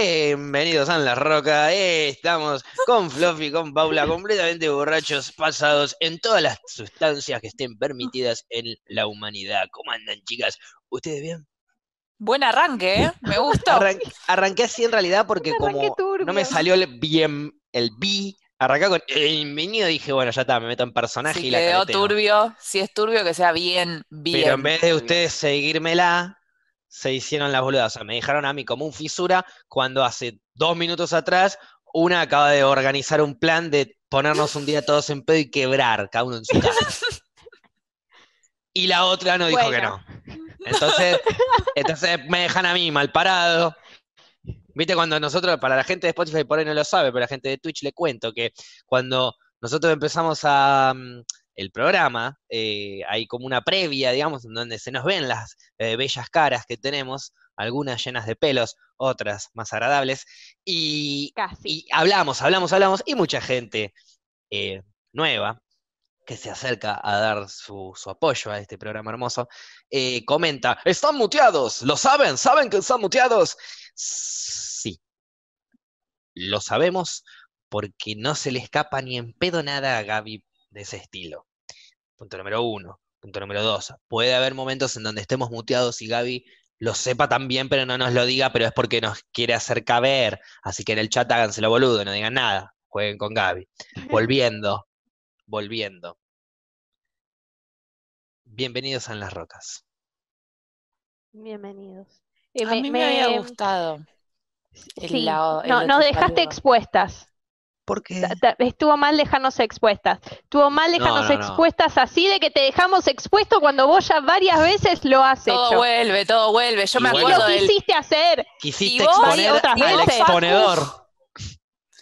Bienvenidos a La Roca, estamos con Fluffy, con Paula, completamente borrachos, pasados en todas las sustancias que estén permitidas en la humanidad. ¿Cómo andan, chicas? ¿Ustedes bien? Buen arranque, ¿eh? me gustó. arranqué así en realidad porque como no me salió el bien, el B, arranca con el dije, bueno, ya está, me meto en personaje y la quedó turbio, si es turbio que sea bien, bien. Pero en vez de ustedes seguírmela, se hicieron las boludas. O sea, me dejaron a mí como un fisura cuando hace dos minutos atrás una acaba de organizar un plan de ponernos un día todos en pedo y quebrar cada uno en su casa. Y la otra no dijo que no. Entonces, entonces me dejan a mí mal parado. Viste, cuando nosotros, para la gente de Spotify por ahí no lo sabe, pero la gente de Twitch le cuento que cuando nosotros empezamos a, mm, el programa, eh, hay como una previa, digamos, en donde se nos ven las eh, bellas caras que tenemos, algunas llenas de pelos, otras más agradables, y, hablamos, hablamos, hablamos, y mucha gente eh, nueva que se acerca a dar su, su apoyo a este programa hermoso, comenta, están muteados, lo saben, saben que están muteados. Sí, lo sabemos porque no se le escapa ni en pedo nada a Gaby de ese estilo. Punto número uno. Punto número dos. Puede haber momentos en donde estemos muteados y Gaby lo sepa también, pero no nos lo diga, pero es porque nos quiere hacer caber. Así que en el chat lo boludo, no digan nada. Jueguen con Gaby. Volviendo. volviendo. Bienvenidos a En las Rocas. Bienvenidos. a eh, me, mí me, había gustado. El lado, no, nos dejaste expuestas porque estuvo mal dejarnos expuestas. Estuvo mal dejarnos expuestas así de que te dejamos expuesto cuando vos ya varias veces lo has todo hecho. Todo vuelve, todo vuelve. Yo me acuerdo lo quisiste hacer. Quisiste exponer el exponedor.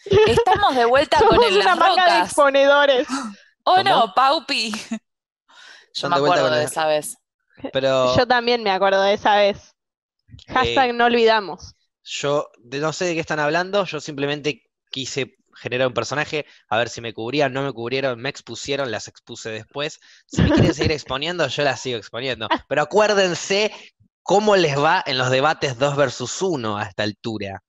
Estamos de vuelta con el una las rocas. de exponedores. Oh no, Paupi. Yo me acuerdo de, esa vez. Pero... Yo también me acuerdo de esa vez. Hashtag eh, no olvidamos. Yo no sé de qué están hablando, yo simplemente quise Genera un personaje, a ver si me cubrían, no me cubrieron, me expusieron, las expuse después. Si me quieren seguir exponiendo, yo las sigo exponiendo. Pero acuérdense cómo les va en los debates 2 versus 1 a esta altura.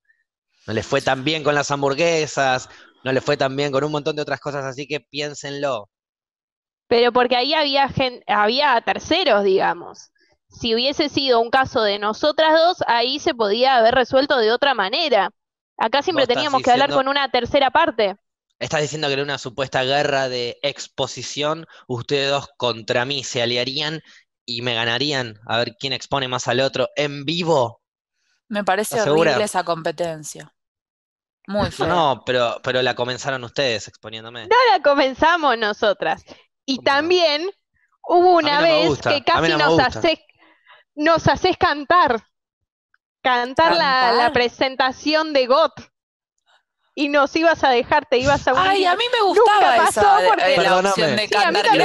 No les fue tan bien con las hamburguesas, no les fue tan bien con un montón de otras cosas, así que piénsenlo. Pero porque ahí había, había terceros, digamos. Si hubiese sido un caso de nosotras dos, ahí se podía haber resuelto de otra manera. Acá siempre teníamos que hablar con una tercera parte. Estás diciendo que en una supuesta guerra de exposición, ustedes dos contra mí se aliarían y me ganarían a ver quién expone más al otro en vivo. Me parece horrible esa competencia. Muy No, pero, pero la comenzaron ustedes exponiéndome. No la comenzamos nosotras. Y también hubo una vez que casi nos haces nos haces cantar cantar, La, presentación de GOT. Y nos ibas a dejar, te ibas a unir. Ay, a mí me gustaba Nunca pasó porque la opción de cantar. Sí,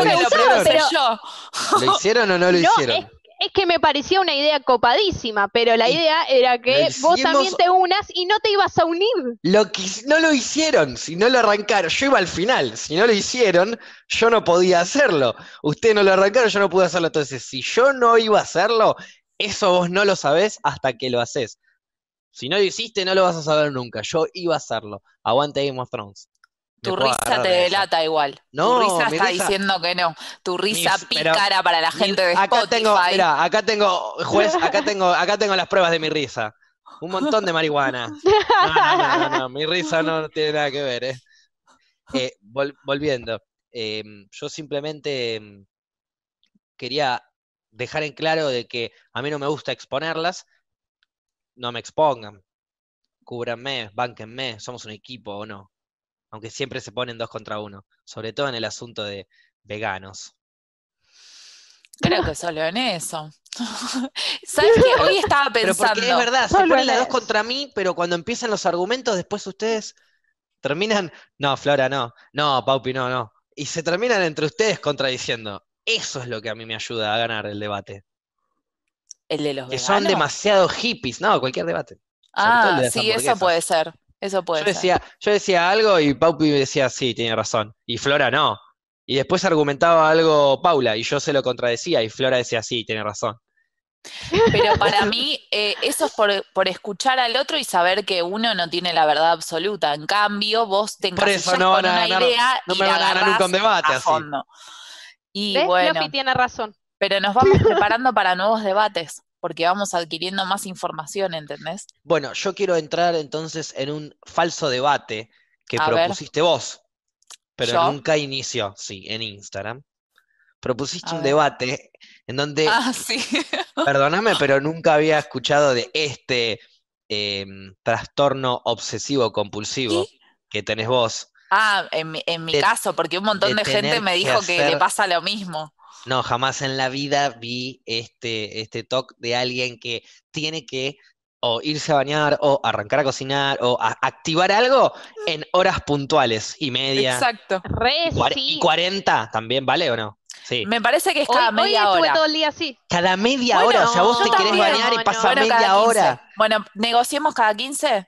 me hicieron o no lo hicieron? Es que me parecía una idea copadísima, pero la idea era que vos también te unas y no te ibas a unir. Lo que, no lo hicieron, si no lo arrancaron, yo iba al final, si no lo hicieron, yo no podía hacerlo. Usted no lo arrancaron, yo no pude hacerlo. Entonces, si yo no iba a hacerlo, eso vos no lo sabés hasta que lo haces. Si no lo hiciste, no lo vas a saber nunca. Yo iba a hacerlo. Aguante Game of Thrones. tu risa te delata igual. No, tu risa está diciendo que no. Tu risa pícara para la gente de acá Spotify. Tengo, mirá, acá tengo, juez, acá tengo, las pruebas de mi risa. Un montón de marihuana. No, no, mi risa no tiene nada que ver. Eh. Eh, volviendo, em, yo simplemente em, quería dejar en claro de que a mí no me gusta exponerlas, no me expongan, cúbranme, banquenme somos un equipo o no. Aunque siempre se ponen dos contra uno, sobre todo en el asunto de veganos. Creo que solo en eso. ¿Sabes qué? Hoy estaba pensando. es verdad, se ponen las dos contra mí, pero cuando empiezan los argumentos, después ustedes terminan. No, Flora, no. No, Paupi, no, no. Y se terminan entre ustedes contradiciendo. Eso es lo que a mí me ayuda a ganar el debate. El de los Que son demasiado hippies, no, cualquier debate. Ah, sí, eso puede ser. Eso puede yo decía, Yo decía algo y Paupi decía, sí, tiene razón. Y Flora no. Y después argumentaba algo Paula y yo se lo contradecía y Flora decía, sí, tiene razón. Pero para mí eh, eso es por, escuchar al otro y saber que uno no tiene la verdad absoluta. En cambio, vos te una idea no me a ganar nunca un debate y bueno, tiene razón. Pero nos vamos preparando para nuevos debates, porque vamos adquiriendo más información, ¿entendés? Bueno, yo quiero entrar entonces en un falso debate que propusiste vos, pero nunca inició, sí, en Instagram. Propusiste un debate en donde, ah, sí. perdóname, pero nunca había escuchado de este em, trastorno obsesivo compulsivo que tenés vos. Ah, en, en mi caso, porque un montón de, gente me dijo que, le pasa lo mismo. No, jamás en la vida vi este, este talk de alguien que tiene que o irse a bañar, o arrancar a cocinar, o activar algo en horas puntuales y media. Exacto. Y 40 también, ¿vale o no? Sí. Me parece que es cada media hora. todo el día así. Cada media hora, o sea, vos te querés bañar y pasa media hora. Bueno, negociemos cada 15.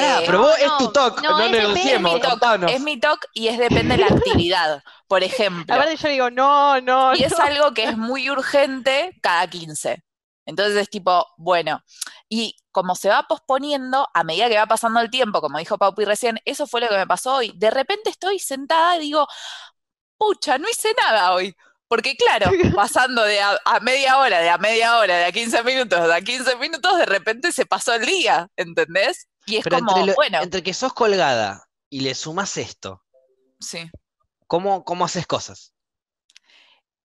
Eh, es tu TOC, no, no Es mi TOC y es depende de la actividad, por ejemplo. A yo digo, no, no. Y es algo que es muy urgente cada 15. Entonces es tipo, bueno, y como se va posponiendo, a medida que va pasando el tiempo, como dijo Paupi recién, eso fue lo que me pasó hoy. De repente estoy sentada y digo, pucha, no hice nada hoy. Porque claro, pasando de a, a, media hora, de a media hora, de a 15 minutos, de a 15 minutos, de repente se pasó el día, ¿entendés? Y es como, bueno. entre que sos colgada y le sumas esto, sí. ¿cómo, cómo haces cosas?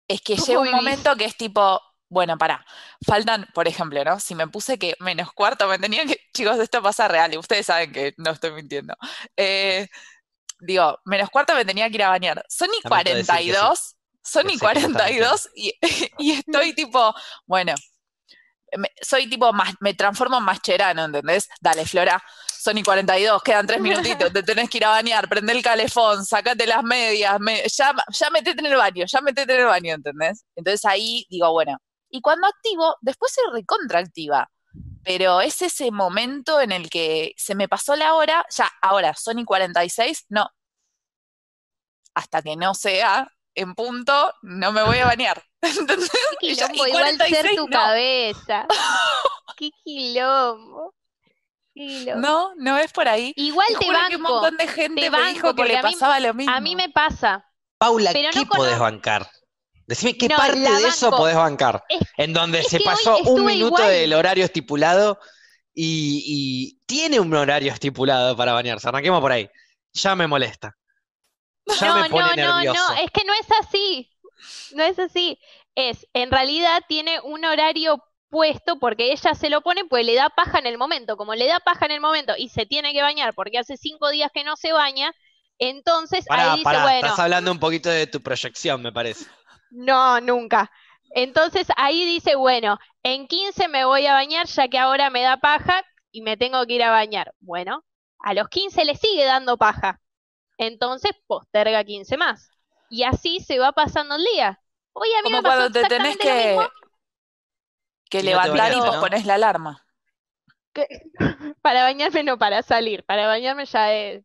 Es que llega un momento que es tipo, bueno, pará, faltan, por ejemplo, ¿no? Si me puse que menos cuarto, me tenía que, chicos, esto pasa real y ustedes saben que no estoy mintiendo. Eh, digo, menos cuarto me tenía que ir a bañar. Son y 42, son y 42 y, y, estoy tipo, bueno, soy tipo, me transformo en mascherano, ¿entendés? Dale, Flora, son y 42, quedan tres minutitos, te tenés que ir a bañar, prende el calefón, sacate las medias, ya, ya metete en el baño, ya metete en el baño, ¿entendés? Entonces ahí digo, bueno, y cuando activo, después se recontraactiva. Pero es ese momento en el que se me pasó la hora, ya, ahora, son y 46, no. Hasta que no sea en punto, no me voy a bañar. Qué quilombo, Igual ser tu cabeza. Qué quilombo. No, no es por ahí. Igual te, banco. un montón de gente dijo que le pasaba lo mismo. A mí me pasa. Paula, ¿qué podés bancar? Decime qué parte de eso podés bancar. en donde se pasó un minuto del horario estipulado y, tiene un horario estipulado para bañarse. Arranquemos por ahí. Ya me molesta. Ya no, me pone no, no, no, es que no es así. No es así. Es, en realidad tiene un horario puesto porque ella se lo pone, pues le da paja en el momento. Como le da paja en el momento y se tiene que bañar porque hace cinco días que no se baña, entonces ahí dice, bueno. Estás hablando un poquito de tu proyección, me parece. No, nunca. Entonces ahí dice, bueno, en 15 me voy a bañar ya que ahora me da paja y me tengo que ir a bañar. Bueno, a los 15 le sigue dando paja. Entonces posterga 15 más. Y así se va pasando el día. Oye, a mí Como cuando te tenés que, levantar y pones la alarma. Para bañarme no, para salir. Para bañarme ya es,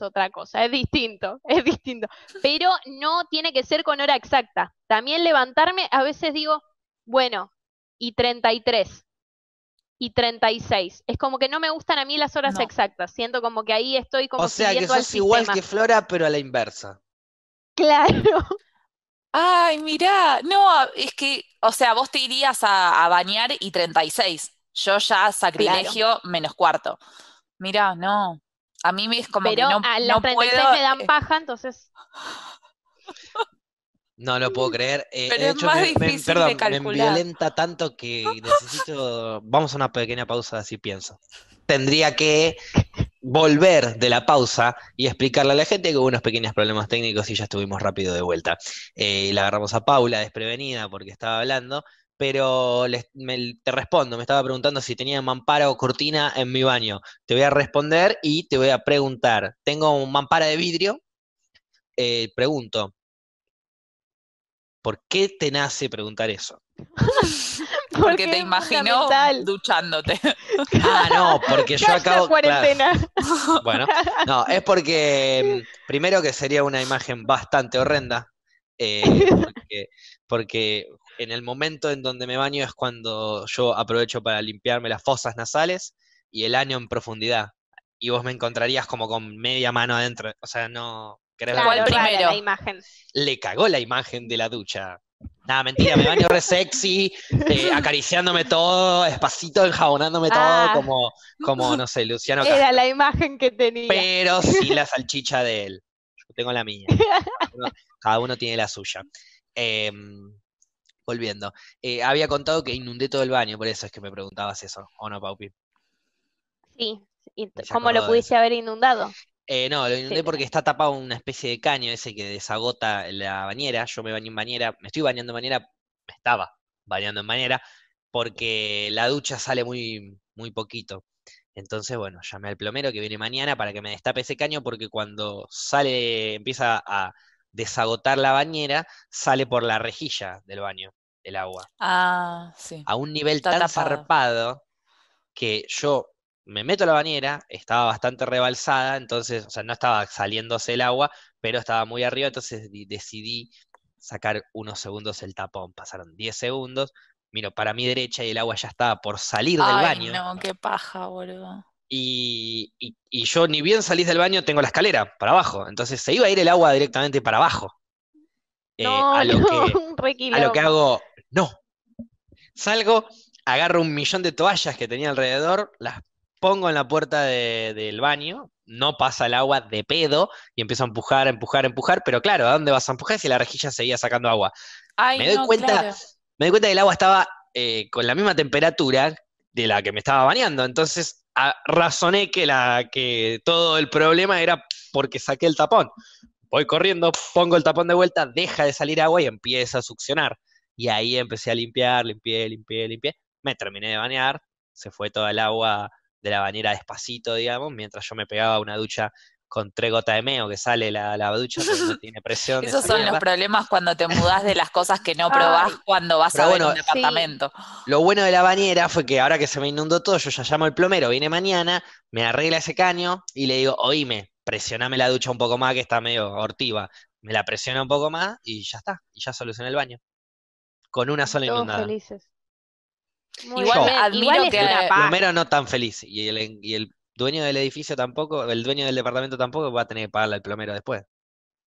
otra cosa, es distinto, es distinto. Pero no tiene que ser con hora exacta. También levantarme, a veces digo, bueno, y 33 y 36. Es como que no me gustan a mí las horas exactas. Siento como que ahí estoy como... O sea, que sos igual que Flora, pero a la inversa. Claro. Ay, mirá, no, es que, o sea, vos te irías a, bañar y 36. Yo ya sacrilegio menos cuarto. Mirá, no. A mí me es como que no, a las no 36 me dan eh. paja, entonces. No lo puedo creer. Eh, Pero es más difícil perdón, me violenta tanto que necesito. Vamos a una pequeña pausa, así pienso. Tendría que volver de la pausa y explicarle a la gente que hubo unos pequeños problemas técnicos y ya estuvimos rápido de vuelta. Eh, la agarramos a Paula desprevenida porque estaba hablando, pero te respondo, me estaba preguntando si tenía mampara o cortina en mi baño. Te voy a responder y te voy a preguntar, ¿tengo un mampara de vidrio? Eh, pregunto, ¿por qué te nace preguntar eso? Porque te imagino duchándote. Ah, no, porque yo acabo. cuarentena. Bueno, no, es porque mm, primero que sería una imagen bastante horrenda. Eh, porque, en el momento en donde me baño es cuando yo aprovecho para limpiarme las fosas nasales y el año en profundidad. Y vos me encontrarías como con media mano adentro. O sea, no. primero? imagen. Le cagó la imagen de la ducha. Nada, mentira, me baño re sexy, eh, acariciándome todo, despacito, enjabonándome todo, ah. como, como, no sé, Luciano. Era la imagen que tenía. Pero sí la salchicha de él. Yo tengo la mía. Cada uno tiene la suya. Em, volviendo. Eh, había contado que inundé todo el baño, por eso es que me preguntabas eso, ¿o no, Paupi? Sí, cómo lo pudiste haber inundado? Eh, no, lo inundé porque está tapado una especie de caño ese que desagota la bañera. Yo me bañé en bañera, me estoy bañando en bañera, estaba bañando en bañera, porque la ducha sale muy, muy poquito. Entonces, bueno, llamé al plomero que viene mañana para que me destape ese caño, porque cuando sale, empieza a desagotar la bañera, sale por la rejilla del baño el agua. Ah, sí. A un nivel tan aparpado que yo me meto a la bañera, estaba bastante rebalsada, entonces, o sea, no estaba saliéndose el agua, pero estaba muy arriba, entonces decidí sacar unos segundos el tapón. Pasaron 10 segundos, miro para mi derecha y el agua ya estaba por salir del baño. No, qué paja, boludo. Y, yo ni bien salís del baño, tengo la escalera para abajo. Entonces se iba a ir el agua directamente para abajo. Eh, no, lo que, a lo que hago, no. Salgo, agarro un millón de toallas que tenía alrededor, las pongo en la puerta del baño, no pasa el agua de pedo y empiezo a empujar, empujar, empujar, pero claro, ¿a dónde vas a empujar si la rejilla seguía sacando agua? me, doy cuenta, me doy cuenta que el agua estaba eh, con la misma temperatura de la que me estaba bañando, entonces razoné que, la, que todo el problema era porque saqué el tapón. Voy corriendo, pongo el tapón de vuelta, deja de salir agua y empieza a succionar. Y ahí empecé a limpiar, limpié, limpié, limpié. Me terminé de bañar, se fue toda el agua de la bañera despacito, digamos, mientras yo me pegaba una ducha con tres gotas de meo que sale la, la ducha, tiene presión. Esos son los problemas cuando te mudás de las cosas que no probás cuando vas a ver un departamento. Lo bueno de la bañera fue que ahora que se me inundó todo, yo ya llamo al plomero, viene mañana, me arregla ese caño y le digo, oíme, presioname la ducha un poco más que está medio hortiva. Me la presiona un poco más y ya está, y ya solucioné el baño. Con una sola inundada igual, me admiro igual que el Plomero no tan feliz y el, dueño del edificio tampoco, el dueño del departamento tampoco va a tener que pagarle al plomero después.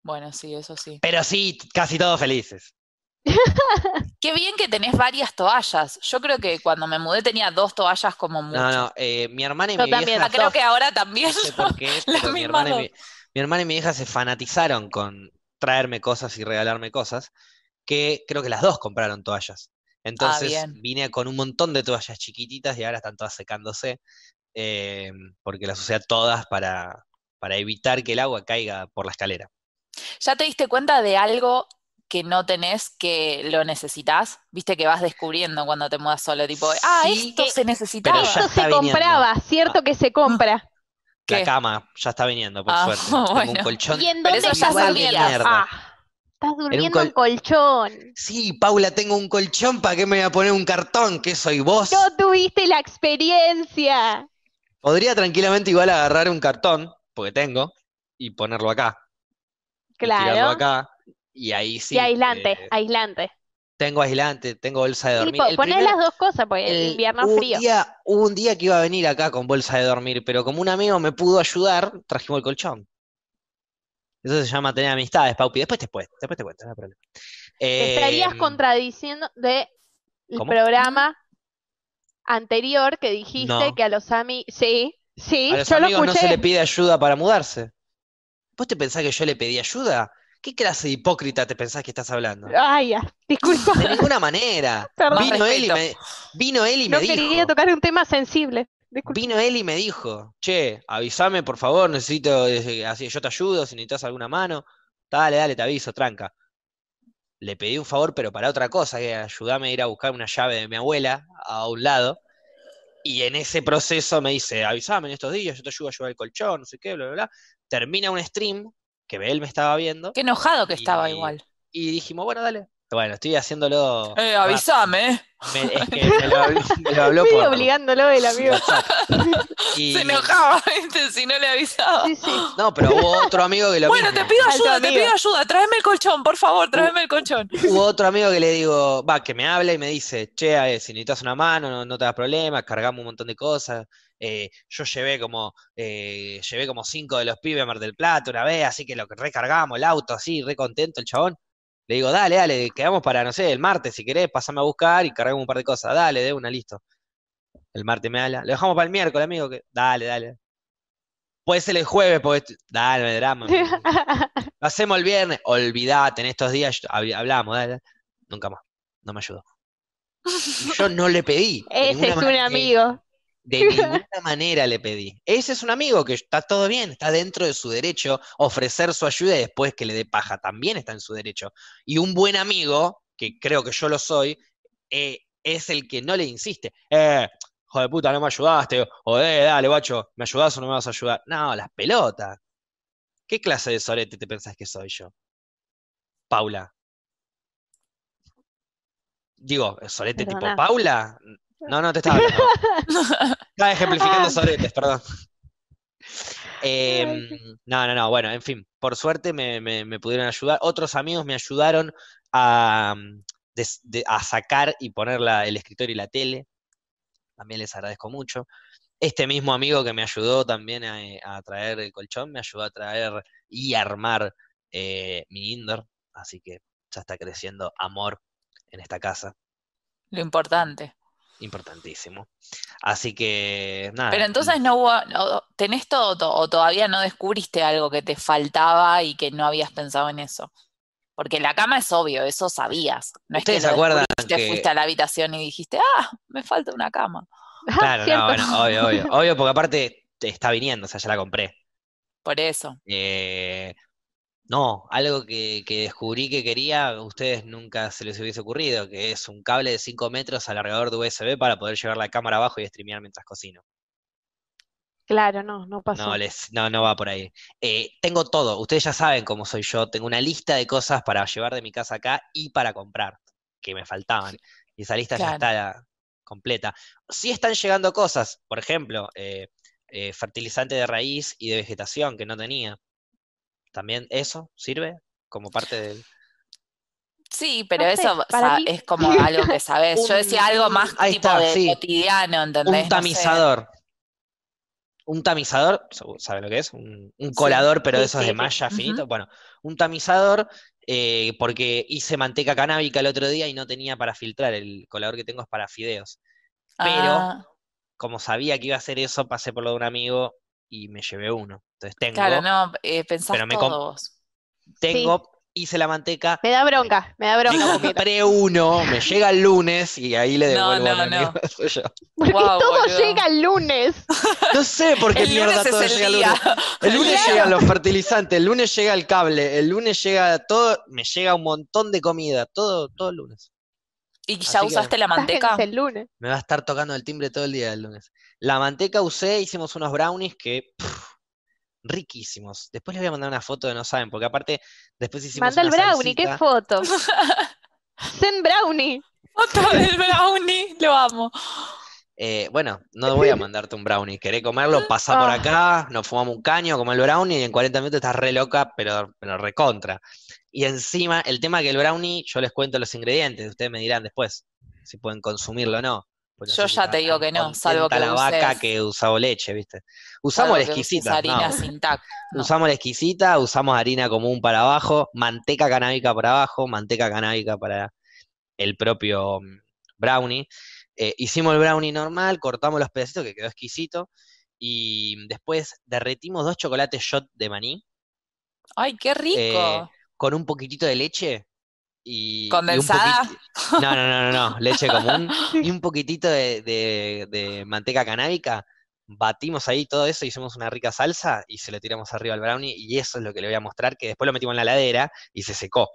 Bueno, sí, eso sí. Pero sí, casi todos felices. Qué bien que tenés varias toallas. Yo creo que cuando me mudé tenía dos toallas como mucho. No, no, mi hermana y mi también. creo que ahora también. por mi, hermana hermana y mi hija se fanatizaron con traerme cosas y regalarme cosas, que creo que las dos compraron toallas. Ah, Entonces vine con un montón de toallas chiquititas y ahora están todas secándose, eh, porque las usé todas para, evitar que el agua caiga por la escalera. ¿Ya te diste cuenta de algo que no tenés que lo necesitas? Viste que vas descubriendo cuando te mudas solo, tipo, ah, esto se necesitaba. Esto se compraba, cierto ah. que se compra. La cama ya está viniendo, por ah, suerte. Como un colchón. ¿Y en ya salía Estás durmiendo en colchón. Sí, Paula, tengo un colchón, ¿para qué me voy a poner un cartón? Que soy vos? Yo tuviste la experiencia. Podría tranquilamente igual agarrar un cartón, porque tengo, y ponerlo acá. Claro. Y acá, y ahí sí. Y aislante, eh, aislante. Tengo aislante, tengo bolsa de dormir. Sí, ponés las dos cosas, porque el, invierno frío. hubo un día que iba a venir acá con bolsa de dormir, pero como un amigo me pudo ayudar, trajimos el colchón. Eso se llama tener amistades, Paupi. Después te, después te cuento, no hay problema. estarías eh, contradiciendo del programa anterior que dijiste que a los amigos. Sí, sí, yo lo escuché. no se le pide ayuda para mudarse. ¿Vos te pensás que yo le pedí ayuda? ¿Qué clase de hipócrita te pensás que estás hablando? Ay, De ninguna manera. Vino, él y me, vino él y me dijo. quería tocar un tema sensible. Vino él y me dijo, che, avísame por favor, necesito, eh, así yo te ayudo, si necesitas alguna mano, dale, dale, te aviso, tranca. Le pedí un favor, pero para otra cosa, que ayudame a ir a buscar una llave de mi abuela a un lado. Y en ese proceso me dice, avísame en estos días, yo te ayudo a llevar el colchón, no sé qué, bla, bla, bla. Termina un stream que él me estaba viendo. Qué enojado que estaba igual. Y dijimos, bueno, dale, bueno, estoy haciéndolo. Eh, avísame. Eh. Me, es lo, habló obligándolo el amigo. Se enojaba, ¿viste? Si no le avisaba. No, pero hubo otro amigo que lo Bueno, te pido ayuda, te pido ayuda. Tráeme el colchón, por favor, tráeme el colchón. Hubo otro amigo que le digo, va, que me habla y me dice, che, a si necesitas una mano, no, te das problema, cargamos un montón de cosas. Eh, yo llevé como, eh, llevé como cinco de los pibes a Mar del Plata una vez, así que lo recargamos, el auto así, re contento el chabón. Le digo, dale, dale, quedamos para, no sé, el martes, si querés, pasame a buscar y cargamos un par de cosas. Dale, de una, listo. El martes me habla. Lo dejamos para el miércoles, amigo. Que... Dale, dale. Puede ser el jueves, porque... Dale, me drama. Lo hacemos el viernes. Olvidate, en estos días hablamos, dale. Nunca más. No me ayudó. Yo no le pedí. Ese es un amigo. De ninguna manera le pedí. Ese es un amigo que está todo bien, está dentro de su derecho ofrecer su ayuda y después que le dé paja, también está en su derecho. Y un buen amigo, que creo que yo lo soy, eh, es el que no le insiste. Eh, joder puta, no me ayudaste. eh, dale, guacho, ¿me ayudás o no me vas a ayudar? No, las pelotas. ¿Qué clase de sorete te pensás que soy yo? Paula. Digo, sorete tipo Paula, no, no te estaba estaba ejemplificando ah. soretes, perdón. Em, no, no, no, bueno, en fin, por suerte me, pudieron ayudar. Otros amigos me ayudaron a, mm, sacar y poner la, el escritorio y la tele. También les agradezco mucho. Este mismo amigo que me ayudó también a, traer el colchón, me ayudó a traer y armar eh, mi indoor. Así que ya está creciendo amor en esta casa. Lo importante importantísimo. Así que Pero entonces no hubo, ¿tenés todo, o todavía no descubriste algo que te faltaba y que no habías pensado en eso? Porque la cama es obvio, eso sabías. No es que te fuiste a la habitación y dijiste, ah, me falta una cama. Ah, claro, no, bueno, obvio, obvio. Obvio, porque aparte te está viniendo, o sea, ya la compré. Por eso. Eh, no, algo que, descubrí que quería, a ustedes nunca se les hubiese ocurrido, que es un cable de 5 metros alrededor de USB para poder llevar la cámara abajo y streamear mientras cocino. Claro, no, no pasó. No, no, no va por ahí. Eh, tengo todo, ustedes ya saben cómo soy yo, tengo una lista de cosas para llevar de mi casa acá y para comprar, que me faltaban. Y esa lista ya está completa. Si están llegando cosas, por ejemplo, eh, eh, fertilizante de raíz y de vegetación que no tenía también eso sirve como parte del... Sí, pero eso es como algo que sabes. Yo decía algo más tipo de cotidiano, ¿entendés? Un tamizador. Un tamizador, ¿saben lo que es? Un, colador, pero eso de esos de malla finito. Bueno, un tamizador, eh, porque hice manteca canábica el otro día y no tenía para filtrar. El colador que tengo es para fideos. Pero, ah. como sabía que iba a hacer eso, pasé por lo de un amigo y me llevé uno. Entonces tengo. Claro, no, eh, pensás pero todo vos. Tengo, hice la manteca. Me da bronca, me da bronca. Compré uno, me llega el lunes y ahí le devuelvo no, no, a No. Porque todo llega el lunes. No sé por qué mierda todo llega el lunes. El lunes llegan los fertilizantes, el lunes llega el cable, el lunes llega todo, me llega un montón de comida, todo, todo el lunes. ¿Y ya usaste la manteca? El lunes. Me va a estar tocando el timbre todo el día el lunes. La manteca usé, hicimos unos brownies que riquísimos. Después les voy a mandar una foto de no saben, porque aparte después hicimos Manda el brownie, qué foto. Zen brownie. Foto del brownie, lo amo. Eh, bueno, no voy a mandarte un brownie. Querés comerlo, pasa por ah. acá, nos fumamos un caño, come el brownie y en 40 minutos estás re loca, pero, pero recontra. Y encima, el tema que el brownie, yo les cuento los ingredientes, ustedes me dirán después si pueden consumirlo o no. Pues Yo ya te digo que no, salvo que la vaca que usaba leche, ¿viste? Usamos la exquisita. Harina sin Usamos la exquisita, usamos harina común para abajo, manteca canábica para abajo, manteca canábica para el propio mm, brownie. Eh, hicimos el brownie normal, cortamos los pedacitos que quedó exquisito y después derretimos dos chocolates shot de maní. ¡Ay, qué rico! Eh, con un poquitito de leche y. ¿Condensada? no, no, no, no, leche común y un poquitito de, de manteca canábica batimos ahí todo eso, hicimos una rica salsa y se lo tiramos arriba al brownie y eso es lo que le voy a mostrar, que después lo metimos en la ladera y se secó.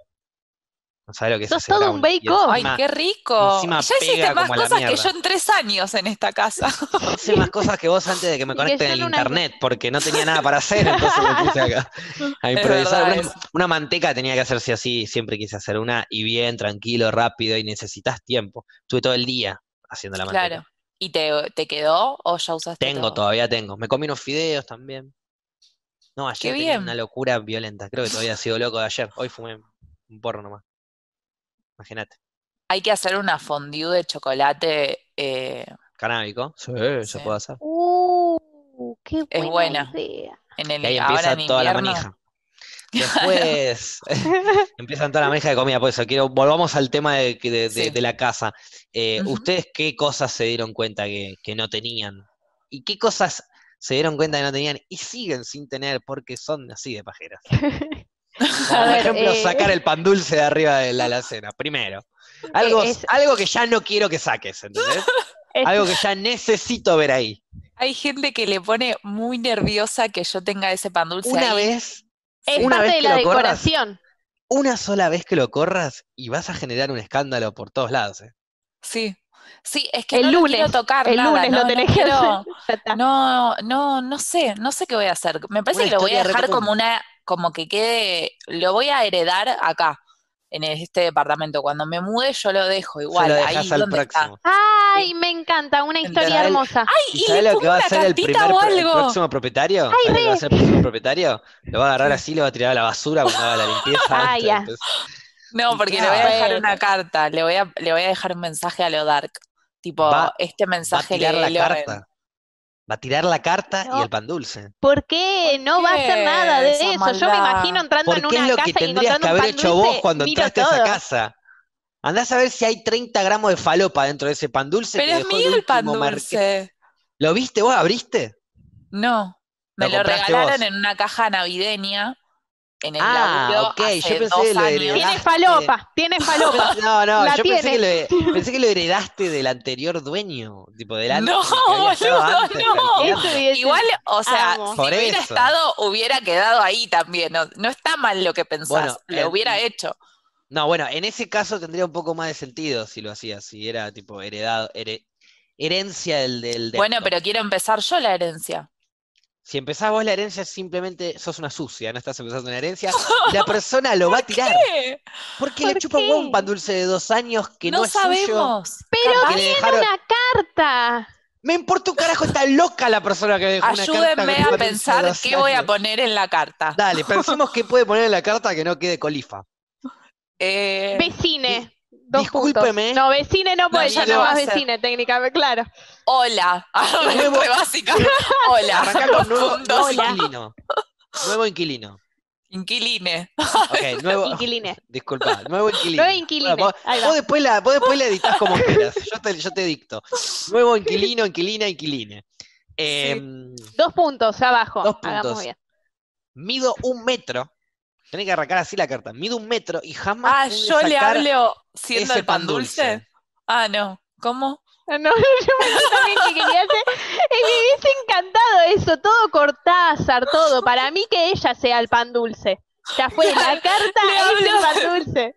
No sabes lo que es. Sos todo un bacon! ¡Ay, qué rico! Ya hiciste más cosas que yo en tres años en esta casa. Hice más cosas que vos antes de que me conecten en el internet, porque no tenía nada para hacer, entonces me puse acá a improvisar. una, manteca tenía que hacerse así, siempre quise hacer una, y bien, tranquilo, rápido, y necesitas tiempo. Estuve todo el día haciendo la manteca. Claro. ¿Y te, quedó o ya usaste? Tengo, todavía tengo. Me comí unos fideos también. No, ayer una locura violenta. Creo que todavía ha sido loco de ayer. Hoy fumé un porro nomás imagínate. Hay que hacer una fondue de chocolate. Eh, Canábico, sí, se puede hacer. Uh, qué buena es buena. Idea. En el, y ahí empieza toda la manija. Después empiezan toda la manija de comida, por eso volvamos al tema de, la casa. Eh, ¿Ustedes qué cosas se dieron cuenta que, que no tenían? ¿Y qué cosas se dieron cuenta que no tenían y siguen sin tener porque son así de pajeras? por ejemplo, eh, sacar el pan dulce de arriba de la alacena, primero. Algo, algo que ya no quiero que saques, ¿entendés? algo que ya necesito ver ahí. Hay gente que le pone muy nerviosa que yo tenga ese pan dulce. Una vez. Es una parte de la decoración. una sola vez que lo corras y vas a generar un escándalo por todos lados. ¿eh? Sí. Sí, es que el lunes, tocar el lunes no, lo tenés no, no, no, no sé, no sé qué voy a hacer. Me parece que lo voy a dejar como una como que quede, lo voy a heredar acá, en este departamento. Cuando me mude yo lo dejo igual, ahí donde está. Ay, me encanta, una historia hermosa. Ay, y, lo que va a hacer el, próximo propietario? lo va a hacer el próximo propietario? Lo va a agarrar así, lo va a tirar a la basura cuando haga la limpieza. Ah, no, porque le voy a dejar una carta, le voy a, le voy a dejar un mensaje a lo dark. Tipo, este mensaje va a le, la carta. Va a tirar la carta y el pan dulce. ¿Por qué? No va a hacer nada de eso. Yo me imagino entrando en una casa y tendrías que haber hecho vos cuando entraste a esa casa? Andás a ver si hay 30 gramos de falopa dentro de ese pan dulce. Pero que es mío el pan dulce. ¿Lo viste vos? ¿Abriste? No. Me lo, regalaron en una caja navideña en el ah, ok, okay. yo pensé No, no, yo pensé que, lo, heredaste del anterior dueño, tipo del No, boludo, no. Igual, o sea, si hubiera estado, hubiera quedado ahí también. No, está mal lo que pensás, lo hubiera hecho. No, bueno, en ese caso tendría un poco más de sentido si lo hacía si era tipo heredado, herencia del, del Bueno, pero quiero empezar yo la herencia. Si empezás vos la herencia, simplemente sos una sucia, no estás empezando una herencia. La persona lo va a tirar. Qué? Porque le chupa un pan dulce de dos años que no, no sabemos. Pero tiene una carta. Me importa un carajo, está loca la persona que dejó Ayúdenme una carta a pensar qué voy a poner en la carta. Dale, pensemos qué puede poner en la carta que no quede colifa. Eh, Vecine. Dos Discúlpeme. No, vecine no, puede ya no más vecine, técnicamente, claro. Hola. Nuevo... básica. Hola. nuevo, nuevo inquilino. Nuevo inquilino. Inquiline. nuevo. Inquiline. Disculpa, nuevo inquilino. Nuevo inquilino. vos, después la, editás después la editas como quieras. Yo te, yo te dicto. Nuevo inquilino, inquilina, inquiline. Em, dos puntos abajo. Dos puntos. Mido un metro. Tiene que arrancar así la carta. Mide un metro y jamás. Ah, yo le hablo siendo el pan dulce. Ah, no. ¿Cómo? Ah, no, me yo también que quería hacer. Es hubiese encantado eso, todo Cortázar, todo. Para mí que ella sea el pan dulce. Ya fue, la carta es el pan dulce.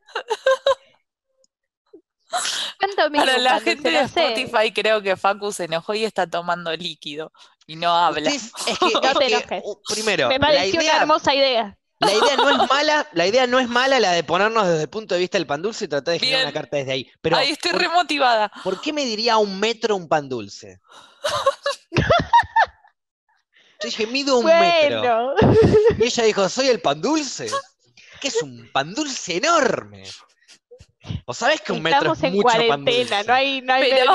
¿Cuánto Para la gente de Spotify creo que Facu se enojó y está tomando líquido y no habla. es que, no te enojes. Uh, primero, me pareció la una hermosa idea. La idea no es mala, la idea no es mala la de ponernos desde el punto de vista del pan dulce y tratar de girar generar una carta desde ahí. ahí estoy remotivada. ¿Por qué me diría un metro un pan dulce? Yo dije, mido un bueno. metro. Y ella dijo, soy el pan dulce. Que es un pan dulce enorme. ¿O sabes que un metro es en mucho pan dulce? No hay, no hay pero,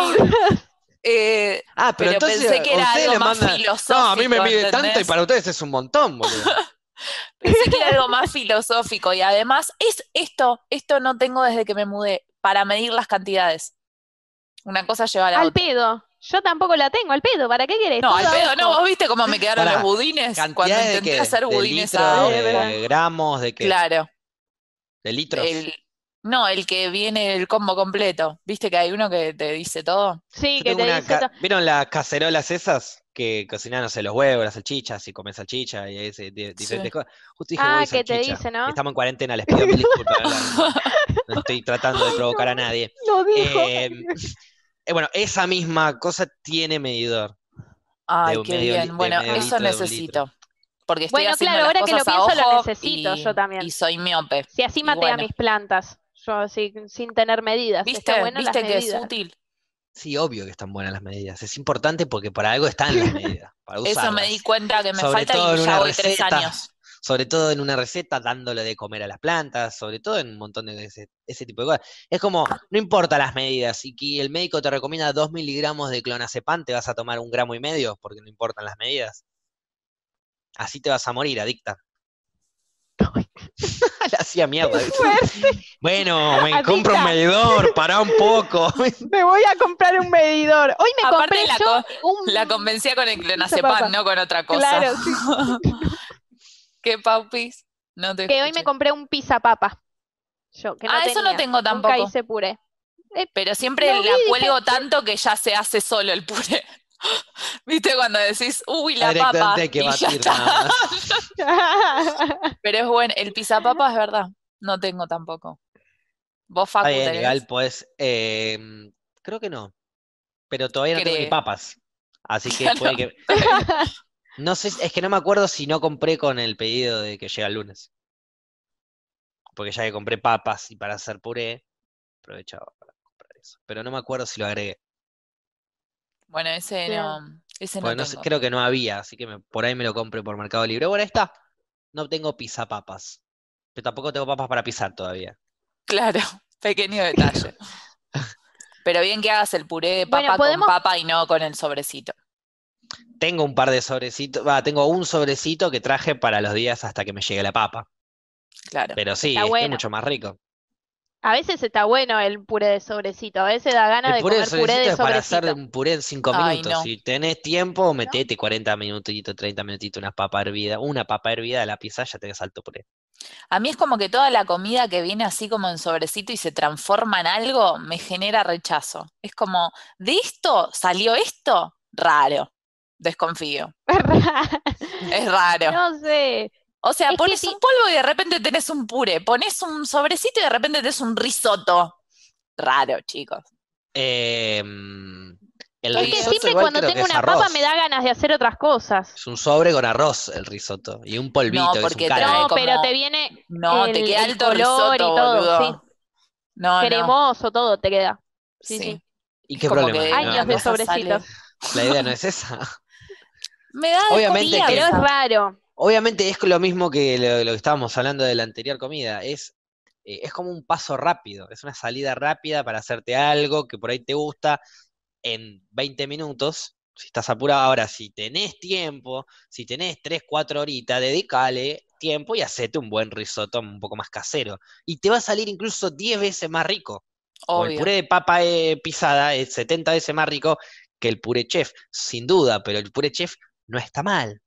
eh, ah, pero, entonces pensé que era más No, a mí me mide tanto y para ustedes es un montón, boludo. Pensé que era algo más filosófico y además es esto, esto no tengo desde que me mudé, para medir las cantidades. Una cosa lleva a al pedo. Yo tampoco la tengo, al pedo, ¿para qué querés? No, al pedo no, vos viste cómo me quedaron los budines cuando intenté hacer budines de, de, gramos, de Claro. De litros. El, no, el que viene el combo completo. ¿Viste que hay uno que te dice todo? Sí, que te dice todo. ¿Vieron las cacerolas esas? Que cocinan, no sé, los huevos, las salchichas, y comen salchicha y ese, diferentes cosas. ah, que te dice, ¿no? Estamos en cuarentena, les pido mil disculpas. no, estoy tratando de provocar a nadie. Lo dijo. Em, eh, bueno, esa misma cosa tiene medidor. Ay, qué bien. Bueno, eso necesito. Porque estoy bueno, claro, ahora que lo pienso lo necesito yo también. Y soy miope. Si así maté a mis plantas sin tener medidas. ¿Viste, que es útil? Sí, obvio que están buenas las medidas. Es importante porque para algo están las medidas. Eso me di cuenta que me falta y tres Sobre todo en una receta, dándole de comer a las plantas, sobre todo en un montón de ese, tipo de cosas. Es como, no importa las medidas, y que el médico te recomienda dos miligramos de clonazepam, te vas a tomar un gramo y medio, porque no importan las medidas. Así te vas a morir, adicta hacía mierda. Bueno, me compro un medidor, para un poco. me voy a comprar un medidor. Hoy me compré la, yo la convencía con el pan, no con otra cosa. Claro, ¿Qué paupis? que hoy me compré un pizza papa. Yo, que no ah, eso no tengo tampoco. Nunca hice puré. Eh, Pero siempre la cuelgo tanto que ya se hace solo el puré. ¿Viste cuando decís, uy, la papa? Pero es bueno, el papa es verdad. No tengo tampoco. Vos, Facu, legal, pues, em, creo que no. Pero todavía no tengo ni papas. Así que que... No sé, es que no me acuerdo si no compré con el pedido de que llega el lunes. Porque ya que compré papas y para hacer puré, aprovechaba para comprar eso. Pero no me acuerdo si lo agregué. Bueno, ese no. Ese creo que no había, así que por ahí me lo compré por Mercado Libre. Bueno, esta No tengo pizza papas. Pero tampoco tengo papas para pisar todavía. Claro, pequeño detalle. Pero bien que hagas el puré de papa con papa y no con el sobrecito. Tengo un par de sobrecitos, va, tengo un sobrecito que traje para los días hasta que me llegue la papa. Claro. Pero sí, es mucho más rico. A veces está bueno el puré de sobrecito, a veces da ganas de puré comer El puré de sobrecito. Es para hacer un puré en 5 minutos. Si tenés tiempo, metete 40 minutitos, 30 minutitos, una papa hervida. Una papa hervida de la pizza ya tenés alto puré. A mí es como que toda la comida que viene así como en sobrecito y se transforma en algo, me genera rechazo. Es como, ¿de esto salió esto? Raro. Desconfío. es raro. No sé. O sea, pones un polvo y de repente tenés un puré, pones un sobrecito y de repente tenés un risotto. Raro, chicos. Em, es que siempre cuando tengo una papa me da ganas de hacer otras cosas. Es un sobre con arroz el risotto y un polvito. No, porque es un no, pero te viene. No, el, te queda el color y todo. Sí. No, Cremoso todo te queda. Sí, sí. ¿Y qué problema? Que años de sobrecitos. La idea no es esa. me da Obviamente comida, que... pero es raro. Obviamente es lo mismo que lo, que estábamos hablando de la anterior comida, es, eh, es como un paso rápido, es una salida rápida para hacerte algo que por ahí te gusta en 20 minutos, si estás apurado. Ahora, si tenés tiempo, si tenés 3, 4 horitas, dedícale tiempo y hacete un buen risotto un poco más casero. Y te va a salir incluso 10 veces más rico. El puré de papa eh, pisada es 70 veces más rico que el puré chef, sin duda, pero el puré chef no está mal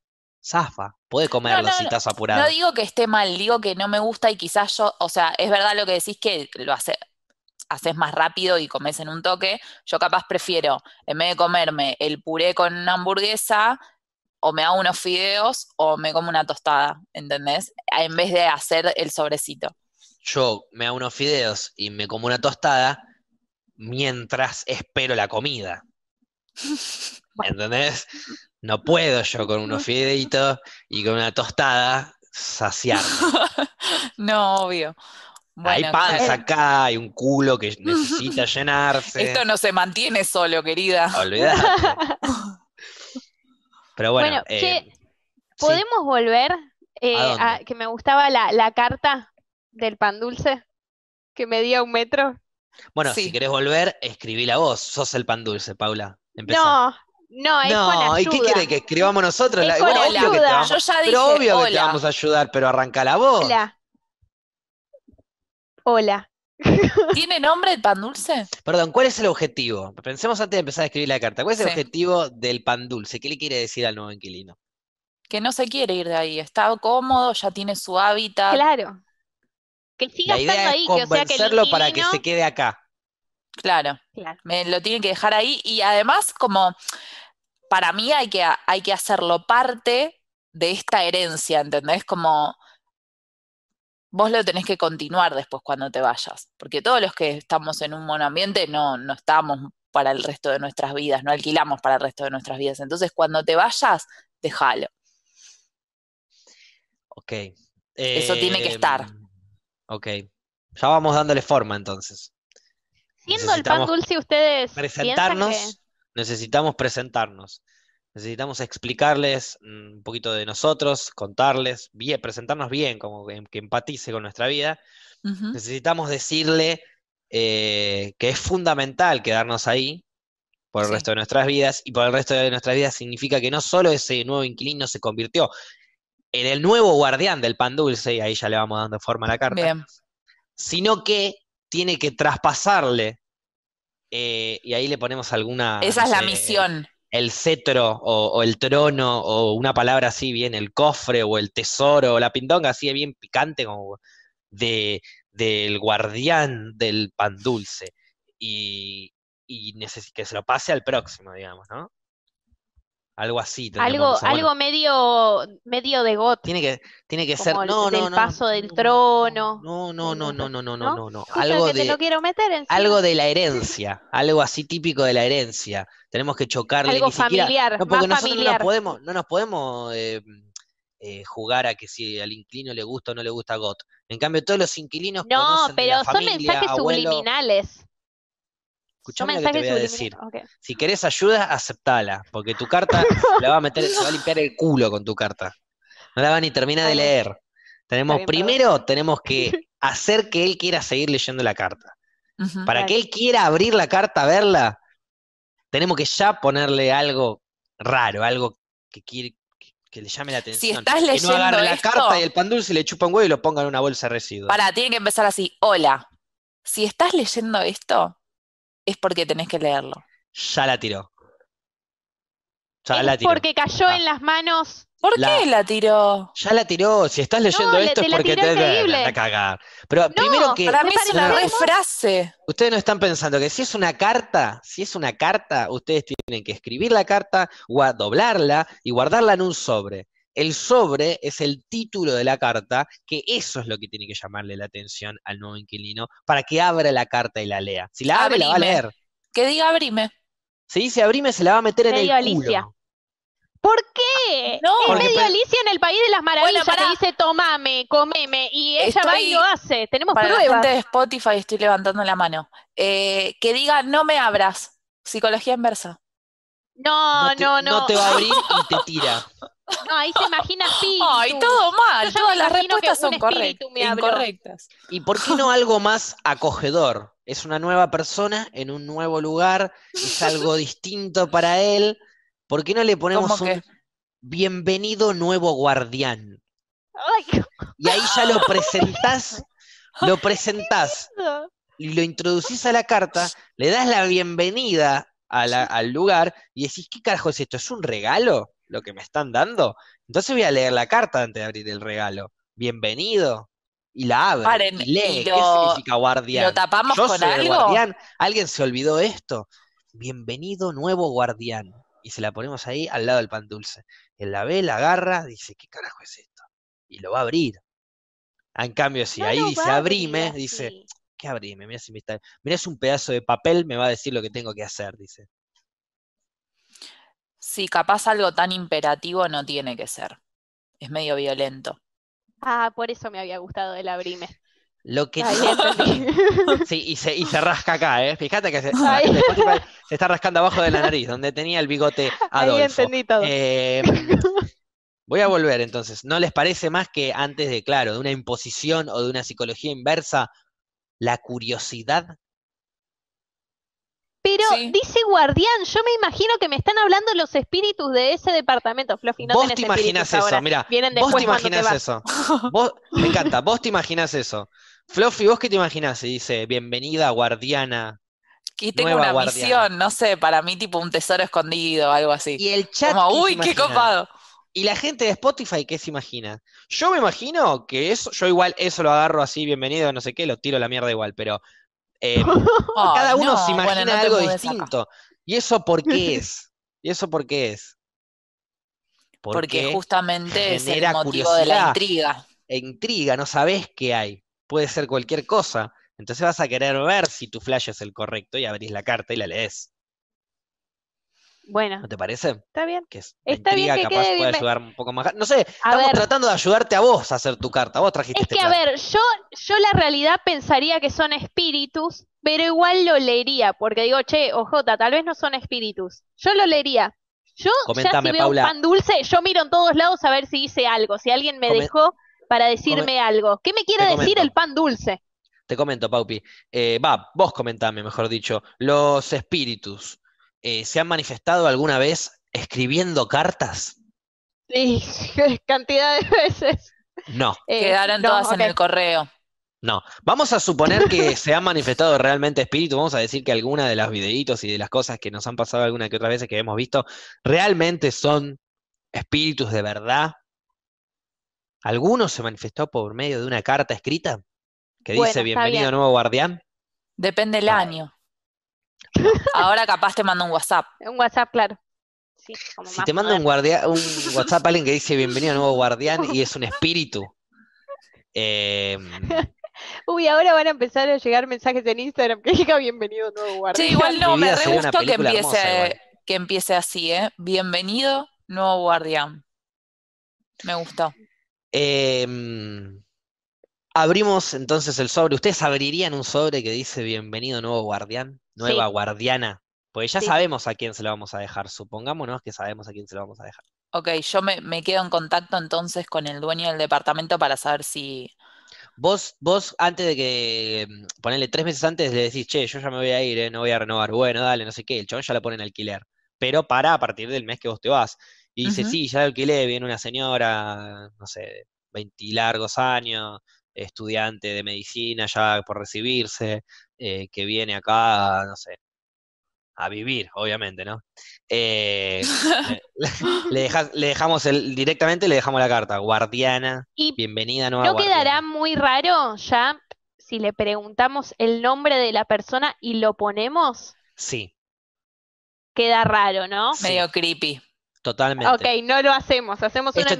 zafa, puede comer si estás apurado. No digo que esté mal, digo que no me gusta y quizás yo, o sea, es verdad lo que decís que lo haces más rápido y comes en un toque. Yo capaz prefiero, en vez de comerme el puré con una hamburguesa, o me hago unos fideos o me como una tostada, ¿entendés? En vez de hacer el sobrecito. Yo me hago unos fideos y me como una tostada mientras espero la comida. ¿Entendés? No puedo yo con unos fideitos y con una tostada saciar. no, obvio. hay pan eh, acá, hay un culo que necesita llenarse. Esto no se mantiene solo, querida. Olvidate. Pero bueno. Eh, ¿Podemos volver eh, ¿A, que me gustaba la, carta del pan dulce que medía un metro? Bueno, si querés volver, escribí la voz. Sos el pan dulce, Paula. No, no, es ayuda. ¿y qué quiere que escribamos nosotros? Es con Obvio que te vamos, pero obvio que te vamos a ayudar, pero arranca la voz. Hola. Hola. ¿Tiene nombre el pan dulce? Perdón, ¿cuál es el objetivo? Pensemos antes de empezar a escribir la carta. ¿Cuál es el objetivo del pan dulce? ¿Qué le quiere decir al nuevo inquilino? Que no se quiere ir de ahí, está cómodo, ya tiene su hábitat. Claro. Que siga estando ahí, que o sea que para que se quede acá. Claro. Me lo tienen que dejar ahí y además como para mí hay que, hay que hacerlo parte de esta herencia, ¿entendés? Como vos lo tenés que continuar después cuando te vayas, porque todos los que estamos en un monoambiente no, no estamos para el resto de nuestras vidas, no alquilamos para el resto de nuestras vidas. Entonces, cuando te vayas, déjalo. Ok. Eso tiene que estar. Em, ok. Ya vamos dándole forma entonces el pan dulce, ustedes. Presentarnos. Necesitamos presentarnos. Necesitamos explicarles mm, un poquito de nosotros, contarles, bien, presentarnos bien, como que, empatice con nuestra vida. Necesitamos decirle eh, que es fundamental quedarnos ahí por el resto de nuestras vidas y por el resto de nuestras vidas significa que no solo ese nuevo inquilino se convirtió en el nuevo guardián del pan dulce, y ahí ya le vamos dando forma a la carta, sino que tiene que traspasarle, eh, y ahí le ponemos alguna... Esa es la misión. El cetro o, el trono o una palabra así bien, el cofre o el tesoro o la pindonga así bien picante como de, del guardián del pan dulce y, y que se lo pase al próximo, digamos, ¿no? Algo así. Algo, algo medio, medio de got. Tiene que, tiene que ser. El, no, no, paso no, del trono. No, no, no, no, no, no, no, no. Algo de, quiero meter Algo de la herencia. Algo así típico de la herencia. Tenemos que chocarle. Algo familiar. no, porque nosotros no nos podemos, no nos podemos eh, eh, jugar a que si al inquilino le gusta o no le gusta got. En cambio, todos los inquilinos. No, pero son mensajes subliminales escuchame lo que te decir. Si querés ayuda, aceptala, porque tu carta la va a meter, se va a limpiar el culo con tu carta. No la va ni termina de leer. Tenemos, primero tenemos que hacer que él quiera seguir leyendo la carta. Para que él quiera abrir la carta, verla, tenemos que ya ponerle algo raro, algo que que le llame la atención. Si estás leyendo la carta y el pan dulce le chupa un huevo y lo pongan en una bolsa de residuos. Para, tiene que empezar así. Hola, si estás leyendo esto, es porque tenés que leerlo. Ya la tiró. Ya la tiró. Porque cayó en las manos. ¿Por qué la tiró? Ya la tiró. Si estás leyendo esto es porque te da cagar. Pero primero que. Para mí es una frase. Ustedes no están pensando que si es una carta, si es una carta, ustedes tienen que escribir la carta, o doblarla y guardarla en un sobre. El sobre es el título de la carta, que eso es lo que tiene que llamarle la atención al nuevo inquilino para que abra la carta y la lea. Si la abre, la va a leer. Que diga abrime. Si dice abrime, se la va a meter en el culo. ¿Por qué? Ah, no, es medio Alicia en el País de las Maravillas bueno, dice tomame, comeme, y ella va y lo hace. Tenemos para pruebas. gente de Spotify estoy levantando la mano. Eh, que diga no me abras. Psicología inversa. No, no, no. No te va a abrir y te tira. No, ahí se imagina espíritu. Ay, todo mal, todas las respuestas son correctas, ¿Y por qué no algo más acogedor? Es una nueva persona en un nuevo lugar, es algo distinto para él. ¿Por qué no le ponemos un bienvenido nuevo guardián? Y ahí ya lo presentás, lo presentás, y lo introducís a la carta, le das la bienvenida al lugar y decís, ¿qué carajo es esto? ¿Es un regalo? lo que me están dando. Entonces voy a leer la carta antes de abrir el regalo. Bienvenido. Y la abre. lee. ¿Qué significa guardián? ¿Lo tapamos con algo? Alguien se olvidó esto. Bienvenido nuevo guardián. Y se la ponemos ahí al lado del pan dulce. Él la ve, la agarra, dice, ¿qué carajo es esto? Y lo va a abrir. Ah, en cambio, si ahí dice, abrime, dice, ¿qué abrime? Mira si me está... Mirá, es un pedazo de papel, me va a decir lo que tengo que hacer, dice. Sí, capaz algo tan imperativo no tiene que ser. Es medio violento. Ah, por eso me había gustado el abrime. Lo que sí. y, se, rasca acá, ¿eh? Fíjate que se, está rascando abajo de la nariz, donde tenía el bigote Adolfo. Eh, voy a volver entonces. ¿No les parece más que antes de, claro, de una imposición o de una psicología inversa, la curiosidad pero dice guardián, yo me imagino que me están hablando los espíritus de ese departamento, Fluffy. No vos te imaginas eso, mira. vos te imaginas eso. me encanta, vos te imaginas eso. Fluffy, ¿vos qué te imaginas? Y dice, bienvenida guardiana. Que tengo una misión, no sé, para mí tipo un tesoro escondido, algo así. Y el chat. uy, qué copado. Y la gente de Spotify, ¿qué se imagina? Yo me imagino que eso, yo igual eso lo agarro así, bienvenido, no sé qué, lo tiro a la mierda igual, pero eh, oh, cada uno se imagina algo distinto. ¿Y eso por qué es? ¿Y eso por qué es? Porque, justamente es el motivo de la intriga. E intriga, no sabes qué hay. Puede ser cualquier cosa. Entonces vas a querer ver si tu flash es el correcto y abrís la carta y la lees. Bueno. ¿No te parece? Está bien. Que es Está bien que capaz ayudar un poco más. No sé, estamos tratando de ayudarte a vos a hacer tu carta. Vos trajiste. Es este que, a ver, yo, yo la realidad pensaría que son espíritus, pero igual lo leería, porque digo, che, ojota, tal vez no son espíritus. Yo lo leería. Yo, Comentame, ya si veo pan dulce, yo miro en todos lados a ver si hice algo, si alguien me dejó para decirme algo. ¿Qué me quiere decir el pan dulce? Te comento, Paupi. Eh, va, vos comentame, mejor dicho, los espíritus. Eh, se han manifestado alguna vez escribiendo cartas? Sí, cantidad de veces. No. Quedarán eh, Quedaron todas en el correo. No. Vamos a suponer que se han manifestado realmente espíritus. Vamos a decir que alguna de las videitos y de las cosas que nos han pasado alguna que otra vez que hemos visto realmente son espíritus de verdad. ¿Alguno se manifestó por medio de una carta escrita que dice bienvenido nuevo guardián? Depende del ah. año. Ahora capaz te mando un WhatsApp. Un WhatsApp, claro. si te mando un, un WhatsApp a alguien que dice bienvenido a nuevo guardián y es un espíritu. Em, Uy, ahora van a empezar a llegar mensajes en Instagram que diga bienvenido nuevo guardián. Sí, igual no, me re gustó que empiece, que empiece así, ¿eh? Bienvenido nuevo guardián. Me gustó. Eh, Abrimos entonces el sobre. ¿Ustedes abrirían un sobre que dice bienvenido nuevo guardián? Nueva guardiana. Pues ya sabemos a quién se lo vamos a dejar. Supongámonos que sabemos a quién se lo vamos a dejar. Ok, yo me, quedo en contacto entonces con el dueño del departamento para saber si. Vos, vos antes de que em, ponerle tres meses antes le decís, che, yo ya me voy a ir, eh, no voy a renovar. Bueno, dale, no sé qué. El chabón ya lo pone en alquiler. Pero para a partir del mes que vos te vas. Y dice, sí, ya lo alquilé, viene una señora, no sé, 20 largos años, estudiante de medicina ya por recibirse, eh, que viene acá, no sé, a vivir, obviamente, ¿no? Eh, le, dejamos el, directamente le dejamos la carta, guardiana, y bienvenida nueva. ¿No quedará muy raro ya si le preguntamos el nombre de la persona y lo ponemos? Sí. Queda raro, ¿no? Medio creepy. Totalmente. Ok, no lo hacemos, hacemos una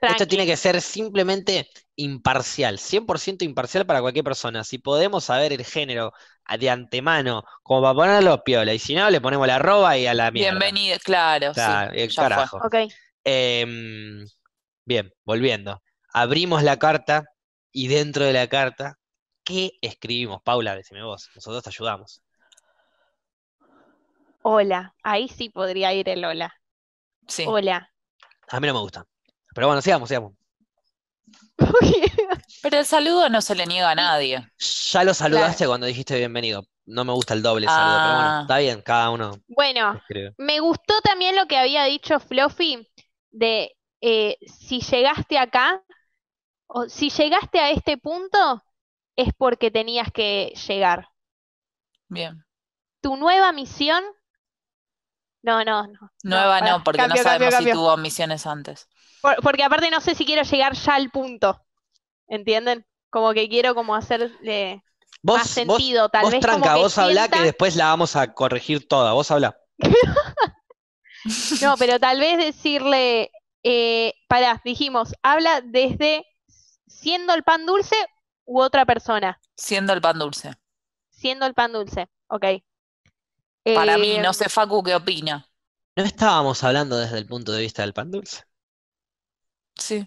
esto tiene que ser simplemente imparcial, 100% imparcial para cualquier persona. Si podemos saber el género de antemano, como para ponerlo piola, y si no, le ponemos la arroba y a la mierda. Bienvenido, claro. carajo. Em, bien, volviendo. Abrimos la carta y dentro de la carta, ¿qué escribimos? Paula, decime vos, nosotros te ayudamos. Hola, ahí sí podría ir el hola. Sí. Hola. A mí no me gusta. Pero bueno, sigamos, sigamos. Pero el saludo no se le niega a nadie. Ya lo saludaste cuando dijiste bienvenido. No me gusta el doble saludo, pero bueno, ah. está bien, cada uno. Bueno, me gustó también lo que había dicho Fluffy de eh, si llegaste acá, o si llegaste a este punto, es porque tenías que llegar. Bien. Tu nueva misión. No, no, no. Nueva no, porque no sabemos si tuvo misiones antes porque aparte no sé si quiero llegar ya al punto. ¿Entienden? Como que quiero como hacerle más sentido, tal vos vez. Tranca, como que vos habla que después la vamos a corregir toda. Vos habla. no, pero tal vez decirle, eh, pará, dijimos, habla desde siendo el pan dulce u otra persona. Siendo el pan dulce. Siendo el pan dulce, ok. Para mí, eh, no sé, Facu, ¿qué opina? No estábamos hablando desde el punto de vista del pan dulce. Sí.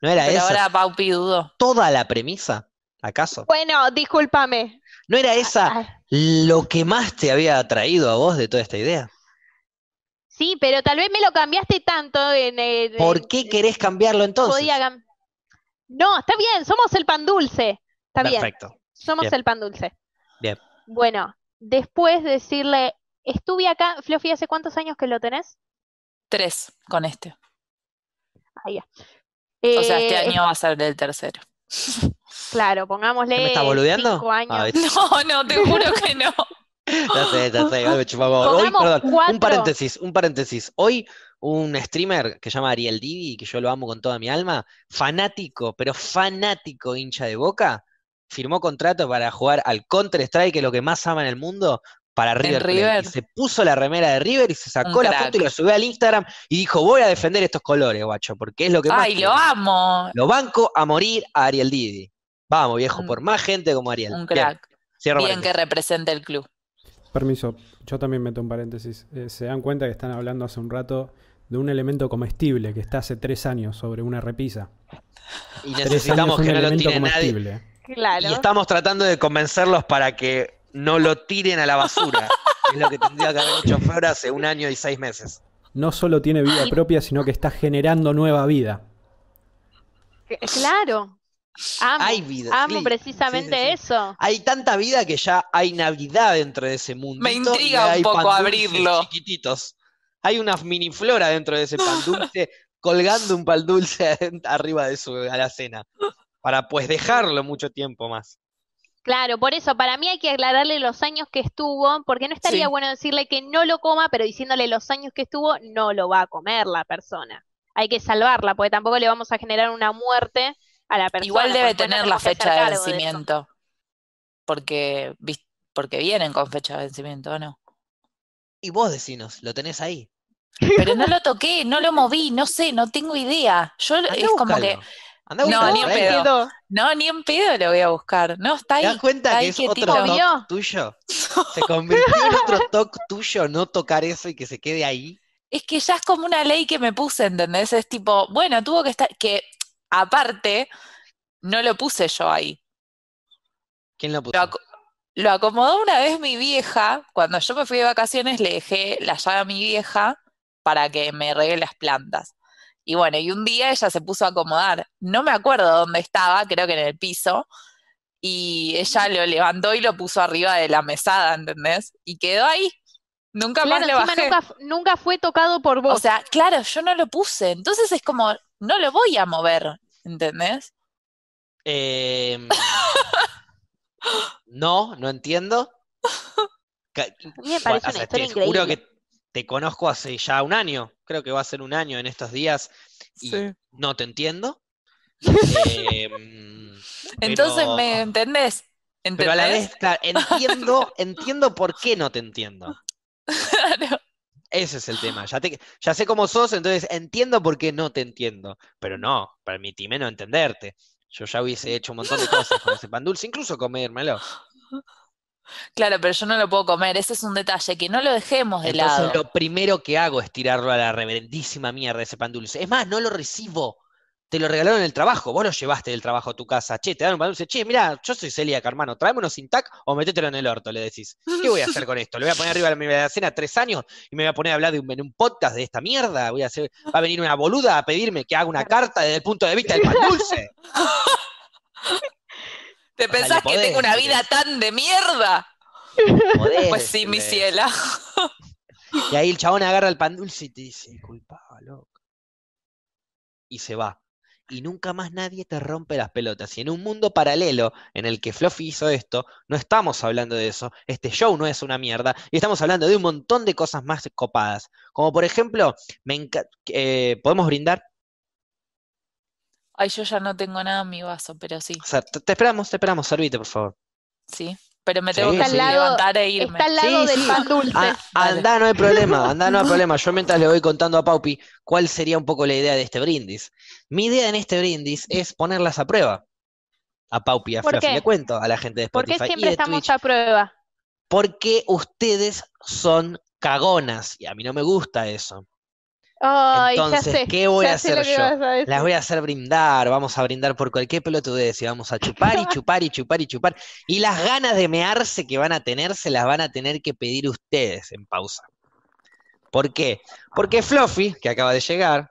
No era esa. ahora Paupi dudó. Toda la premisa, ¿acaso? Bueno, discúlpame. ¿No era ah, esa ah. lo que más te había atraído a vos de toda esta idea? Sí, pero tal vez me lo cambiaste tanto en... el... ¿Por qué querés cambiarlo entonces? No, está bien, somos el pan dulce. Está Perfecto. Somos el pan dulce. Bien. Bueno, después decirle, estuve acá, Fluffy, ¿hace cuántos años que lo tenés? Tres, con este. Ah, o sea, este eh, año va a ser del tercero. Claro, pongámosle. ¿Me boludeando? años. no, no, te juro que no. ya sé, ya sé, Hoy, perdón, un paréntesis, un paréntesis. Hoy un streamer que se llama Ariel Divi, que yo lo amo con toda mi alma, fanático, pero fanático hincha de Boca, firmó contrato para jugar al Counter Strike, que lo que más ama en el mundo, para River, Y se puso la remera de River y se sacó la foto y la subió al Instagram y dijo, voy a defender estos colores, guacho, porque es lo que más... ¡Ay, lo amo! Lo banco a morir a Ariel Didi. Vamos, viejo, mm. por más gente como Ariel. Un crack. Bien, que represente el club. Permiso, yo también meto un paréntesis. Eh, se dan cuenta que están hablando hace un rato de un elemento comestible que está hace tres años sobre una repisa. Y necesitamos que no lo tiene comestible. nadie. Y estamos tratando de convencerlos para que no lo tiren a la basura. es lo que tendría que haber hecho Flor hace un año y seis meses. No solo tiene vida propia, sino que está generando nueva vida. Claro. Amo, hay vida. Amo precisamente eso. Hay tanta vida que ya hay Navidad dentro de ese mundo. Me intriga un poco abrirlo. Hay una mini flora dentro de ese pan dulce, colgando un pan dulce arriba de su alacena. Para pues dejarlo mucho tiempo más. Claro, por eso, para mí hay que aclararle los años que estuvo, porque no estaría bueno decirle que no lo coma, pero diciéndole los años que estuvo, no lo va a comer la persona. Hay que salvarla, porque tampoco le vamos a generar una muerte a la persona. Igual debe tener la fecha de vencimiento, porque, porque vienen con fecha de vencimiento, no? Y vos decinos, lo tenés ahí. Pero no lo toqué, no lo moví, no sé, no tengo idea. Yo es como que no, ni en pedo. No, ni en lo voy a buscar. No, está ahí. ¿Te das cuenta que es otro toque tuyo? Se convirtió en otro toque tuyo no tocar eso y que se quede ahí. Es que ya es como una ley que me puse, ¿entendés? Es tipo, bueno, tuvo que estar. Que aparte, no lo puse yo ahí. ¿Quién lo puso? Lo, acomodó una vez mi vieja. Cuando yo me fui de vacaciones, le dejé la llave a mi vieja para que me regue las plantas. Y bueno, y un día ella se puso a acomodar. No me acuerdo dónde estaba, creo que en el piso. Y ella lo levantó y lo puso arriba de la mesada, ¿entendés? Y quedó ahí. Nunca más le bajé. Nunca, nunca fue tocado por vos. O sea, claro, yo no lo puse. Entonces es como, no lo voy a mover, ¿entendés? Em, no, no entiendo. A me parece una historia te Juro que te conozco hace ya un año creo que va a ser un año en estos días y no te entiendo. Em, entonces me entendés. Pero a la vez, entiendo, entiendo por qué no te entiendo. Ese es el tema. Ya, ya sé cómo sos, entonces entiendo por qué no te entiendo. Pero no, permitime no entenderte. Yo ya hubiese hecho un montón de cosas con ese pan dulce, incluso comérmelo. Claro, pero yo no lo puedo comer, ese es un detalle, que no lo dejemos de Entonces, Lo primero que hago es tirarlo a la reverendísima mierda ese pan dulce. Es más, no lo recibo. Te lo regalaron en el trabajo, vos lo llevaste del trabajo a tu casa. Che, te dan un pan dulce. Che, mira, yo soy Celia hermano. Traeme unos intac o métetelo en el orto, le decís. ¿Qué voy a hacer con esto? ¿Lo voy a poner arriba de la cena tres años y me voy a poner a hablar de un, en podcast de esta mierda? Voy a hacer, ¿Va a venir una boluda a pedirme que haga una carta desde el punto de vista del pan dulce? ¿Te pensás que tengo una vida tan de mierda? pues sí, mi ciela. Y ahí el chabón agarra el pan dulce y te dice, loco. Y se va. Y nunca más nadie te rompe las pelotas. Y en un mundo paralelo en el que Fluffy hizo esto, no estamos hablando de eso. Este show no es una mierda. Y estamos hablando de un montón de cosas más copadas. Como por ejemplo, eh, podemos brindar Ay, yo ya no tengo nada en mi vaso, pero sí. O sea, te, esperamos, te esperamos, servite, por favor. Sí, pero me tengo que levantar e irme. Está al lado del pan ah, dulce. Ah, andá, no hay problema, andá, no hay problema. Yo mientras le voy contando a Paupi cuál sería un poco la idea de este brindis. Mi idea en este brindis es ponerlas a prueba. A Paupi, a Fluffy, le cuento a la gente de Spotify. ¿Por qué siempre estamos a prueba? Porque ustedes son cagonas y a mí no me gusta eso. Entonces, ¿qué voy a hacer yo? Las voy a hacer brindar, vamos a brindar por cualquier pelotudez y vamos a chupar y chupar y chupar y chupar. Y las ganas de mearse que van a tener, se las van a tener que pedir ustedes en pausa. ¿Por qué? Porque Fluffy, que acaba de llegar,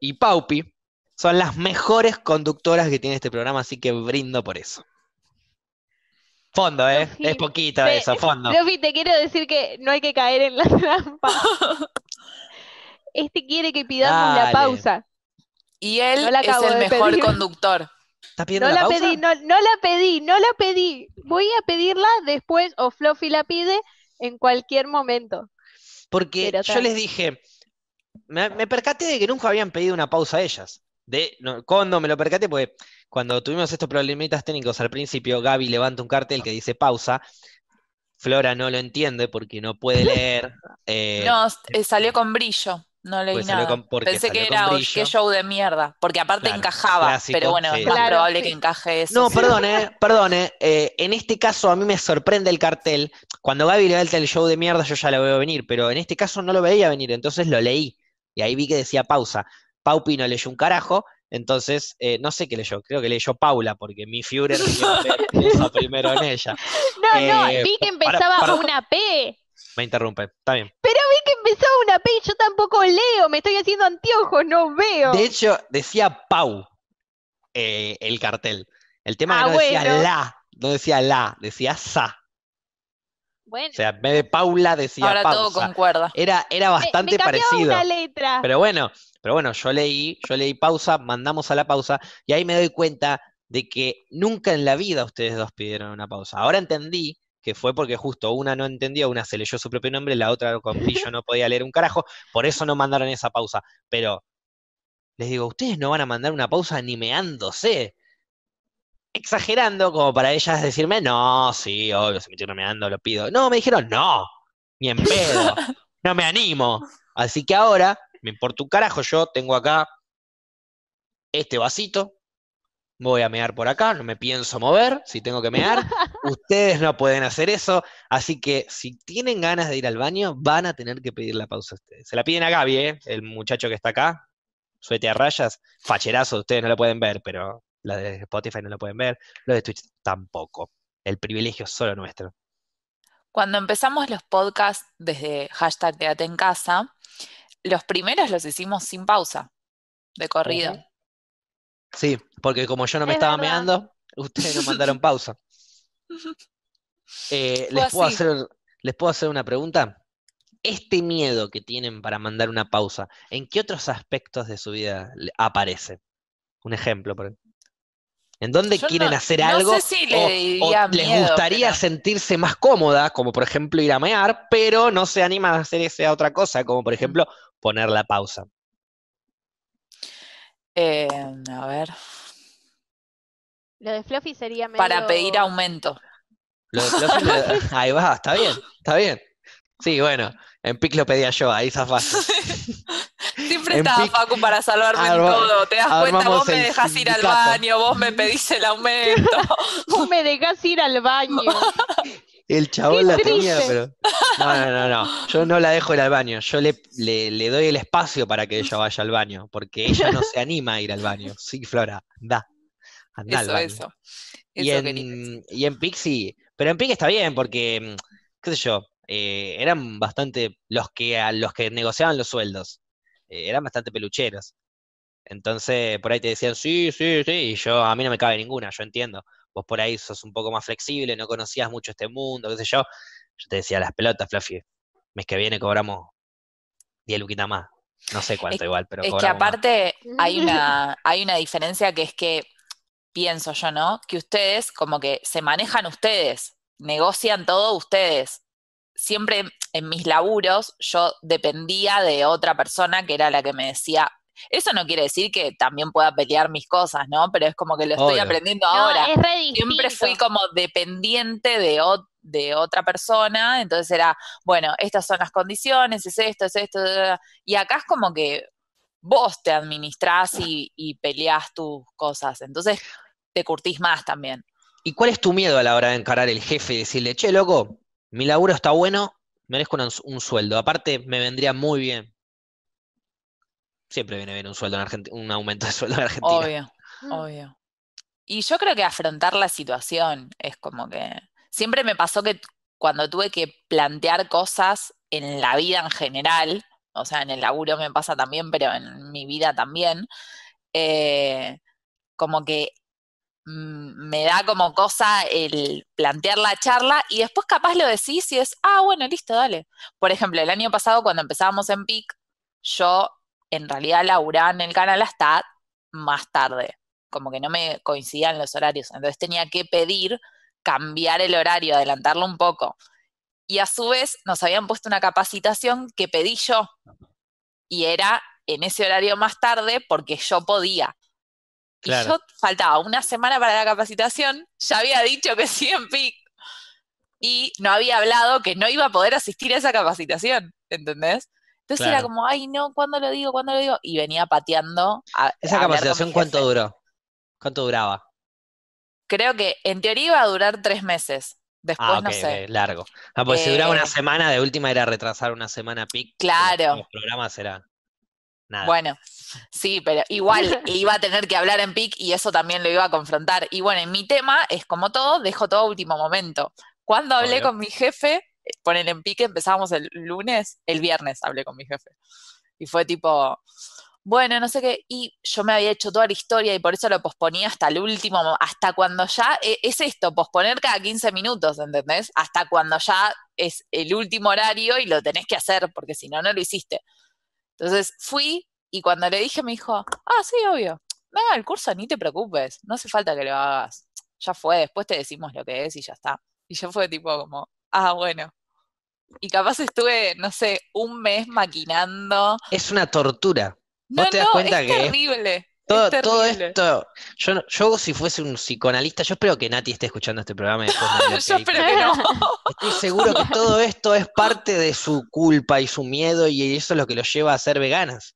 y Paupi son las mejores conductoras que tiene este programa, así que brindo por eso. Fondo, ¿eh? es poquito eso, fondo. Fluffy, te quiero decir que no hay que caer en la trampa. Este quiere que pidamos la pausa. Y él es el mejor conductor. no la, pedí, no, la pedí, no la pedí. Voy a pedirla después, o Fluffy la pide en cualquier momento. Porque yo les dije, me, percaté de que nunca habían pedido una pausa a ellas. De, me lo percaté, porque cuando tuvimos estos problemitas técnicos al principio, Gaby levanta un cartel que dice pausa. Flora no lo entiende porque no puede leer. Eh, no, eh, salió con brillo. No leí pues nada. Pensé que era qué show de mierda, porque aparte encajaba, pero bueno, es claro, probable que encaje eso. No, perdone, perdone. Eh, en este caso a mí me sorprende el cartel. Cuando Gaby le da el show de mierda yo ya lo veo venir, pero en este caso no lo veía venir, entonces lo leí. Y ahí vi que decía pausa. Paupi no leyó un carajo, entonces eh, no sé qué leyó, creo que leyó Paula, porque mi Führer empezó primero en ella. No, no, eh, vi que empezaba con una P me interrumpe, está bien. Pero vi que empezó una P yo tampoco leo, me estoy haciendo anteojos, no veo. De hecho, decía Pau eh, el cartel. El tema ah, no decía la, no decía la, decía sa. Bueno. O sea, en de Paula decía Ahora todo concuerda. Era, era bastante parecido. letra. Pero bueno, pero bueno, yo leí, yo leí pausa, mandamos a la pausa, y ahí me doy cuenta de que nunca en la vida ustedes dos pidieron una pausa. Ahora entendí que fue porque justo una no entendía, una se leyó su propio nombre, la otra con pillo no podía leer un carajo, por eso no mandaron esa pausa. Pero les digo, ustedes no van a mandar una pausa animeándose. Exagerando como para ellas decirme, no, sí, obvio, se metió meando, lo pido. No, me dijeron, no, ni en pedo, no me animo. Así que ahora, me importa un carajo, yo tengo acá este vasito voy a mear por acá, no me pienso mover, si tengo que mear, ustedes no pueden hacer eso, así que si tienen ganas de ir al baño, van a tener que pedir la pausa a ustedes. Se la piden a Gaby, ¿eh? el muchacho que está acá, suete a rayas, facherazo, ustedes no lo pueden ver, pero la de Spotify no lo pueden ver, los de Twitch tampoco. El privilegio es solo nuestro. Cuando empezamos los podcasts desde hashtag quédate en casa, los primeros los hicimos sin pausa, de corrido. Sí, porque como yo no me estaba meando, ustedes no mandaron pausa. Eh, ¿les, puedo hacer, una pregunta? Este miedo que tienen para mandar una pausa, ¿en qué otros aspectos de su vida aparece? Un ejemplo, por ejemplo. ¿En dónde quieren hacer algo? o, les gustaría sentirse más cómoda, como por ejemplo ir a mear, pero no se animan a hacer esa otra cosa, como por ejemplo poner la pausa. Eh, a ver. Lo de Fluffy sería medio... Para pedir aumento. Lo de Fluffy, Ahí va, está bien, está bien. Sí, bueno, en PIC lo pedía yo, ahí zafaste. Siempre estaba PIC... Facu para salvarme en todo. Te das cuenta, vos me dejas ir al baño, vos me pedís el aumento. vos me dejás ir al baño. El chabón la tenía, pero. No, no, no, no. Yo no la dejo ir al baño. Yo le, le, doy el espacio para que ella vaya al baño, porque ella no se anima a ir al baño. Sí, Flora, da. anda al baño. Eso. y, en, Pixi. Pero en Pixi está bien, porque, mm, qué sé yo, eh, eran bastante los que, a los que negociaban los sueldos. Eh, eran bastante pelucheros. Entonces, por ahí te decían, sí, sí, sí, y yo, a mí no me cabe ninguna, yo entiendo vos por ahí sos un poco más flexible, no conocías mucho este mundo, qué sé yo. Yo te decía, las pelotas, Fluffy, mes que viene cobramos 10 luquitas más. No sé cuánto igual, pero... Es que aparte hay una, hay una diferencia que es que, pienso yo, ¿no? Que ustedes como que se manejan ustedes, negocian todo ustedes. Siempre en mis laburos yo dependía de otra persona que era la que me decía, eso no quiere decir que también pueda pelear mis cosas, ¿no? Pero es como que lo estoy aprendiendo ahora. Es Siempre fui como dependiente de, otra persona, entonces era, bueno, estas son las condiciones, es esto, es esto, y acá es como que vos te administrás y, y peleás tus cosas, entonces te curtís más también. ¿Y cuál es tu miedo a la hora de encarar el jefe y decirle, che, loco, mi laburo está bueno, merezco un sueldo, aparte me vendría muy bien, siempre viene bien un sueldo en Argentina, un aumento de sueldo en Argentina. Obvio, mm. obvio. Y yo creo que afrontar la situación es como que. Siempre me pasó que cuando tuve que plantear cosas en la vida en general, o sea, en el laburo me pasa también, pero en mi vida también, eh, como que mm, me da como cosa el plantear la charla y después capaz lo decís y es, ah, bueno, listo, dale. Por ejemplo, el año pasado cuando empezábamos en PIC, yo en realidad laburaba en el canal hasta más tarde, como que no me coincidían los horarios, entonces tenía que pedir cambiar el horario, adelantarlo un poco. Y a su vez nos habían puesto una capacitación que pedí yo y era en ese horario más tarde porque yo podía. Y yo faltaba una semana para la capacitación, ya había dicho que sí en PIC y no había hablado que no iba a poder asistir a esa capacitación, ¿entendés? Entonces era como, ay, no, ¿cuándo lo digo? ¿Cuándo lo digo? Y venía pateando. ¿Esa capacitación cuánto duró? ¿Cuánto duraba? Creo que en teoría iba a durar tres meses. Ah, Después no sé. largo. Ah, pues si duraba eh, una semana, de última era retrasar una semana pic. Claro. Los programas eran. Nada. Bueno, sí, pero igual iba a tener que hablar en pic y eso también lo iba a confrontar. Y bueno, en mi tema es como todo, dejo todo a último momento. Cuando hablé con mi jefe, poner en pique, empezábamos el lunes, el viernes hablé con mi jefe. Y fue tipo, bueno, no sé qué, y yo me había hecho toda la historia y por eso lo posponía hasta el último, hasta cuando ya, eh, es esto, posponer cada 15 minutos, ¿entendés? Hasta cuando ya es el último horario y lo tenés que hacer, porque si no, no lo hiciste. Entonces fui y cuando le dije me dijo, ah, sí, obvio, no, el curso ni te preocupes, no hace falta que lo hagas, ya fue, después te decimos lo que es y ya está. Y yo fue tipo como, ah, bueno. Y capaz estuve, no sé, un mes maquinando. Es una tortura. No, te das cuenta que Es... Todo, todo, esto, yo, yo si fuese un psicoanalista, yo espero que Nati esté escuchando este programa. Y no yo espero que no. Estoy seguro que todo esto es parte de su culpa y su miedo y eso es lo que los lleva a ser veganas.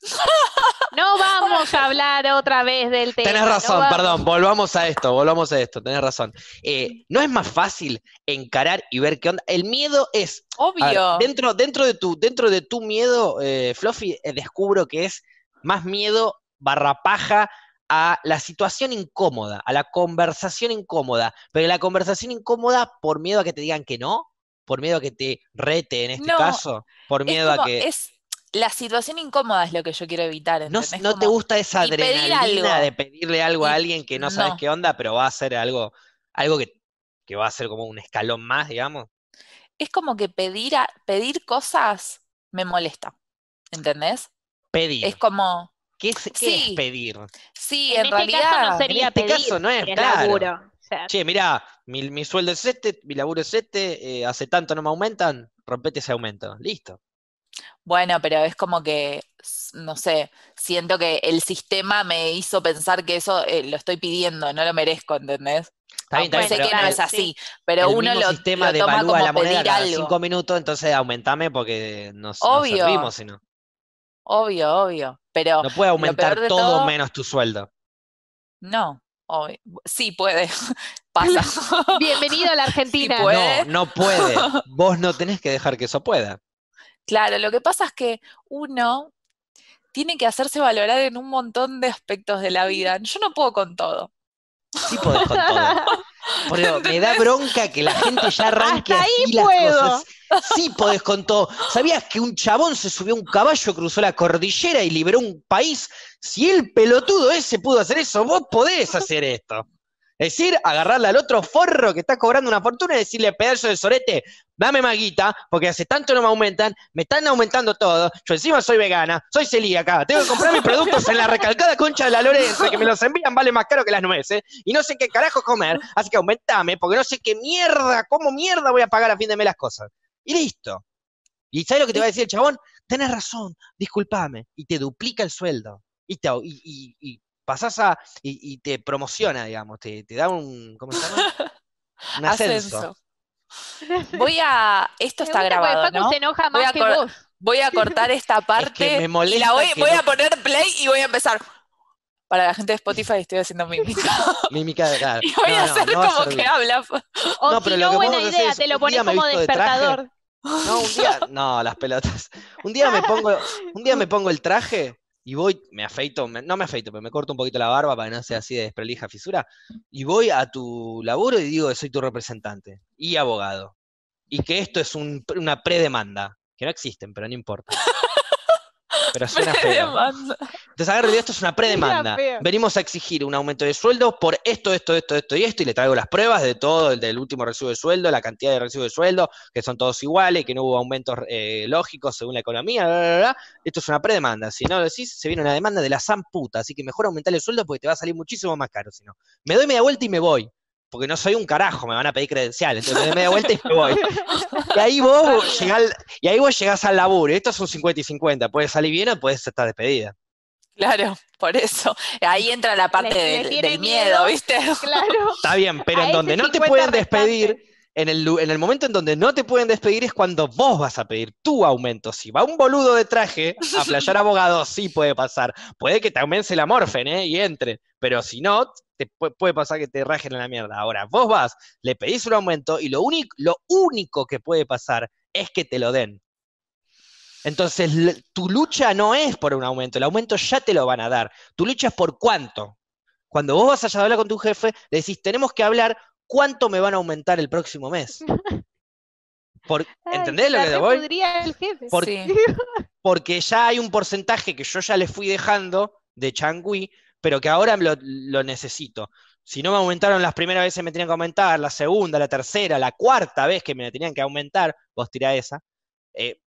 No vamos a hablar otra vez del tema. Tenés razón, perdón, volvamos a esto, volvamos a esto, tenés razón. Eh, ¿No es más fácil encarar y ver qué onda? El miedo es... Obvio. dentro, dentro, de tu, dentro de tu miedo, eh, Fluffy, eh, descubro que es más miedo barra paja a la situación incómoda, a la conversación incómoda, pero la conversación incómoda por miedo a que te digan que no, por miedo a que te rete en este caso, por miedo a que... Es la situación incómoda es lo que yo quiero evitar. No, no te gusta esa adrenalina de pedirle algo a alguien que no sabes qué onda, pero va a ser algo, algo que, va a ser como un escalón más, digamos. Es como que pedir, pedir cosas me molesta, ¿entendés? Pedir. Es como... ¿Qué es, pedir? Sí, en, este realidad... Caso no sería este pedir, caso no es, Che, mira mi, sueldo es este, mi laburo es este, eh, hace tanto no me aumentan, rompete ese aumento. Listo. Bueno, pero es como que, no sé, siento que el sistema me hizo pensar que eso eh, lo estoy pidiendo, no lo merezco, ¿entendés? También sé que no es así, pero uno lo, sistema de valúa la moneda cinco minutos, entonces aumentame porque nos, obvio, nos servimos, Obvio, obvio, pero no puede aumentar todo, menos tu sueldo. No, sí puede. Pasa. Bienvenido a la Argentina. No, no puede. Vos no tenés que dejar que eso pueda. Claro, lo que pasa es que uno tiene que hacerse valorar en un montón de aspectos de la vida. Yo no puedo con todo. Sí podés con todo. me da bronca que la gente ya arranque así ahí las Sí podés con todo. ¿Sabías que un chabón se subió a un caballo, cruzó la cordillera y liberó un país? Si el pelotudo ese pudo hacer eso, vos podés hacer esto decir, agarrarle al otro forro que está cobrando una fortuna y decirle pedazo de sorete, dame maguita, porque hace tanto no me aumentan, me están aumentando todo, yo encima soy vegana, soy celíaca, tengo que comprar mis productos en la recalcada concha de la Lorenza, que me los envían vale más caro que las nueces, y no sé qué carajo comer, así que aumentame, porque no sé qué mierda, cómo mierda voy a pagar a fin de mes las cosas. Y listo. ¿Y sabes lo que te va a decir el chabón? Tenés razón, discúlpame, y te duplica el sueldo. Y, te, y pasás a. y, te promociona, digamos, te, da un. ¿Cómo se llama? Un ascenso. Voy a. Esto está grabado. ¿no? voy, a cortar esta parte. me y la voy, voy a poner play y voy a empezar. Para la gente de Spotify estoy haciendo mímica. mímica de claro. Y voy a hacer como que habla. no, pero lo que buena idea, es, te lo pones como despertador. De no, un día. No, las pelotas. Un día me pongo, un día me pongo el traje y voy, me afeito, no me afeito, pero me corto un poquito la barba para que no sea así de desprelija fisura, y voy a tu laburo y digo que soy tu representante y abogado, y que esto es un, una predemanda, que no existen, pero no importa. Pero Entonces, agarro y esto es una predemanda. Venimos a exigir un aumento de sueldo por esto, esto, esto, esto y esto, y le traigo las pruebas de todo, el del último recibo de sueldo, la cantidad de recibo de sueldo, que son todos iguales, que no hubo aumentos eh, lógicos según la economía, bla, bla, bla. Esto es una predemanda. Si no lo decís, se viene una demanda de la san puta, así que mejor aumentar el sueldo porque te va a salir muchísimo más caro, si no. Me doy media vuelta y me voy porque no soy un carajo, me van a pedir credenciales. Entonces me doy media vuelta y me voy. Y ahí vos, llegás, al laburo. esto es un 50 y 50. Puedes salir bien o puedes estar despedida. Claro, por eso. Ahí entra la parte del, miedo, ¿viste? Claro. Está bien, pero en donde no te pueden despedir en el, momento en donde no te pueden despedir es cuando vos vas a pedir tu aumento. Si va un boludo de traje a playar abogado, sí puede pasar. Puede que te se la morfen eh, y entre. pero si no, te puede pasar que te rajen en la mierda. Ahora, vos vas, le pedís un aumento y lo, lo único que puede pasar es que te lo den. Entonces, tu lucha no es por un aumento, el aumento ya te lo van a dar. Tu lucha es por cuánto. Cuando vos vas a hablar con tu jefe, le decís, tenemos que hablar ¿cuánto me van a aumentar el próximo mes? Por, lo que te voy? El jefe. sí. Porque ya hay un porcentaje que yo ya le fui dejando de Changui, pero que ahora lo, necesito. Si no me aumentaron las primeras veces me tenían que aumentar, la segunda, la tercera, la cuarta vez que me tenían que aumentar, vos tirá esa, eh,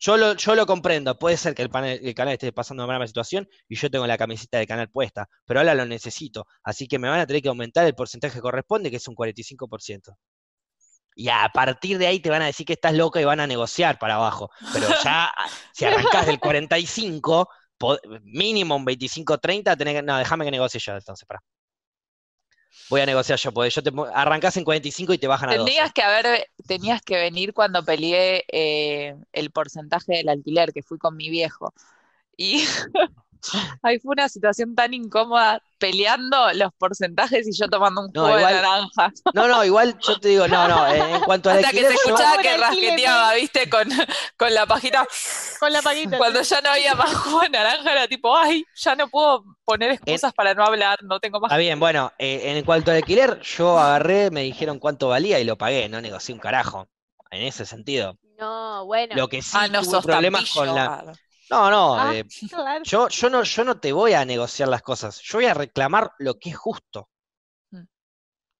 yo lo, comprendo, puede ser que el, canal esté pasando una mala situación y yo tengo la camiseta de canal puesta, pero ahora lo necesito, así que me van a tener que aumentar el porcentaje que corresponde, que es un 45%. Y a partir de ahí te van a decir que estás loca y van a negociar para abajo. Pero ya, ah, si arrancas del 45, mínimo un 25-30, No, déjame que negocie yo entonces, para voy a negociar yo, porque yo te arrancás en 45 y te bajan a 12. Tenías que haber, tenías que venir cuando peleé eh, el porcentaje del alquiler, que fui con mi viejo. Y Ahí fue una situación tan incómoda peleando los porcentajes y yo tomando un de naranja. No, no, igual yo te digo, no, no, eh, en cuanto a Hasta que se escuchaba que rasqueteaba, viste, con, la pajita. Con la pajita. Cuando ya no había más jugo de naranja, era tipo, ay, ya no puedo poner excusas para no hablar, no tengo más. Está bien, bueno, eh, en cuanto al alquiler, yo agarré, me dijeron cuánto valía y lo pagué, no negocié un carajo. En ese sentido. No, bueno. Lo que sí ah, problemas con la. No, no, ah, eh, yo, yo no, yo no te voy a negociar las cosas, yo voy a reclamar lo que es justo. Mm.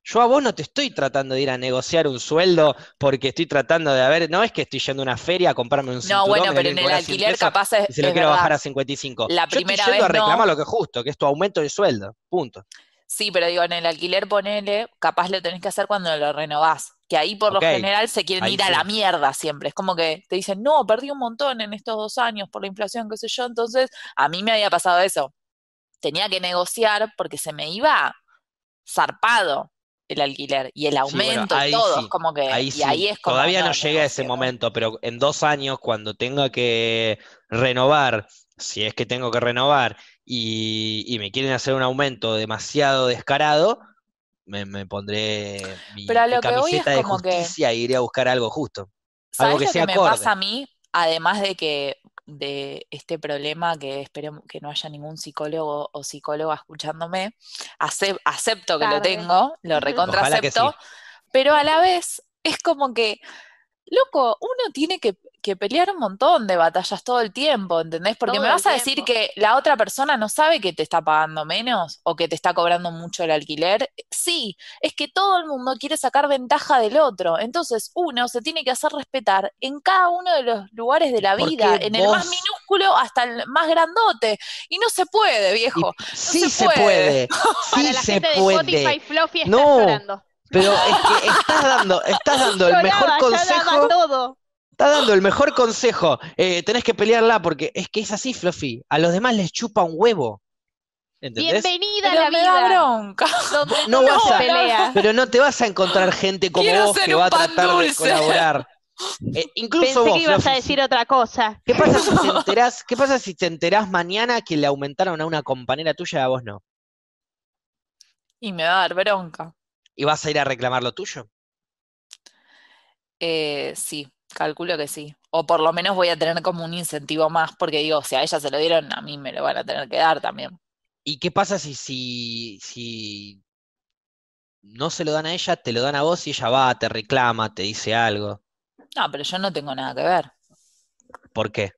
Yo a vos no te estoy tratando de ir a negociar un sueldo porque estoy tratando de haber. No es que estoy yendo a una feria a comprarme un cinturón. No, bueno, pero en el alquiler capaz es. se lo quiero bajar a 55. La primera Yo estoy a reclamar lo que es justo, que es tu aumento de sueldo. Punto. Sí, pero digo, en el alquiler ponele, capaz lo tenés que hacer cuando lo renovás que ahí por lo general se quieren ir a la mierda siempre. Es como que te dicen, no, perdí un montón en estos dos años por la inflación, qué sé yo. Entonces, a mí me había pasado eso. Tenía que negociar porque se me iba zarpado el alquiler y el aumento todo. como que y ahí es como, Todavía no, llega ese momento, pero en dos años, cuando tenga que renovar, si es que tengo que renovar, y me quieren hacer un aumento demasiado descarado, me, pondré mi, Pero lo camiseta que es como de justicia que... e iré a buscar algo justo. algo que lo sea que me pasa a mí? Además de que de este problema que espero que no haya ningún psicólogo o psicóloga escuchándome, acepto que lo tengo, lo recontracepto, pero a la vez es como que, loco, uno tiene que que pelear un montón de batallas todo el tiempo, ¿entendés? Porque me vas a decir que la otra persona no sabe que te está pagando menos o que te está cobrando mucho el alquiler. Sí, es que todo el mundo quiere sacar ventaja del otro. Entonces, uno se tiene que hacer respetar en cada uno de los lugares de la vida, en el más minúsculo hasta el más grandote. Y no se puede, viejo. sí se puede. sí se puede. no. Pero es que estás dando, estás dando el mejor consejo. Todo. Está dando el mejor consejo. Eh, tenés que pelearla porque es que es así, Fluffy. A los demás les chupa un huevo. Bienvenida a la vida. bronca. no, vas a pelear. Pero no te vas a encontrar gente como vos que va a tratar de colaborar. Eh, incluso Pensé que ibas a decir otra cosa. ¿Qué pasa, si te enterás, mañana que le aumentaron a una compañera tuya y a vos no? Y me va a dar bronca. ¿Y vas a ir a reclamar lo tuyo? Eh, sí. Calculo que sí. O por lo menos voy a tener como un incentivo más, porque digo, si a ella se lo dieron, a mí me lo van a tener que dar también. ¿Y qué pasa si, si, si no se lo dan a ella, te lo dan a vos y ella va, te reclama, te dice algo? No, pero yo no tengo nada que ver. ¿Por qué?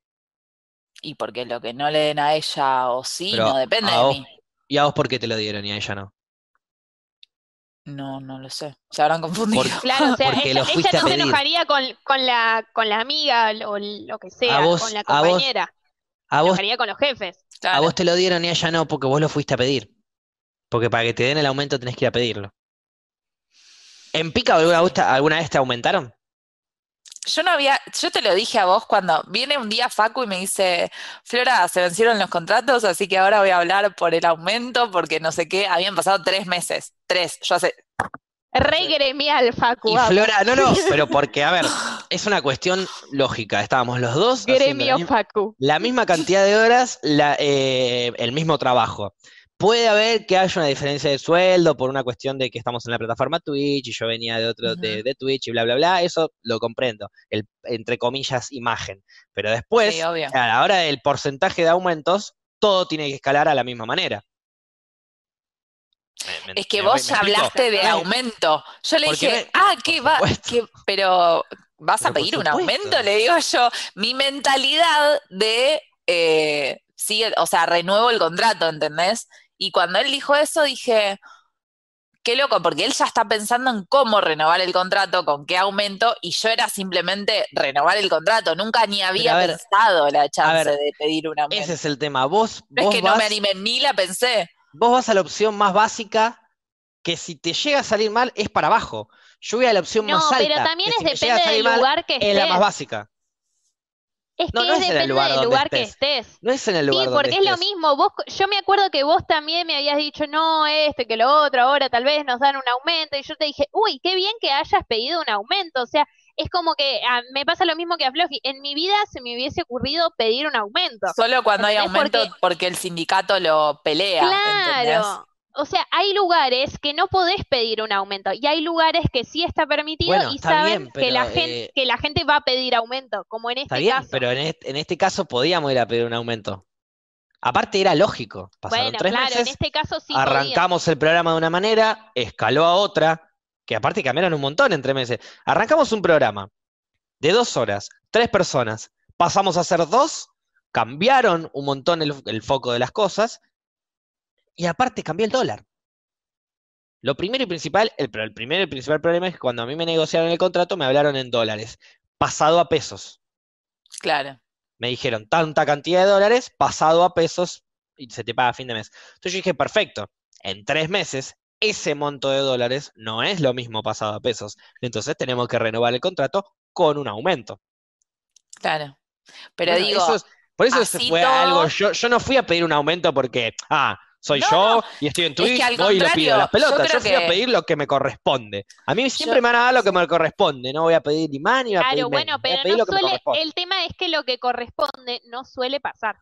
Y porque lo que no le den a ella o sí, no depende de mí. ¿Y a vos por qué te lo dieron y a ella no? No, no lo sé. Se habrán confundido. claro, o sea, ella, no se enojaría con, la, con la amiga o lo que sea, con la compañera. A vos, enojaría con los jefes. A vos te lo dieron y a ella no, porque vos lo fuiste a pedir. Porque para que te den el aumento tenés que ir a pedirlo. ¿En pica alguna vez te aumentaron? yo no había, yo te lo dije a vos cuando viene un día Facu y me dice, Flora, se vencieron los contratos, así que ahora voy a hablar por el aumento, porque no sé qué, habían pasado tres meses, tres, yo hace... Rey gremial, Facu. Y Flora, no, no, pero porque, a ver, es una cuestión lógica, estábamos los dos... Gremio, la Facu. la misma cantidad de horas, la, eh, el mismo trabajo. Puede haber que haya una diferencia de sueldo por una cuestión de que estamos en la plataforma Twitch y yo venía de otro de, Twitch y bla, bla, bla. Eso lo comprendo. El, entre comillas, imagen. Pero después, ahora el porcentaje de aumentos, todo tiene que escalar a la misma manera. es que vos hablaste de aumento. Yo le dije, ah, ¿qué va? pero vas a pedir un aumento, le digo yo. Mi mentalidad de, eh, sí, o sea, renuevo el contrato, ¿entendés? Y cuando él dijo eso, dije, qué loco, porque él ya está pensando en cómo renovar el contrato, con qué aumento, y yo era simplemente renovar el contrato. Nunca ni había pensado la chance de pedir un aumento. Ese es el tema. Vos, no vos es que no me animé, ni la pensé. Vos vas a la opción más básica, que si te llega a salir mal, es para abajo. Yo voy a la opción más alta. Pero también depende del lugar que estés. Es la más básica. Es que no, es depende en el lugar del lugar que estés. No es en el lugar. Sí, porque es lo mismo. Vos, yo me acuerdo que vos también me habías dicho, no, esto, que lo otro, ahora tal vez nos dan un aumento. Y yo te dije, uy, qué bien que hayas pedido un aumento. O sea, es como que ah, me pasa lo mismo que a Floji. En mi vida se me hubiese ocurrido pedir un aumento. Solo cuando hay aumento porque... el sindicato lo pelea. Claro o sea, hay lugares que no podés pedir un aumento y hay lugares que sí está permitido y saben eh, que, la gente, va a pedir aumento, como en este caso. Pero en este, caso podíamos ir a pedir un aumento. Aparte era lógico. bueno, claro, en este caso sí arrancamos el programa de una manera, escaló a otra, que aparte cambiaron un montón entre meses. Arrancamos un programa de dos horas, tres personas, pasamos a ser dos, cambiaron un montón el foco de las cosas y aparte cambié el dólar. Lo primero y principal, el, el primero y principal problema es que cuando a mí me negociaron el contrato me hablaron en dólares, pasado a pesos. Claro. Me dijeron tanta cantidad de dólares, pasado a pesos, y se te paga a fin de mes. Entonces yo dije, perfecto, en tres meses ese monto de dólares no es lo mismo pasado a pesos. Entonces tenemos que renovar el contrato con un aumento. Claro. Pero digo. por eso se fue algo. Yo, yo no fui a pedir un aumento porque, ah, soy yo y estoy en Twitch, es voy y lo pido las pelotas. Yo, voy a pedir lo que me corresponde. A mí siempre me van a dar lo que me corresponde, no voy a pedir ni más ni voy a claro, bueno, Pero no suele... El tema es que lo que corresponde no suele pasar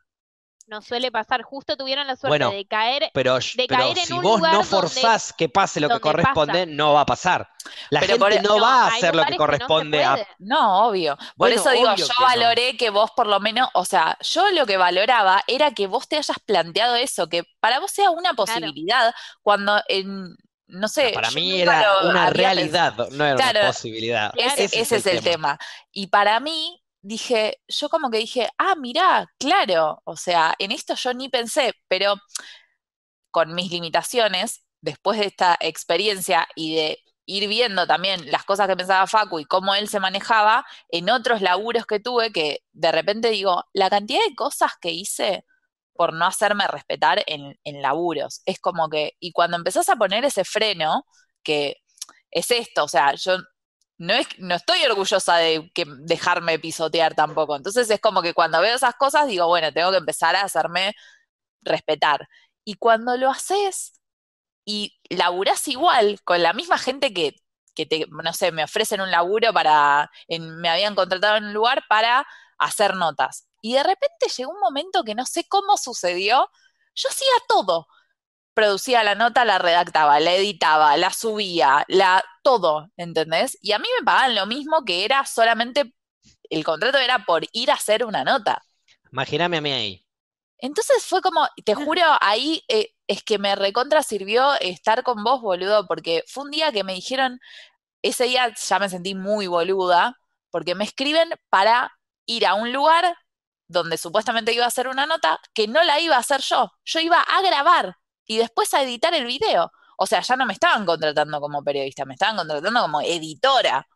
no suele pasar. Justo tuvieron la suerte de caer, pero, de en si vos no forzás que pase lo que corresponde, no va a pasar. La gente no, va a hacer lo que corresponde no a. No, obvio. por eso digo, yo valoré que vos por lo menos, o sea, yo lo que valoraba era que vos te hayas planteado eso, que para vos sea una posibilidad cuando en no sé. Ah, para mí era una realidad, no era una posibilidad. Ese, es, el, tema. Y para mí, dije, yo como que dije, ah, mirá, claro, o sea, en esto yo ni pensé, pero con mis limitaciones, después de esta experiencia y de ir viendo también las cosas que pensaba Facu y cómo él se manejaba, en otros laburos que tuve, que de repente digo, la cantidad de cosas que hice por no hacerme respetar en, en laburos, es como que, y cuando empezás a poner ese freno, que es esto, o sea, yo no, estoy orgullosa de dejarme pisotear tampoco. Entonces es como que cuando veo esas cosas digo, bueno, tengo que empezar a hacerme respetar. Y cuando lo haces y laburás igual con la misma gente que, te, no sé, me ofrecen un laburo para, me habían contratado en un lugar para hacer notas. Y de repente llegó un momento que no sé cómo sucedió, yo hacía todo producía la nota, la redactaba, la editaba, la subía, la todo, ¿entendés? Y a mí me pagaban lo mismo que era solamente, el contrato era por ir a hacer una nota. Imagíname a mí ahí. Entonces fue como, te juro, ahí eh, es que me recontra sirvió estar con vos, boludo, porque fue un día que me dijeron, ese día ya me sentí muy boluda, porque me escriben para ir a un lugar donde supuestamente iba a hacer una nota que no la iba a hacer yo, yo iba a grabar y después a editar el video. O sea, ya no me estaban contratando como periodista, me estaban contratando como editora.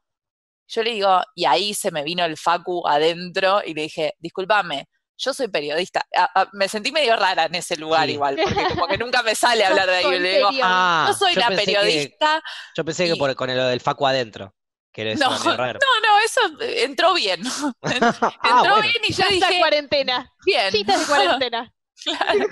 Yo le digo, y ahí se me vino el Facu adentro y le dije, discúlpame, yo soy periodista. me sentí medio rara en ese lugar igual, porque nunca me sale hablar de ahí. Yo le digo, no ah, soy la periodista. yo pensé que con lo del Facu adentro. Que no, no, no, eso entró bien. entró ah, bien y Ya está cuarentena. Bien. de cuarentena. Claro.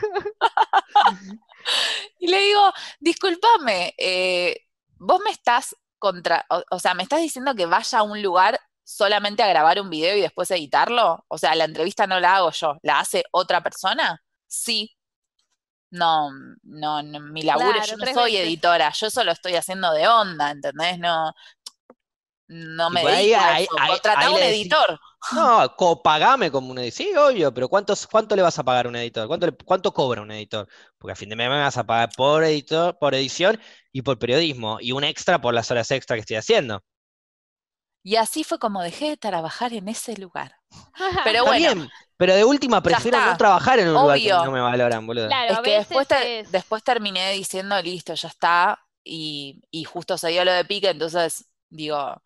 Y le digo, discúlpame, eh, vos me estás contra, o, sea, me estás diciendo que vaya a un lugar solamente a grabar un video y después editarlo. O sea, la entrevista no la hago yo, la hace otra persona. Sí. No, no, mi laburo, yo no soy editora, yo solo estoy haciendo de onda, ¿entendés? No, no me dedico a eso. un editor. No, copagame como un editor. Sí, obvio, pero ¿cuánto le vas a pagar a un editor? ¿Cuánto, cobra un editor? Porque a fin de mes me vas a pagar por editor, por edición y por periodismo, y un extra por las horas extra que estoy haciendo. Y así fue como dejé de trabajar en ese lugar. Pero bueno. Está bien, pero de última prefiero no trabajar en un lugar que no me valoran, boludo. es que después, terminé diciendo, listo, ya está. Y, y justo se dio lo de pique, entonces digo,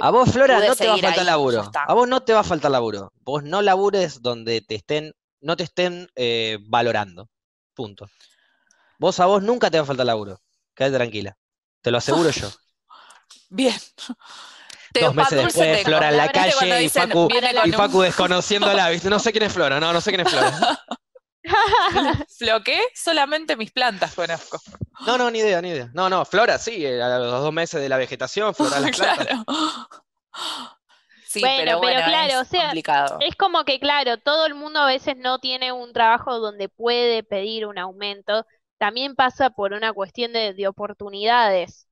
a vos, eh, Flora, no te va a faltar laburo. A vos no te va a faltar laburo. Vos no labures donde te estén, no te estén eh, valorando. Punto. Vos a vos nunca te va a faltar laburo. Quédate tranquila. Te lo aseguro yo. Bien. Dos meses después, Flora en la calle y, Facu, desconociéndola. No sé quién es Flora, no, no sé quién es Flora. Floqué, solamente mis plantas conozco. No, no, ni idea, ni idea. No, no, flora sí, eh, a los dos meses de la vegetación, flora Claro. Sí, pero, claro, es es como que claro, todo el mundo a veces no tiene un trabajo donde puede pedir un aumento. También pasa por una cuestión de, oportunidades.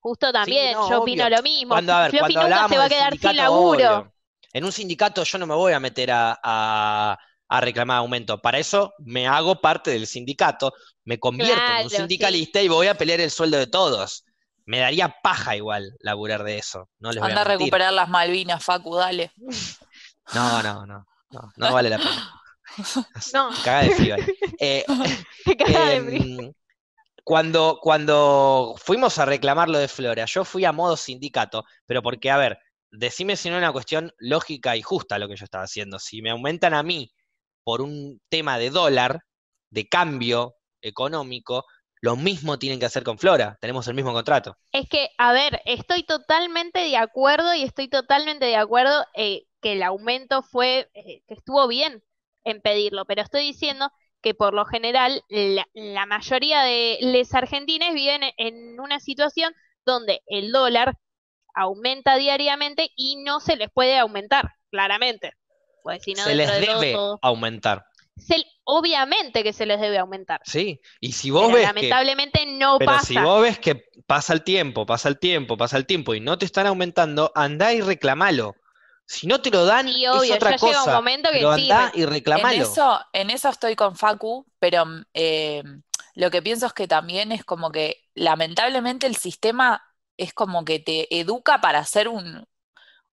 Justo también, yo opino lo mismo. Cuando, a ver, se va a quedar sin laburo. En un sindicato yo no me voy a meter a a reclamar aumento. Para eso me hago parte del sindicato, me convierto en un sindicalista y voy a pelear el sueldo de todos. Me daría paja igual laburar de eso. No Anda a, recuperar las Malvinas, Facu, dale. No, no, no. No, vale la pena. No. Caga de frío. Eh, em, cuando, cuando fuimos a reclamar lo de Flora, yo fui a modo sindicato, pero porque, a ver, decime si no es una cuestión lógica y justa lo que yo estaba haciendo. Si me aumentan a mí por un tema de dólar, de cambio económico, lo mismo tienen que hacer con Flora, tenemos el mismo contrato. Es que, a ver, estoy totalmente de acuerdo y estoy totalmente de acuerdo eh, que el aumento fue, eh, que estuvo bien en pedirlo, pero estoy diciendo que por lo general la, la mayoría de los argentines viven en una situación donde el dólar aumenta diariamente y no se les puede aumentar, claramente. Pues se les debe aumentar. obviamente que se les debe aumentar. Sí, y si vos ves. Lamentablemente que, no pero pasa. si vos ves que pasa el tiempo, pasa el tiempo, pasa el tiempo y no te están aumentando, andá y reclamalo. Si no te lo dan, es otra cosa. un momento que andá y reclamalo. En eso, en eso estoy con Facu, pero eh, lo que pienso es que también es como que lamentablemente el sistema es como que te educa para hacer un,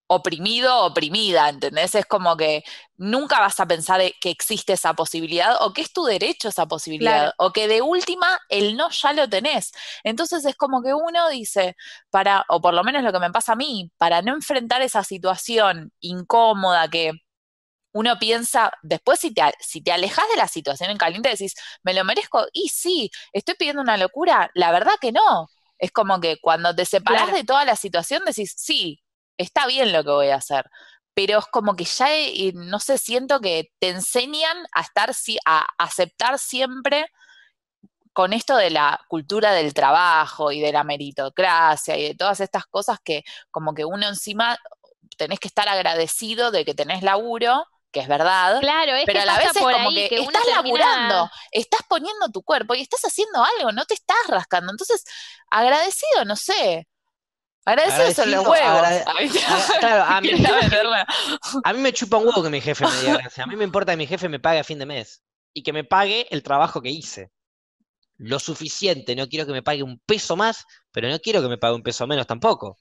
oprimido, oprimida, ¿entendés? Es como que nunca vas a pensar e, que existe esa posibilidad o que es tu derecho esa posibilidad o que de última el no ya lo tenés. Entonces es como que uno dice, para, o por lo menos lo que me pasa a mí, para no enfrentar esa situación incómoda que uno piensa, después si te, si te alejas de la situación en caliente decís, me lo merezco, y sí, estoy pidiendo una locura, la verdad que no. Es como que cuando te separás de toda la situación decís, sí, está bien lo que voy a hacer, pero es como que ya, no sé, siento que te enseñan a estar, a aceptar siempre con esto de la cultura del trabajo y de la meritocracia y de todas estas cosas que como que uno encima tenés que estar agradecido de que tenés laburo, que es verdad. Claro, pero a la vez es como que, estás laburando, estás poniendo tu cuerpo y estás haciendo algo, no te estás rascando. Entonces, agradecido, no sé eso los huevos. A, mí, me chupa un huevo que mi jefe me diga A mí me importa que mi jefe me pague a fin de mes y que me pague el trabajo que hice. Lo suficiente, no quiero que me pague un peso más, pero no quiero que me pague un peso menos tampoco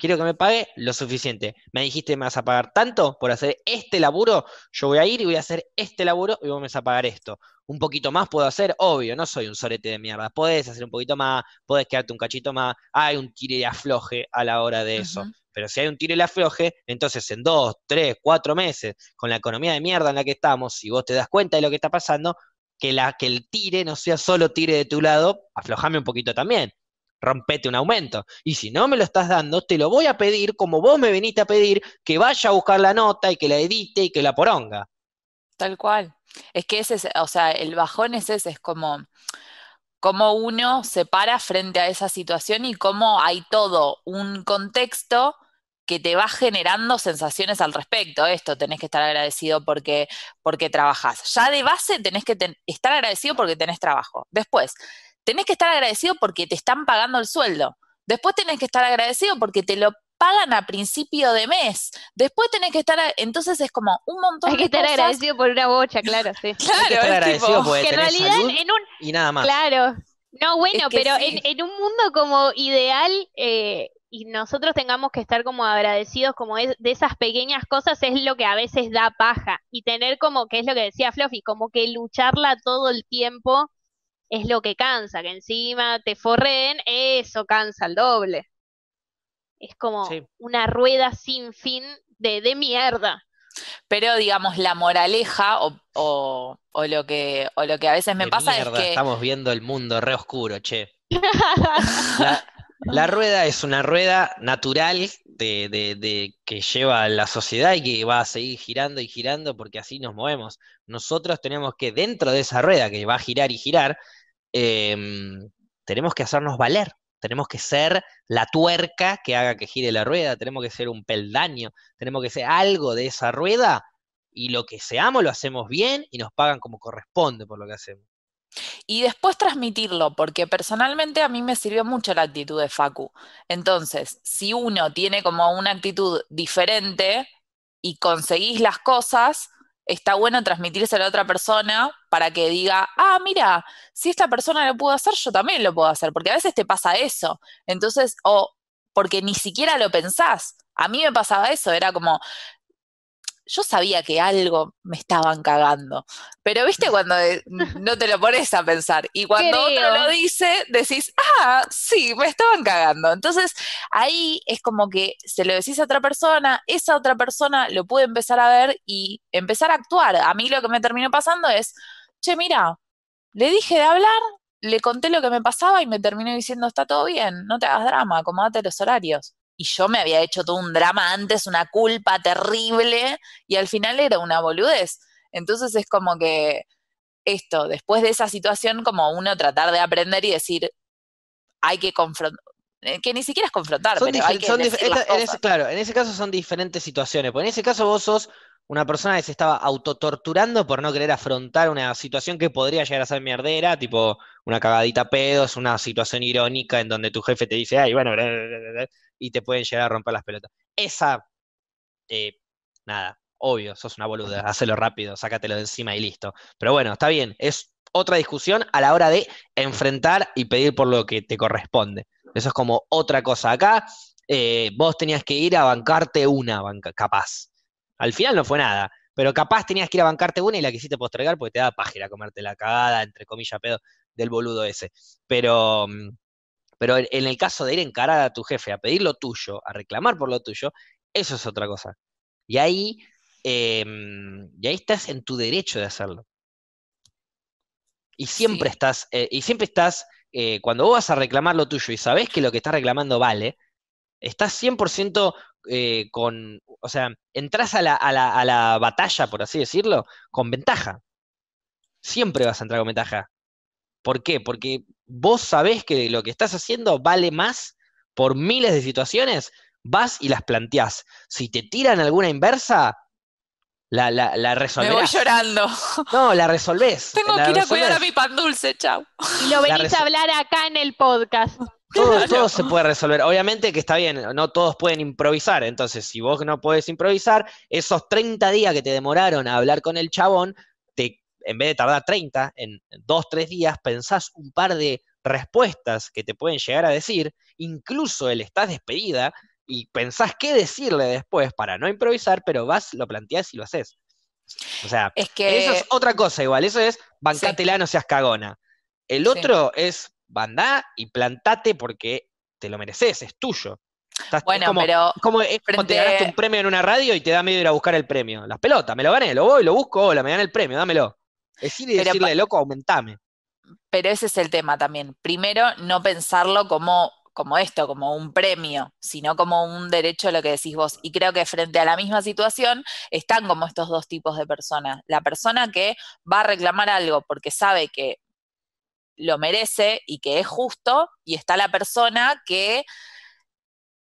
quiero que me pague lo suficiente. Me dijiste, me vas a pagar tanto por hacer este laburo, yo voy a ir y voy a hacer este laburo y vos me vas a pagar esto. Un poquito más puedo hacer, obvio, no soy un sorete de mierda. Podés hacer un poquito más, podés quedarte un cachito más. Hay un tire de afloje a la hora de eso. Pero si hay un tire de afloje, entonces en dos, tres, cuatro meses, con la economía de mierda en la que estamos, si vos te das cuenta de lo que está pasando, que, la, que el tire no sea solo tire de tu lado, aflojame un poquito también rompete un aumento. Y si no me lo estás dando, te lo voy a pedir como vos me viniste a pedir, que vaya a buscar la nota y que la edite y que la poronga. Tal cual. Es que ese es, o sea, el bajón es ese, es como como uno se para frente a esa situación y cómo hay todo un contexto que te va generando sensaciones al respecto. Esto tenés que estar agradecido porque, porque trabajás. Ya de base tenés que estar agradecido porque tenés trabajo. Después, tenés que estar agradecido porque te están pagando el sueldo. Después tenés que estar agradecido porque te lo pagan a principio de mes. Después tenés que estar, entonces es como un montón de Hay que estar agradecido por una bocha, claro, sí. claro, que estar agradecido en realidad y nada más. Claro. No, bueno, pero en, un mundo como ideal eh, y nosotros tengamos que estar como agradecidos como es, de esas pequeñas cosas es lo que a veces da paja y tener como que es lo que decía Fluffy, como que lucharla todo el tiempo es lo que cansa, que encima te forreen, eso cansa el doble. Es como una rueda sin fin de, mierda. Pero digamos, la moraleja o, o, lo, que, o lo que a veces me pasa es que... Estamos viendo el mundo re oscuro, che. la, rueda es una rueda natural que lleva a la sociedad y que va a seguir girando y girando porque así nos movemos. Nosotros tenemos que, dentro de esa rueda que va a girar y girar, Em, tenemos que hacernos valer, tenemos que ser la tuerca que haga que gire la rueda, tenemos que ser un peldaño, tenemos que ser algo de esa rueda y lo que seamos lo hacemos bien y nos pagan como corresponde por lo que hacemos. Y después transmitirlo, porque personalmente a mí me sirvió mucho la actitud de Facu. Entonces, si uno tiene como una actitud diferente y conseguís las cosas, está bueno transmitirse a la otra persona para que diga, ah, mira, si esta persona lo pudo hacer, yo también lo puedo hacer, porque a veces te pasa eso. Entonces, o porque ni siquiera lo pensás. A mí me pasaba eso, era como, yo sabía que algo me estaban cagando. Pero viste cuando eh, no te lo pones a pensar. Y cuando otro lo dice, decís, ah, sí, me estaban cagando. Entonces ahí es como que se lo decís a otra persona, esa otra persona lo puede empezar a ver y empezar a actuar. A mí lo que me terminó pasando es, che, mira, le dije de hablar, le conté lo que me pasaba y me terminó diciendo, está todo bien, no te hagas drama, acomódate los horarios y yo me había hecho todo un drama antes, una culpa terrible, y al final era una boludez. Entonces es como que esto, después de esa situación, como uno tratar de aprender y decir, hay que confrontar, eh, que ni siquiera es confrontar, pero hay que Claro, en ese caso son diferentes situaciones, porque en ese caso vos sos una persona que se estaba autotorturando por no querer afrontar una situación que podría llegar a ser mierdera, tipo una cagadita pedos, una situación irónica en donde tu jefe te dice, ay, bueno, y te pueden llegar a romper las pelotas. Esa, eh, nada, obvio, sos una boluda, hacelo rápido, sácatelo de encima y listo. Pero bueno, está bien, es otra discusión a la hora de enfrentar y pedir por lo que te corresponde. Eso es como otra cosa. Acá eh, vos tenías que ir a bancarte una banca, capaz. Al final no fue nada, pero capaz tenías que ir a bancarte una y la quisiste postergar porque te da página comerte la cagada, entre comillas, pedo, del boludo ese. Pero, mm, pero en el caso de ir encarada a tu jefe, a pedir lo tuyo, a reclamar por lo tuyo, eso es otra cosa. Y ahí, em, y ahí estás en tu derecho de hacerlo. Y siempre estás, eh, y siempre estás, eh, cuando vos vas a reclamar lo tuyo y sabés que lo que estás reclamando vale, estás 100% eh, con, o sea, entras a la, a, la, a la batalla, por así decirlo, con ventaja. Siempre vas a entrar con ventaja. ¿Por qué? Porque vos sabés que lo que estás haciendo vale más por miles de situaciones, vas y las planteás. Si te tiran alguna inversa, la, la, Me voy llorando. No, la resolvés. Tengo que ir a cuidar a mi pan dulce, chau. Y lo venís a hablar acá en el podcast. Todo, se puede resolver. Obviamente que está bien, no todos pueden improvisar. Entonces, si vos no podés improvisar, esos 30 días que te demoraron a hablar con el chabón, te, en vez de tardar 30, en 2, 3 días, pensás un par de respuestas que te pueden llegar a decir. Incluso él estás despedida y pensás qué decirle después para no improvisar, pero vas, lo planteás y lo haces. O sea, eso es otra cosa igual. Eso es bancatela la no seas cagona. El otro es banda y plantate porque te lo mereces, es tuyo. bueno, como, pero. como, eh, te ganaste un premio en una radio y te da miedo ir a buscar el premio. Las pelotas, me lo gané, lo voy, lo busco, hola, me dan el premio, dámelo. Es de decirle, loco, aumentame. Pero ese es el tema también. Primero, no pensarlo como, como esto, como un premio, sino como un derecho a lo que decís vos. Y creo que frente a la misma situación están como estos dos tipos de personas. La persona que va a reclamar algo porque sabe que lo merece y que es justo, y está la persona que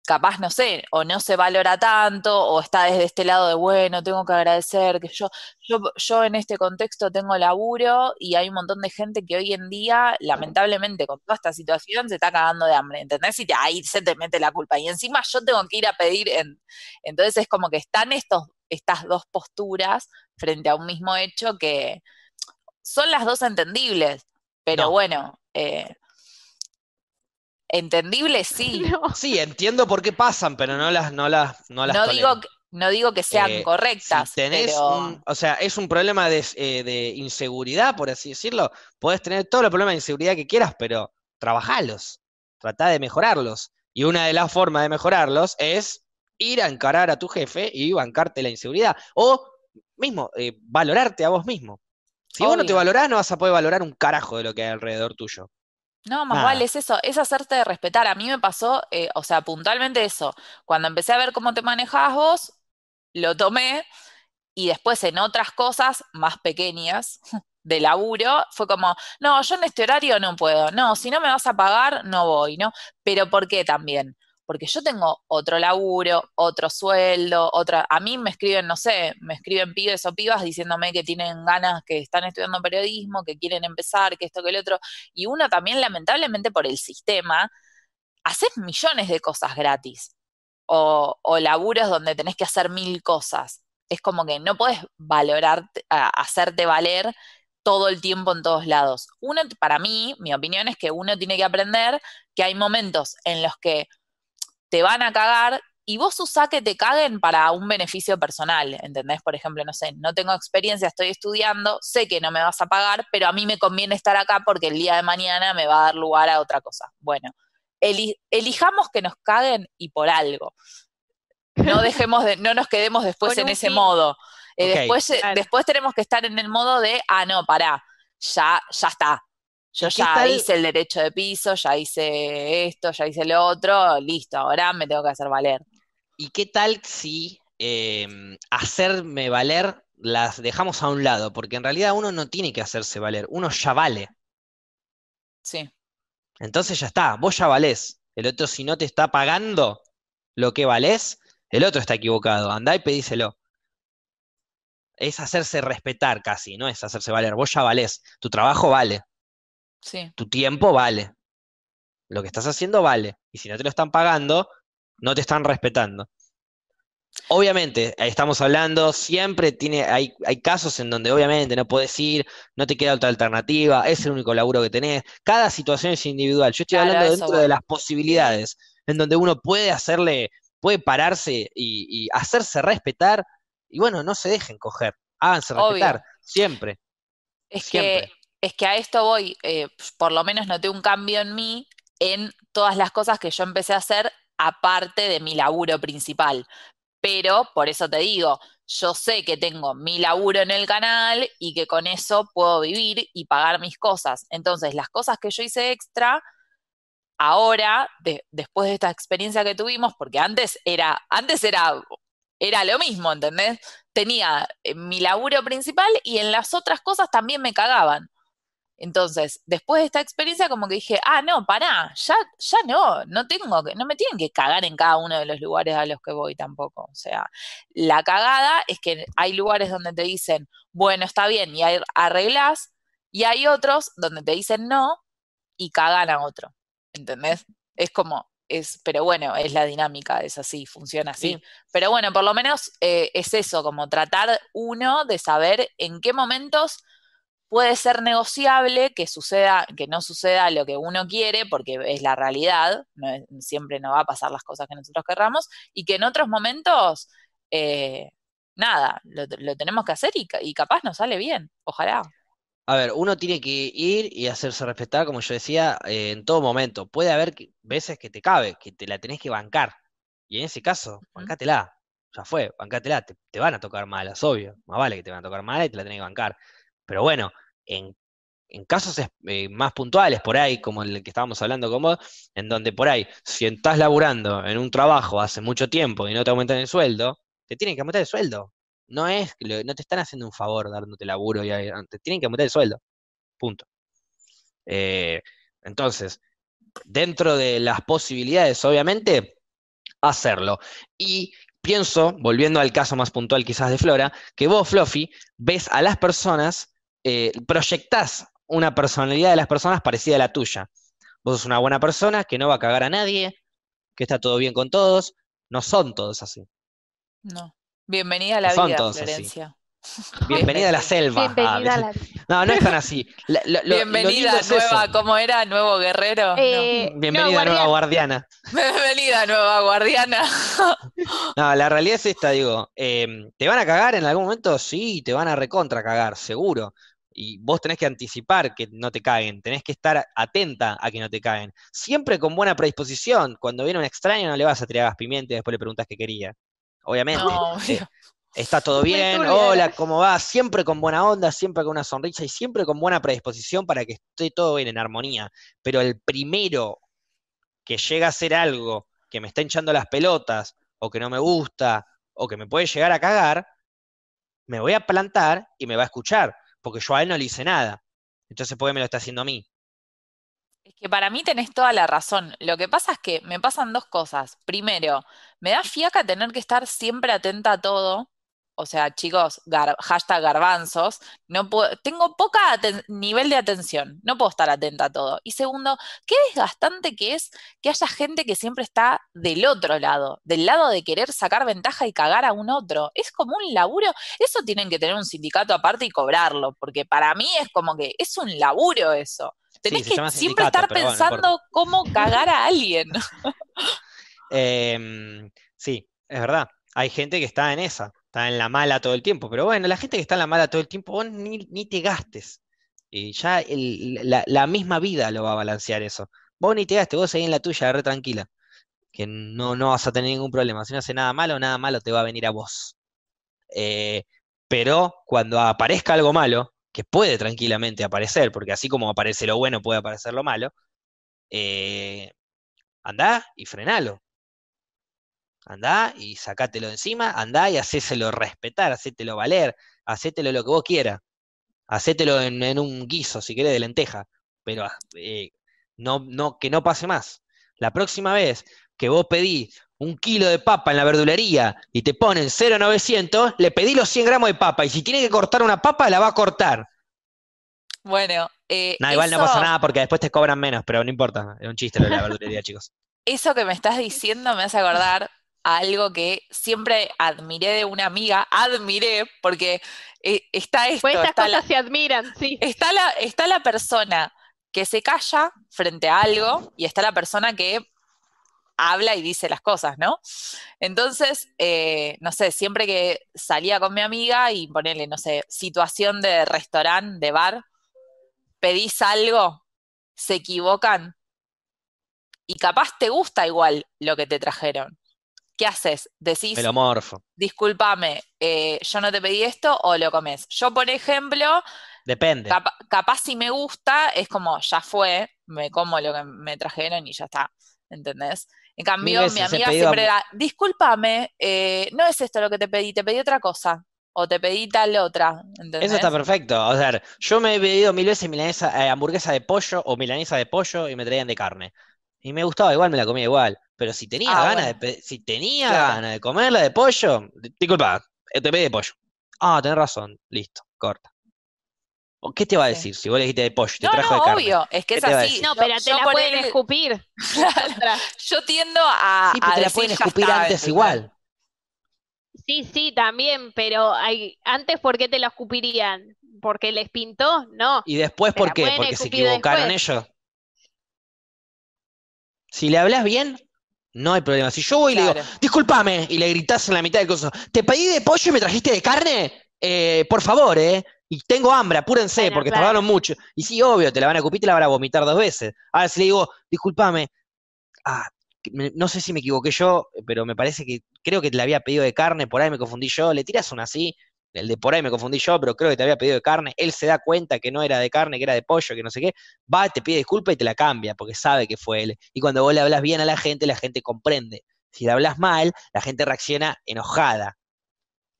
capaz, no sé, o no se valora tanto, o está desde este lado de, bueno, tengo que agradecer, que yo, yo, yo en este contexto tengo laburo y hay un montón de gente que hoy en día, lamentablemente, con toda esta situación, se está cagando de hambre, ¿entendés? Y ahí se te mete la culpa. Y encima yo tengo que ir a pedir, en... entonces es como que están estos, estas dos posturas frente a un mismo hecho que son las dos entendibles. Pero bueno, eh, entendible sí. Sí, entiendo por qué pasan, pero no las, no las, no las. No digo, no digo que sean eh, correctas. pero... o sea, es un problema de, eh, inseguridad, por así decirlo. puedes tener todos los problemas de inseguridad que quieras, pero trabajalos, trata de mejorarlos. Y una de las formas de mejorarlos es ir a encarar a tu jefe y bancarte la inseguridad. O mismo, valorarte a vos mismo. Si vos no te valorás, no vas a poder valorar un carajo de lo que hay alrededor tuyo. No, más vale, es eso, es hacerte de respetar. A mí me pasó, eh, o sea, puntualmente eso. Cuando empecé a ver cómo te manejabas vos, lo tomé y después en otras cosas más pequeñas de laburo, fue como, no, yo en este horario no puedo, no, si no me vas a pagar, no voy, ¿no? Pero ¿por qué también? porque yo tengo otro laburo, otro sueldo, otra... A mí me escriben, no sé, me escriben pibes o pibas diciéndome que tienen ganas, que están estudiando periodismo, que quieren empezar, que esto, que el otro. Y uno también, lamentablemente, por el sistema, haces millones de cosas gratis. O, o laburos donde tenés que hacer mil cosas. Es como que no puedes valorar, hacerte valer todo el tiempo en todos lados. Uno, para mí, mi opinión es que uno tiene que aprender que hay momentos en los que te van a cagar y vos usá que te caguen para un beneficio personal, ¿entendés? Por ejemplo, no sé, no tengo experiencia, estoy estudiando, sé que no me vas a pagar, pero a mí me conviene estar acá porque el día de mañana me va a dar lugar a otra cosa. Bueno, elijamos que nos caguen y por algo. No dejemos de, no nos quedemos después en ese modo. Eh, después, eh, después tenemos que estar en el modo de, ah, no, pará, ya, ya está, yo ya hice el derecho de piso, ya hice esto, ya hice lo otro, listo, ahora me tengo que hacer valer. ¿Y qué tal si em, hacerme valer las dejamos a un lado? Porque en realidad uno no tiene que hacerse valer, uno ya vale. Sí. Entonces ya está, vos ya valés. El otro si no te está pagando lo que valés, el otro está equivocado. Andá y pedíselo. Es hacerse respetar casi, no es hacerse valer. Vos ya valés, tu trabajo vale. Tu tiempo vale. Lo que estás haciendo vale. Y si no te lo están pagando, no te están respetando. Obviamente, estamos hablando, siempre tiene, hay, casos en donde obviamente no puedes ir, no te queda otra alternativa, es el único laburo que tenés. Cada situación es individual. Yo estoy hablando dentro de las posibilidades, en donde uno puede hacerle, puede pararse y, hacerse respetar, y bueno, no se dejen coger, háganse respetar, siempre. Es siempre es que a esto voy, eh, pues, por lo menos noté un cambio en mí, en todas las cosas que yo empecé a hacer aparte de mi laburo principal. Pero, por eso te digo, yo sé que tengo mi laburo en el canal y que con eso puedo vivir y pagar mis cosas. Entonces, las cosas que yo hice extra, ahora, después de esta experiencia que tuvimos, porque antes era, antes era, era lo mismo, ¿entendés? Tenía eh, mi laburo principal y en las otras cosas también me cagaban. Entonces, después de esta experiencia, como que dije, ah, no, pará, ya, ya no, no tengo que, no me tienen que cagar en cada uno de los lugares a los que voy tampoco. O sea, la cagada es que hay lugares donde te dicen, bueno, está bien, y arreglas y hay otros donde te dicen no y cagan a otro. ¿Entendés? Es como, es, pero bueno, es la dinámica, es así, funciona así. Pero bueno, por lo menos eh, es eso, como tratar uno de saber en qué momentos puede ser negociable que suceda, que no suceda lo que uno quiere, porque es la realidad, siempre no va a pasar las cosas que nosotros querramos, y que en otros momentos, eh, nada, lo, tenemos que hacer y, capaz nos sale bien, ojalá. A ver, uno tiene que ir y hacerse respetar, como yo decía, eh, en todo momento. Puede haber veces que te cabe, que te la tenés que bancar. Y en ese caso, bancátela. Ya fue, bancátela. Te, te van a tocar malas, obvio. Más vale que te van a tocar malas y te la tenés que bancar. Pero bueno, en, casos eh, más puntuales, por ahí, como el que estábamos hablando con vos, en donde por ahí, si estás laburando en un trabajo hace mucho tiempo y no te aumentan el sueldo, te tienen que aumentar el sueldo. No es, no te están haciendo un favor dándote laburo, y, ah, te tienen que aumentar el sueldo. Punto. Eh, entonces, dentro de las posibilidades, obviamente, hacerlo. Y pienso, volviendo al caso más puntual quizás de Flora, que vos, Fluffy, ves a las personas proyectas eh, proyectás una personalidad de las personas parecida a la tuya. Vos sos una buena persona que no va a cagar a nadie, que está todo bien con todos. No son todos así. No. Bienvenida a la vida, Bienvenida a la selva. Ah, bienvenida a la... No, no es tan así. Bienvenida nueva, ¿cómo era? Nuevo guerrero. Eh, bienvenida nueva guardiana. Bienvenida nueva guardiana. no, la realidad es esta, digo, eh, ¿te van a cagar en algún momento? Sí, te van a recontra cagar, seguro y vos tenés que anticipar que no te caen, tenés que estar atenta a que no te caen. Siempre con buena predisposición. Cuando viene un extraño no le vas a tirar las pimienta y después le preguntas qué quería. Obviamente. Está todo bien, hola, ¿eh? ¿cómo va? Siempre con buena onda, siempre con una sonrisa y siempre con buena predisposición para que esté todo bien en armonía. Pero el primero que llega a ser algo que me está hinchando las pelotas o que no me gusta o que me puede llegar a cagar, me voy a plantar y me va a escuchar porque yo a él no le hice nada. Entonces, ¿por qué me lo está haciendo a mí? Es que para mí tenés toda la razón. Lo que pasa es que me pasan dos cosas. Primero, me da fiaca tener que estar siempre atenta a todo, o sea, chicos, hashtag garbanzos, no tengo poca nivel de atención, no puedo estar atenta a todo. Y segundo, qué desgastante que es que haya gente que siempre está del otro lado, del lado de querer sacar ventaja y cagar a un otro. Es como un laburo, eso tienen que tener un sindicato aparte y cobrarlo, porque para mí es como que es un laburo eso. Tenés que siempre estar pensando cómo cagar a alguien. Em, sí, es verdad. Hay gente que está en esa está en la mala todo el tiempo. Pero bueno, la gente que está en la mala todo el tiempo, vos ni, te gastes. Y ya la, misma vida lo va a balancear eso. Vos ni te gastes, vos seguís en la tuya, re tranquila. Que no, no vas a tener ningún problema. Si no hace nada malo, nada malo te va a venir a vos. Eh, pero cuando aparezca algo malo, que puede tranquilamente aparecer, porque así como aparece lo bueno, puede aparecer lo malo, anda eh, andá y frenalo. Andá y sacátelo encima, andá y hacéselo respetar, hacételo valer, hacételo lo que vos quieras. Hacételo en, un guiso, si querés, de lenteja. Pero eh, no, no, que no pase más. La próxima vez que vos pedís un kilo de papa en la verdulería y te ponen 0,900, le pedí los 100 gramos de papa. Y si tiene que cortar una papa, la va a cortar. Bueno, eh, nah, igual no pasa nada porque después te cobran menos, pero no importa. Es un chiste lo de la verdulería, chicos. Eso que me estás diciendo me hace acordar algo que siempre admiré de una amiga, admiré, porque eh, está esto. Pues estas cosas se admiran, sí. Está la, está la persona que se calla frente a algo y está la persona que habla y dice las cosas, ¿no? Entonces, eh, no sé, siempre que salía con mi amiga y ponerle, no sé, situación de restaurante, de bar, pedís algo, se equivocan y capaz te gusta igual lo que te trajeron, ¿qué haces? Decís, disculpame, eh, yo no te pedí esto o lo comes. Yo, por ejemplo, Depende. capaz si me gusta, es como, ya fue, me como lo que me trajeron y ya está, ¿entendés? En cambio, mi amiga siempre da, disculpame, eh, no es esto lo que te pedí, te pedí otra cosa. O te pedí tal otra. Eso está perfecto. O sea, yo me he pedido mil veces milanesa, eh, hamburguesa de pollo o milanesa de pollo y me traían de carne. Y me gustaba igual, me la comía igual. Pero si tenía ah, ganas de si tenía ganas de comerla de pollo, disculpa, eh, te pedí de pollo. Ah, tenés razón, listo, corta. ¿Qué te va a decir si vos le dijiste de pollo? Te no, trajo no, de obvio, es que es así. No, pero te la pueden escupir. Yo tiendo a. Sí, pero a te la pueden escupir antes igual. Sí, sí, también, pero hay, antes, ¿por qué te la escupirían? ¿Porque les pintó? No. ¿Y después por qué? ¿Porque se equivocaron ellos? Si le hablas bien, no hay problema. Si yo voy y le digo, discúlpame, y le gritas en la mitad de cosas, te pedí de pollo y me trajiste de carne, eh, por favor, ¿eh? Y tengo hambre, apúrense, porque claro. tardaron mucho. Y sí, obvio, te la van a cupir y te la van a vomitar dos veces. Ahora, si le digo, discúlpame, ah, no sé si me equivoqué yo, pero me parece que creo que te la había pedido de carne, por ahí me confundí yo, le tiras una así el de por ahí me confundí yo, pero creo que te había pedido de carne, él se da cuenta que no era de carne, que era de pollo, que no sé qué, va, te pide disculpa y te la cambia, porque sabe que fue él. Y cuando vos le hablas bien a la gente, la gente comprende. Si le hablas mal, la gente reacciona enojada,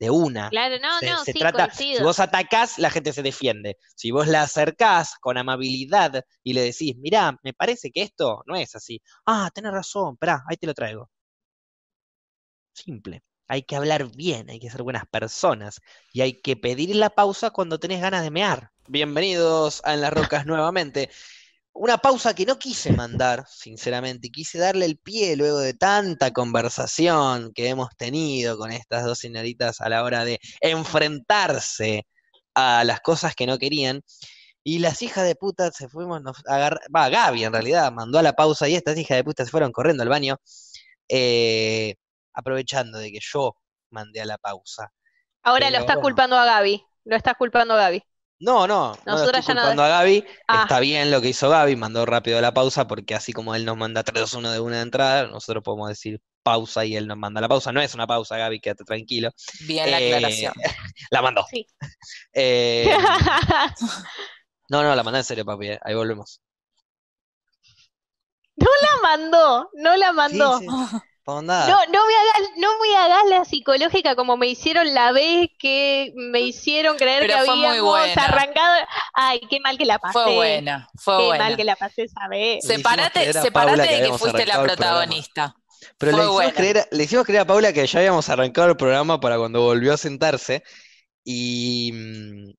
de una. Claro, no, se, no, sí, trata, Si vos atacás, la gente se defiende. Si vos la acercás con amabilidad y le decís, mirá, me parece que esto no es así. Ah, tenés razón, pará, ahí te lo traigo. Simple hay que hablar bien, hay que ser buenas personas y hay que pedir la pausa cuando tenés ganas de mear. Bienvenidos a En las Rocas nuevamente. Una pausa que no quise mandar, sinceramente, y quise darle el pie luego de tanta conversación que hemos tenido con estas dos señoritas a la hora de enfrentarse a las cosas que no querían. Y las hijas de puta se fuimos, a Va, Gaby en realidad mandó a la pausa y estas hijas de puta se fueron corriendo al baño. Eh, aprovechando de que yo mandé a la pausa. Ahora lo estás culpando a Gaby, lo estás culpando a Gaby. No, no, Nosotros no lo a Gaby, ah. está bien lo que hizo Gaby, mandó rápido la pausa porque así como él nos manda 3-2-1 de una de entrada, nosotros podemos decir pausa y él nos manda la pausa. No es una pausa, Gaby, quédate tranquilo. Bien la eh, aclaración. La mandó. Eh, no, no, la mandó en serio, papi. Eh, ahí volvemos. No la mandó, no la mandó. No, no me hagas, no me hagas la psicológica como me hicieron la vez que me hicieron creer que habíamos arrancado. Ay, qué mal que la pasé. Fue buena, qué mal que la pasé esa vez. Separate, separate de que fuiste la protagonista. Pero le hicimos, creer, le hicimos, creer, a Paula que ya habíamos arrancado el programa para cuando volvió a sentarse. Y, mm,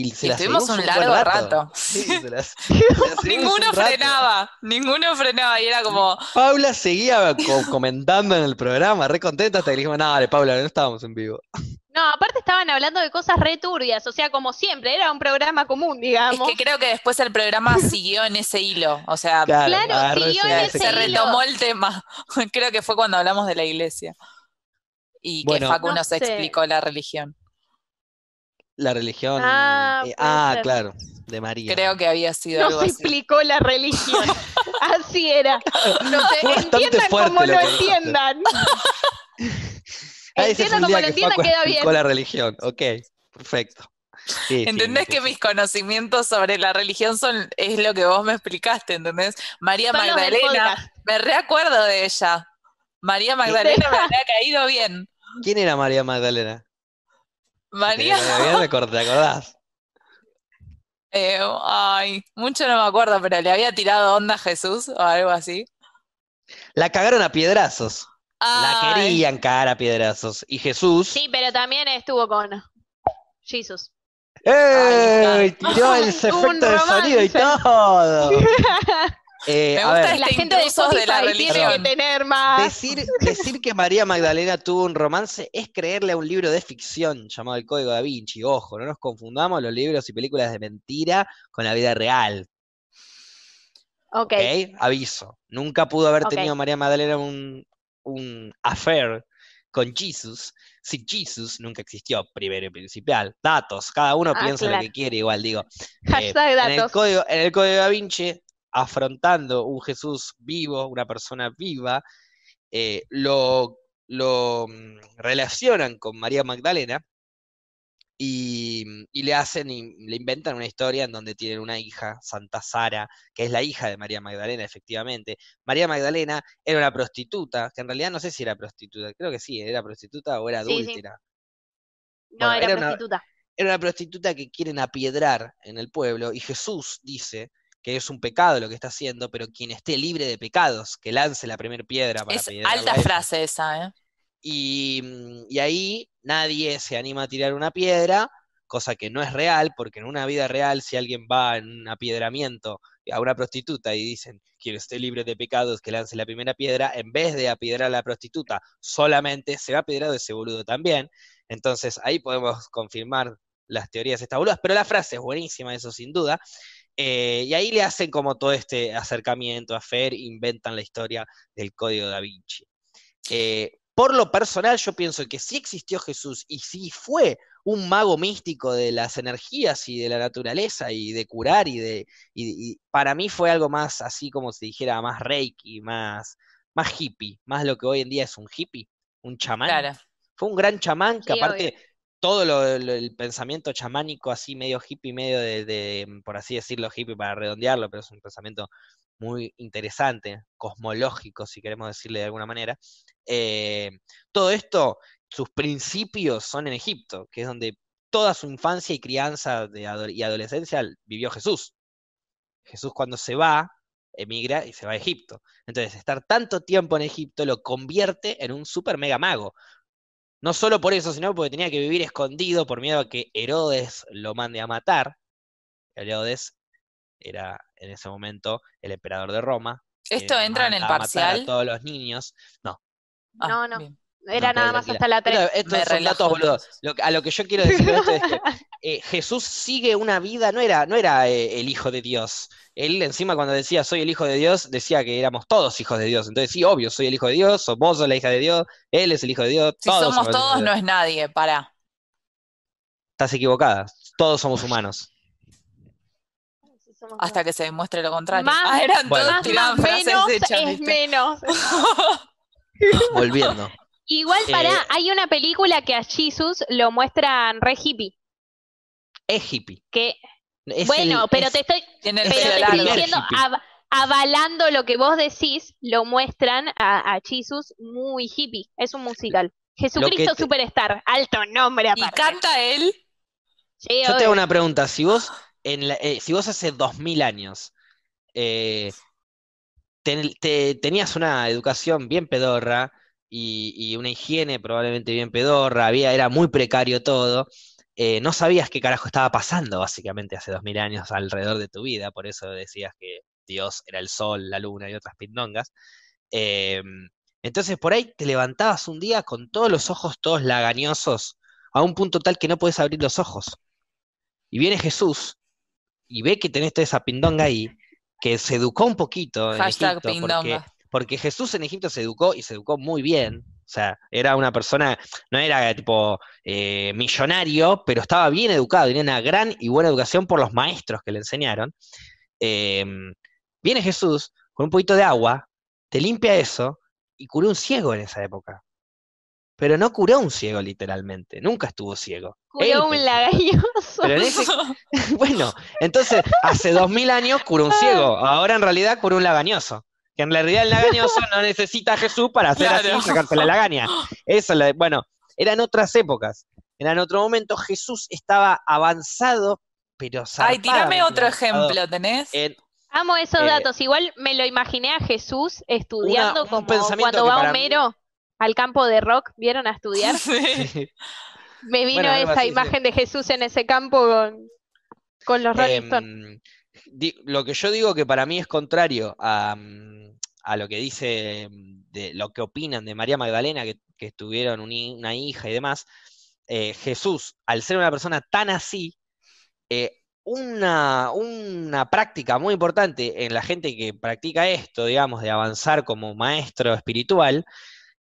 y estuvimos un largo rato. ninguno frenaba, ninguno frenaba y era como... Paula seguía comentando en el programa, re contenta hasta que le dijimos, dale, Paula, no estábamos en vivo. No, aparte estaban hablando de cosas re turbias, o sea, como siempre, era un programa común, digamos. Es que creo que después el programa siguió en ese hilo, o sea, claro, siguió se retomó el tema. creo que fue cuando hablamos de la iglesia y que Facu nos explicó la religión. La religión. Ah, eh, ah claro, de María. Creo que había sido. explicó la religión. así era. No entiendan como lo, lo entiendan. Ah, entiendan como lo entiendan, queda bien. la religión, ok, perfecto. ¿Entendés que mis conocimientos sobre la religión son, es lo que vos me explicaste, ¿entendés? María Magdalena, me reacuerdo de ella. María Magdalena me ha caído bien. ¿Quién era María Magdalena? María. Te, acordás? Eh, ay, mucho no me acuerdo, pero le había tirado onda a Jesús o algo así. La cagaron a piedrazos. La querían cagar a piedrazos. Y Jesús. Sí, pero también estuvo con Jesús. ¡Ey! tiró el efecto de sonido y todo. Eh, Me gusta este la gente de, de la religión. Tiene tener más. Decir, que María Magdalena tuvo un romance es creerle a un libro de ficción llamado El Código da Vinci. Ojo, no nos confundamos los libros y películas de mentira con la vida real. Ok. Aviso. Nunca pudo haber tenido María Magdalena un, affair con Jesus, si Jesus nunca existió, primero y principal. Datos, cada uno ah, piensa lo que quiere, igual digo. Eh, datos. En el, código, de da Vinci afrontando un Jesús vivo, una persona viva, eh, lo, mm, relacionan con María Magdalena y, le hacen, le inventan una historia en donde tienen una hija, Santa Sara, que es la hija de María Magdalena, efectivamente. María Magdalena era una prostituta, que en realidad no sé si era prostituta, creo que sí, era prostituta o era adúltera. No, era, prostituta. era una prostituta que quieren apiedrar en el pueblo y Jesús dice que es un pecado lo que está haciendo, pero quien esté libre de pecados, que lance la primera piedra para Es alta frase esa, ¿eh? Y, ahí nadie se anima a tirar una piedra, cosa que no es real, porque en una vida real, si alguien va en un apiedramiento a una prostituta y dicen, quien esté libre de pecados, que lance la primera piedra, en vez de apiedrar a la prostituta, solamente se va apiedrado ese boludo también. Entonces ahí podemos confirmar las teorías estas pero la frase es buenísima, eso sin duda. Eh, y ahí le hacen como todo este acercamiento a Fer, inventan la historia del código da Vinci. Eh, por lo personal, yo pienso que sí existió Jesús y sí fue un mago místico de las energías y de la naturaleza y de curar y de... para mí fue algo más así como si dijera, más reiki, más, más hippie, más lo que hoy en día es un hippie, un chamán. Fue un gran chamán que aparte todo el pensamiento chamánico, así medio hippie, medio de, mm, por así decirlo, hippie para redondearlo, pero es un pensamiento muy interesante, cosmológico, si queremos decirle de alguna manera. Eh, todo esto, sus principios son en Egipto, que es donde toda su infancia y crianza de y adolescencia vivió Jesús. Jesús cuando se va, emigra y se va a Egipto. Entonces, estar tanto tiempo en Egipto lo convierte en un super mega mago, no solo por eso, sino porque tenía que vivir escondido por miedo a que Herodes lo mande a matar. Herodes era en ese momento el emperador de Roma. ¿Esto entra en el parcial? A todos los niños. No. Ah, no, no. Era nada más hasta la 3. me son boludo. a lo que yo quiero decir es que eh, Jesús sigue una vida, no era, no era eh, el hijo de Dios. Él encima cuando decía soy el hijo de Dios, decía que éramos todos hijos de Dios. Entonces sí, obvio, soy el hijo de Dios, somos la hija de Dios, él es el hijo de Dios. Si todos somos, todos, no es nadie, para. Estás equivocada, todos somos humanos. Hasta que se demuestre lo contrario. Más, ah, eran más, es menos. Volviendo. Igual para, hay una película que a Jesus lo muestran re hippie. Es hippie. Que, bueno, pero te estoy, pero diciendo, avalando lo que vos decís, lo muestran a, Jesus muy hippie. Es un musical. Jesucristo Superstar, alto nombre aparte. ¿Y canta él? Yo te hago una pregunta. Si vos, en eh, si vos hace dos mil años eh, tenías una educación bien pedorra, y, una higiene probablemente bien pedorra, había, era muy precario todo. Eh, no sabías qué carajo estaba pasando, básicamente, hace dos mil años alrededor de tu vida, por eso decías que Dios era el sol, la luna y otras pindongas. Eh, entonces, por ahí te levantabas un día con todos los ojos todos lagañosos, a un punto tal que no puedes abrir los ojos. Y viene Jesús y ve que tenés toda esa pindonga ahí, que se educó un poquito porque Jesús en Egipto se educó y se educó muy bien. O sea, era una persona, no era tipo eh, millonario, pero estaba bien educado, tenía una gran y buena educación por los maestros que le enseñaron. Em, viene Jesús con un poquito de agua, te limpia eso y curó un ciego en esa época. Pero no curó un ciego literalmente, nunca estuvo ciego. Curó un lagañoso. bueno, entonces hace dos mil años curó un ah. ciego, ahora en realidad curó un lagañoso que en la realidad el lagañoso no necesita a Jesús para hacer así y sacarse la lagaña. Eso, bueno, eran otras épocas, eran otro momento, Jesús estaba avanzado, pero Ay, tirame otro ejemplo, ¿tenés? Amo esos eh, datos, igual me lo imaginé a Jesús estudiando como cuando va Homero al campo de rock, ¿vieron a estudiar? Sí. Me vino esa imagen de Jesús en ese campo con, los Rolling em, Lo que yo digo que para mí es contrario a, mm, a lo que dice, mm, de lo que opinan de María Magdalena, que, tuvieron una hija y demás, eh, Jesús, al ser una persona tan así, eh, una, una, práctica muy importante en la gente que practica esto, digamos, de avanzar como maestro espiritual,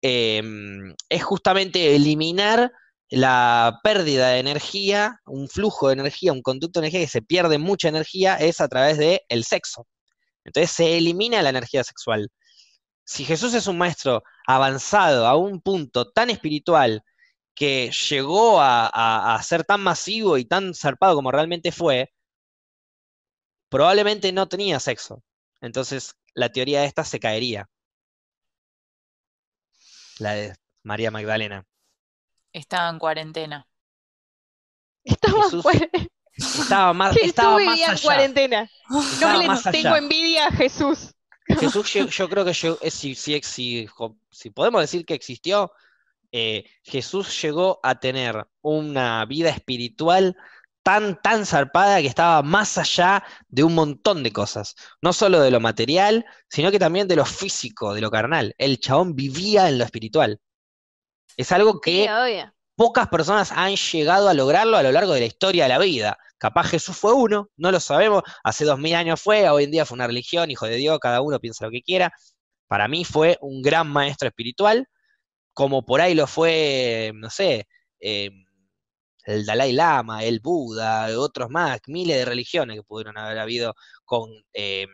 eh, mm, es justamente eliminar la pérdida de energía, un flujo de energía, un conducto de energía que se pierde mucha energía, es a través del el sexo. Entonces se elimina la energía sexual. Si Jesús es un maestro avanzado a un punto tan espiritual que llegó a, ser tan masivo y tan zarpado como realmente fue, probablemente no tenía sexo. Entonces la teoría de esta se caería. La de María Magdalena. Estaba en cuarentena. Estaba en estaba más, estaba más allá. en cuarentena. no le tengo envidia a Jesús. Jesús, yo, creo que eh, si, podemos decir que existió, eh, Jesús llegó a tener una vida espiritual tan, tan zarpada que estaba más allá de un montón de cosas. No solo de lo material, sino que también de lo físico, de lo carnal. El chabón vivía en lo espiritual. Es algo que pocas personas han llegado a lograrlo a lo largo de la historia de la vida. Capaz Jesús fue uno, no lo sabemos, hace dos mil años fue, hoy en día fue una religión, hijo de Dios, cada uno piensa lo que quiera. Para mí fue un gran maestro espiritual, como por ahí lo fue, no sé, em, el Dalai Lama, el Buda, otros más, miles de religiones que pudieron haber habido con em,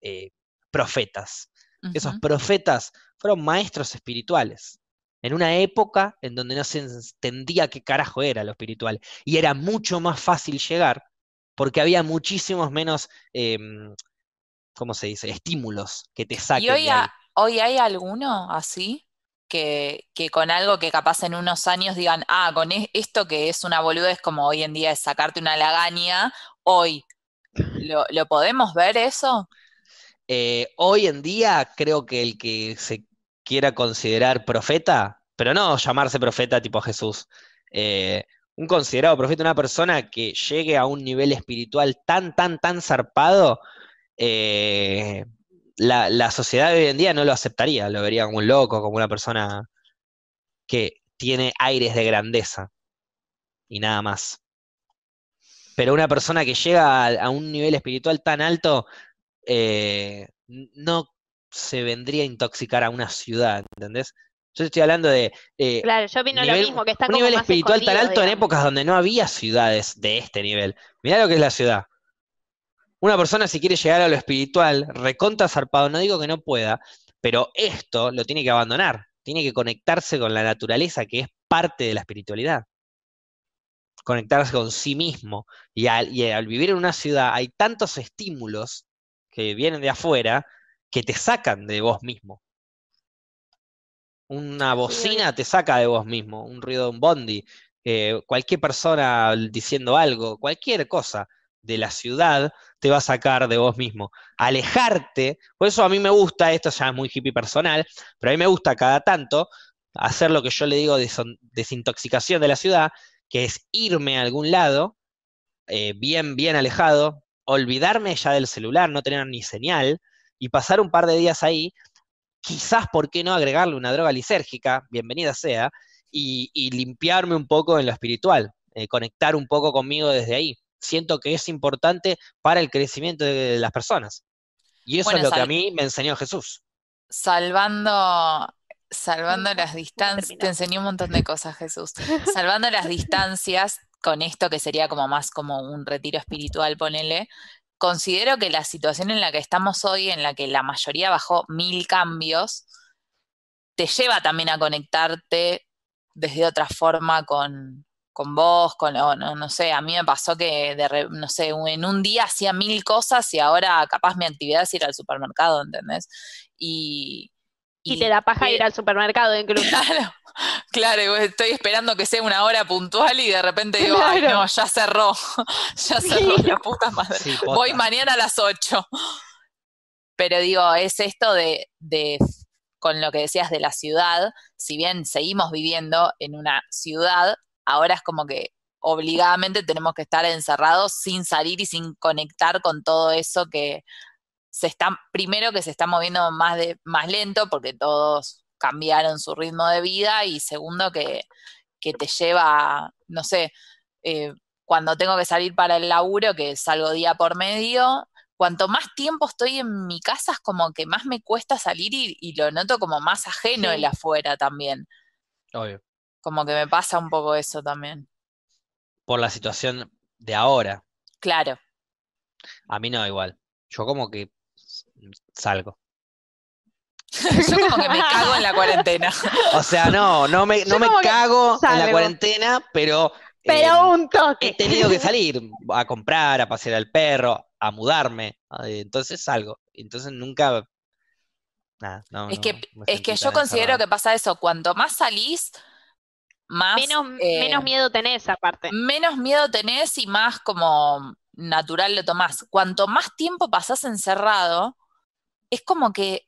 eh, profetas. Esos profetas fueron maestros espirituales en una época en donde no se entendía qué carajo era lo espiritual. Y era mucho más fácil llegar porque había muchísimos menos, em, ¿cómo se dice?, estímulos que te saquen. ¿Y hoy, hay alguno así? Que, con algo que capaz en unos años digan, ah, con e-, esto que es una boludez como hoy en día es sacarte una lagaña, hoy, ¿lo, podemos ver eso? Eh, hoy en día creo que el que se quiera considerar profeta, pero no llamarse profeta tipo Jesús. Eh, un considerado profeta, una persona que llegue a un nivel espiritual tan, tan, tan zarpado, eh, la, sociedad de hoy en día no lo aceptaría, lo vería como un loco, como una persona que tiene aires de grandeza y nada más. Pero una persona que llega a, un nivel espiritual tan alto, eh, no se vendría a intoxicar a una ciudad, ¿entendés? Yo estoy hablando de. Eh, claro, yo vino lo mismo, que está Un nivel espiritual tan alto en épocas donde no había ciudades de este nivel. Mirá lo que es la ciudad. Una persona, si quiere llegar a lo espiritual, recontra zarpado, no digo que no pueda, pero esto lo tiene que abandonar. Tiene que conectarse con la naturaleza, que es parte de la espiritualidad. Conectarse con sí mismo. y al vivir en una ciudad hay tantos estímulos que vienen de afuera que te sacan de vos mismo. Una bocina te saca de vos mismo, un ruido de un bondi, cualquier persona diciendo algo, cualquier cosa de la ciudad te va a sacar de vos mismo. Alejarte, por eso a mí me gusta, esto ya es muy hippie personal, pero a mí me gusta cada tanto hacer lo que yo le digo de desintoxicación de la ciudad, que es irme a algún lado, eh, bien, bien alejado, olvidarme ya del celular, no tener ni señal, y pasar un par de días ahí, quizás, ¿por qué no agregarle una droga lisérgica? Bienvenida sea, y, limpiarme un poco en lo espiritual, eh, conectar un poco conmigo desde ahí. Siento que es importante para el crecimiento de, las personas. Y eso es lo que a mí me enseñó Jesús. Salvando, salvando las distancias, te enseñó un montón de cosas, Jesús. Salvando las distancias, con esto que sería como más como un retiro espiritual, ponele, considero que la situación en la que estamos hoy, en la que la mayoría bajó mil cambios, te lleva también a conectarte desde otra forma con, vos, con, no, no, sé, a mí me pasó que, no sé, en un día hacía mil cosas y ahora capaz mi actividad es ir al supermercado, ¿entendés? Y, y, te da paja ir al supermercado en Claro, claro, estoy esperando que sea una hora puntual y de repente digo, ay no, ya cerró, ya cerró la puta madre. Voy mañana a las 8. Pero digo, es esto de, de con lo que decías de la ciudad, si bien seguimos viviendo en una ciudad, ahora es como que obligadamente tenemos que estar encerrados sin salir y sin conectar con todo eso que se está, primero que se está moviendo más, de, más lento porque todos cambiaron su ritmo de vida y segundo que, te lleva, no sé, eh, cuando tengo que salir para el laburo, que salgo día por medio, cuanto más tiempo estoy en mi casa es como que más me cuesta salir y, lo noto como más ajeno en el afuera también. Obvio. Como que me pasa un poco eso también. Por la situación de ahora. Claro. A mí no, igual. Yo como que salgo. Yo como que me cago en la cuarentena. O sea, no, no me, cago en la cuarentena, pero... Pero eh, He tenido que salir a comprar, a pasear al perro, a mudarme. Ah, entonces salgo. Entonces nunca... es que, es que yo considero que pasa eso. Cuanto más salís, más... Menos, menos eh, miedo tenés aparte. Menos miedo tenés y más como natural lo tomás. Cuanto más tiempo pasás encerrado, es como que,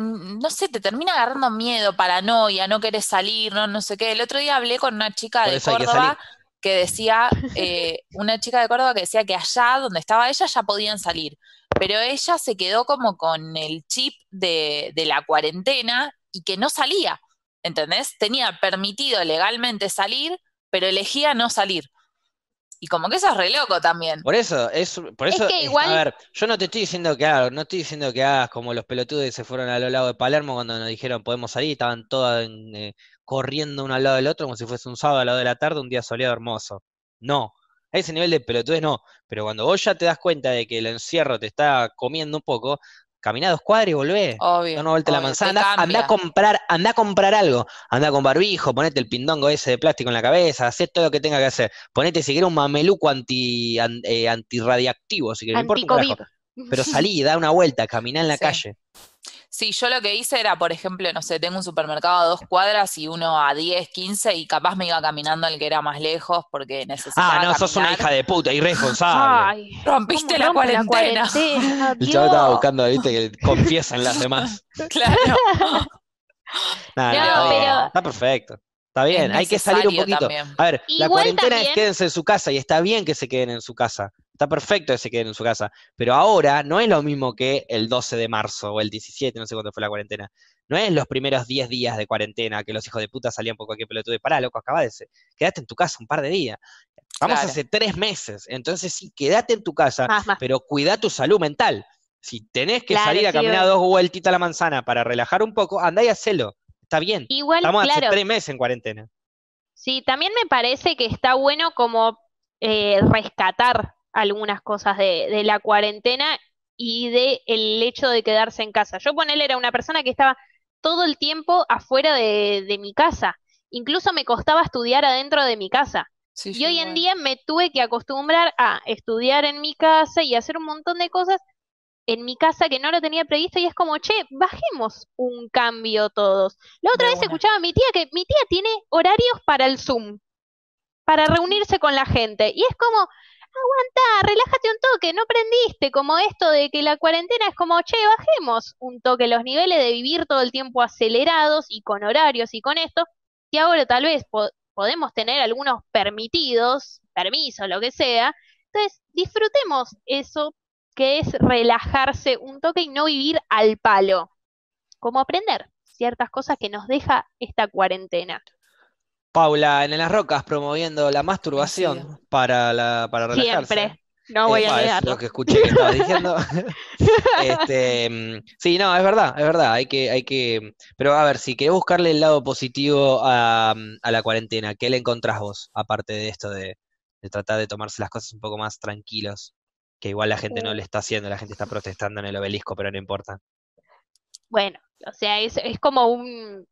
no sé, te termina agarrando miedo, paranoia, no querés salir, no, no sé qué. El otro día hablé con una chica de Córdoba que, decía, eh, una chica de Córdoba que decía que allá donde estaba ella ya podían salir, pero ella se quedó como con el chip de, de la cuarentena y que no salía, ¿entendés? Tenía permitido legalmente salir, pero elegía no salir. Y como que eso es re loco también. Por eso, es, por eso, igual... a ver, yo no te estoy diciendo que hagas, no estoy diciendo que hagas como los pelotudes que se fueron a los lados de Palermo cuando nos dijeron podemos salir, estaban todas eh, corriendo uno al lado del otro como si fuese un sábado a lado de la tarde, un día soleado hermoso. No, a ese nivel de pelotudes no, pero cuando vos ya te das cuenta de que el encierro te está comiendo un poco, Caminá dos cuadros y volvé. Obvio. No, no la manzana. Andá, a comprar, anda a comprar algo. andá con barbijo, ponete el pindongo ese de plástico en la cabeza, hacé todo lo que tenga que hacer. Ponete siquiera un mameluco anti, an, eh, antirradiactivo, si querés. Pero salí, da una vuelta, caminá en la calle. Sí, yo lo que hice era, por ejemplo, no sé, tengo un supermercado a dos cuadras y uno a 10, 15 y capaz me iba caminando el que era más lejos porque necesitaba Ah, no, sos una hija de puta, irresponsable. Rompiste la cuarentena. El chavo estaba buscando, viste, que confiesan las demás. Claro. No, está, pero- Está perfecto. Está bien, hay que salir un poquito. A ver, la cuarentena es quédense en su casa y está bien que se queden en su casa. Está perfecto que se queden en su casa. Pero ahora no es lo mismo que el 12 de marzo o el 17, no sé cuándo fue la cuarentena. No es los primeros 10 días de cuarentena que los hijos de puta salían por cualquier pelotudo. Y pará, loco, acabá de ser. Quédate en tu casa un par de días. Vamos a hace tres meses. Entonces sí, quédate en tu casa, pero cuida tu salud mental. Si tenés que salir a caminar dos vueltitas a la manzana para relajar un poco, andá y hacelo. Está bien. Igual, Estamos tres meses en cuarentena. Sí, también me parece que está bueno como eh, rescatar algunas cosas de, de la cuarentena y del el hecho de quedarse en casa. Yo, él era una persona que estaba todo el tiempo afuera de, mi casa. Incluso me costaba estudiar adentro de mi casa. y hoy en día me tuve que acostumbrar a estudiar en mi casa y hacer un montón de cosas en mi casa que no lo tenía previsto y es como, che, bajemos un cambio todos. La otra vez escuchaba a mi tía que mi tía tiene horarios para el Zoom, para reunirse con la gente. Y es como, aguanta, relájate un toque, no aprendiste, como esto de que la cuarentena es como, che, bajemos un toque los niveles de vivir todo el tiempo acelerados y con horarios y con esto, que ahora tal vez podemos tener algunos permitidos, permisos, lo que sea. Entonces, disfrutemos eso que es relajarse un toque y no vivir al palo, como aprender ciertas cosas que nos deja esta cuarentena. Paula en las rocas promoviendo la masturbación para, la, para relajarse. Siempre. No voy a negar. lo que escuché que estaba diciendo. Este, mm, sí, no, es verdad, es verdad. Hay que, hay que. Pero a ver, si querés buscarle el lado positivo a, mm, la cuarentena, ¿qué le encontrás vos? Aparte de esto de, tratar de tomarse las cosas un poco más tranquilos. Que igual la gente no eh. le está haciendo, la gente está protestando en el obelisco, pero no importa. Bueno, o sea, es como un,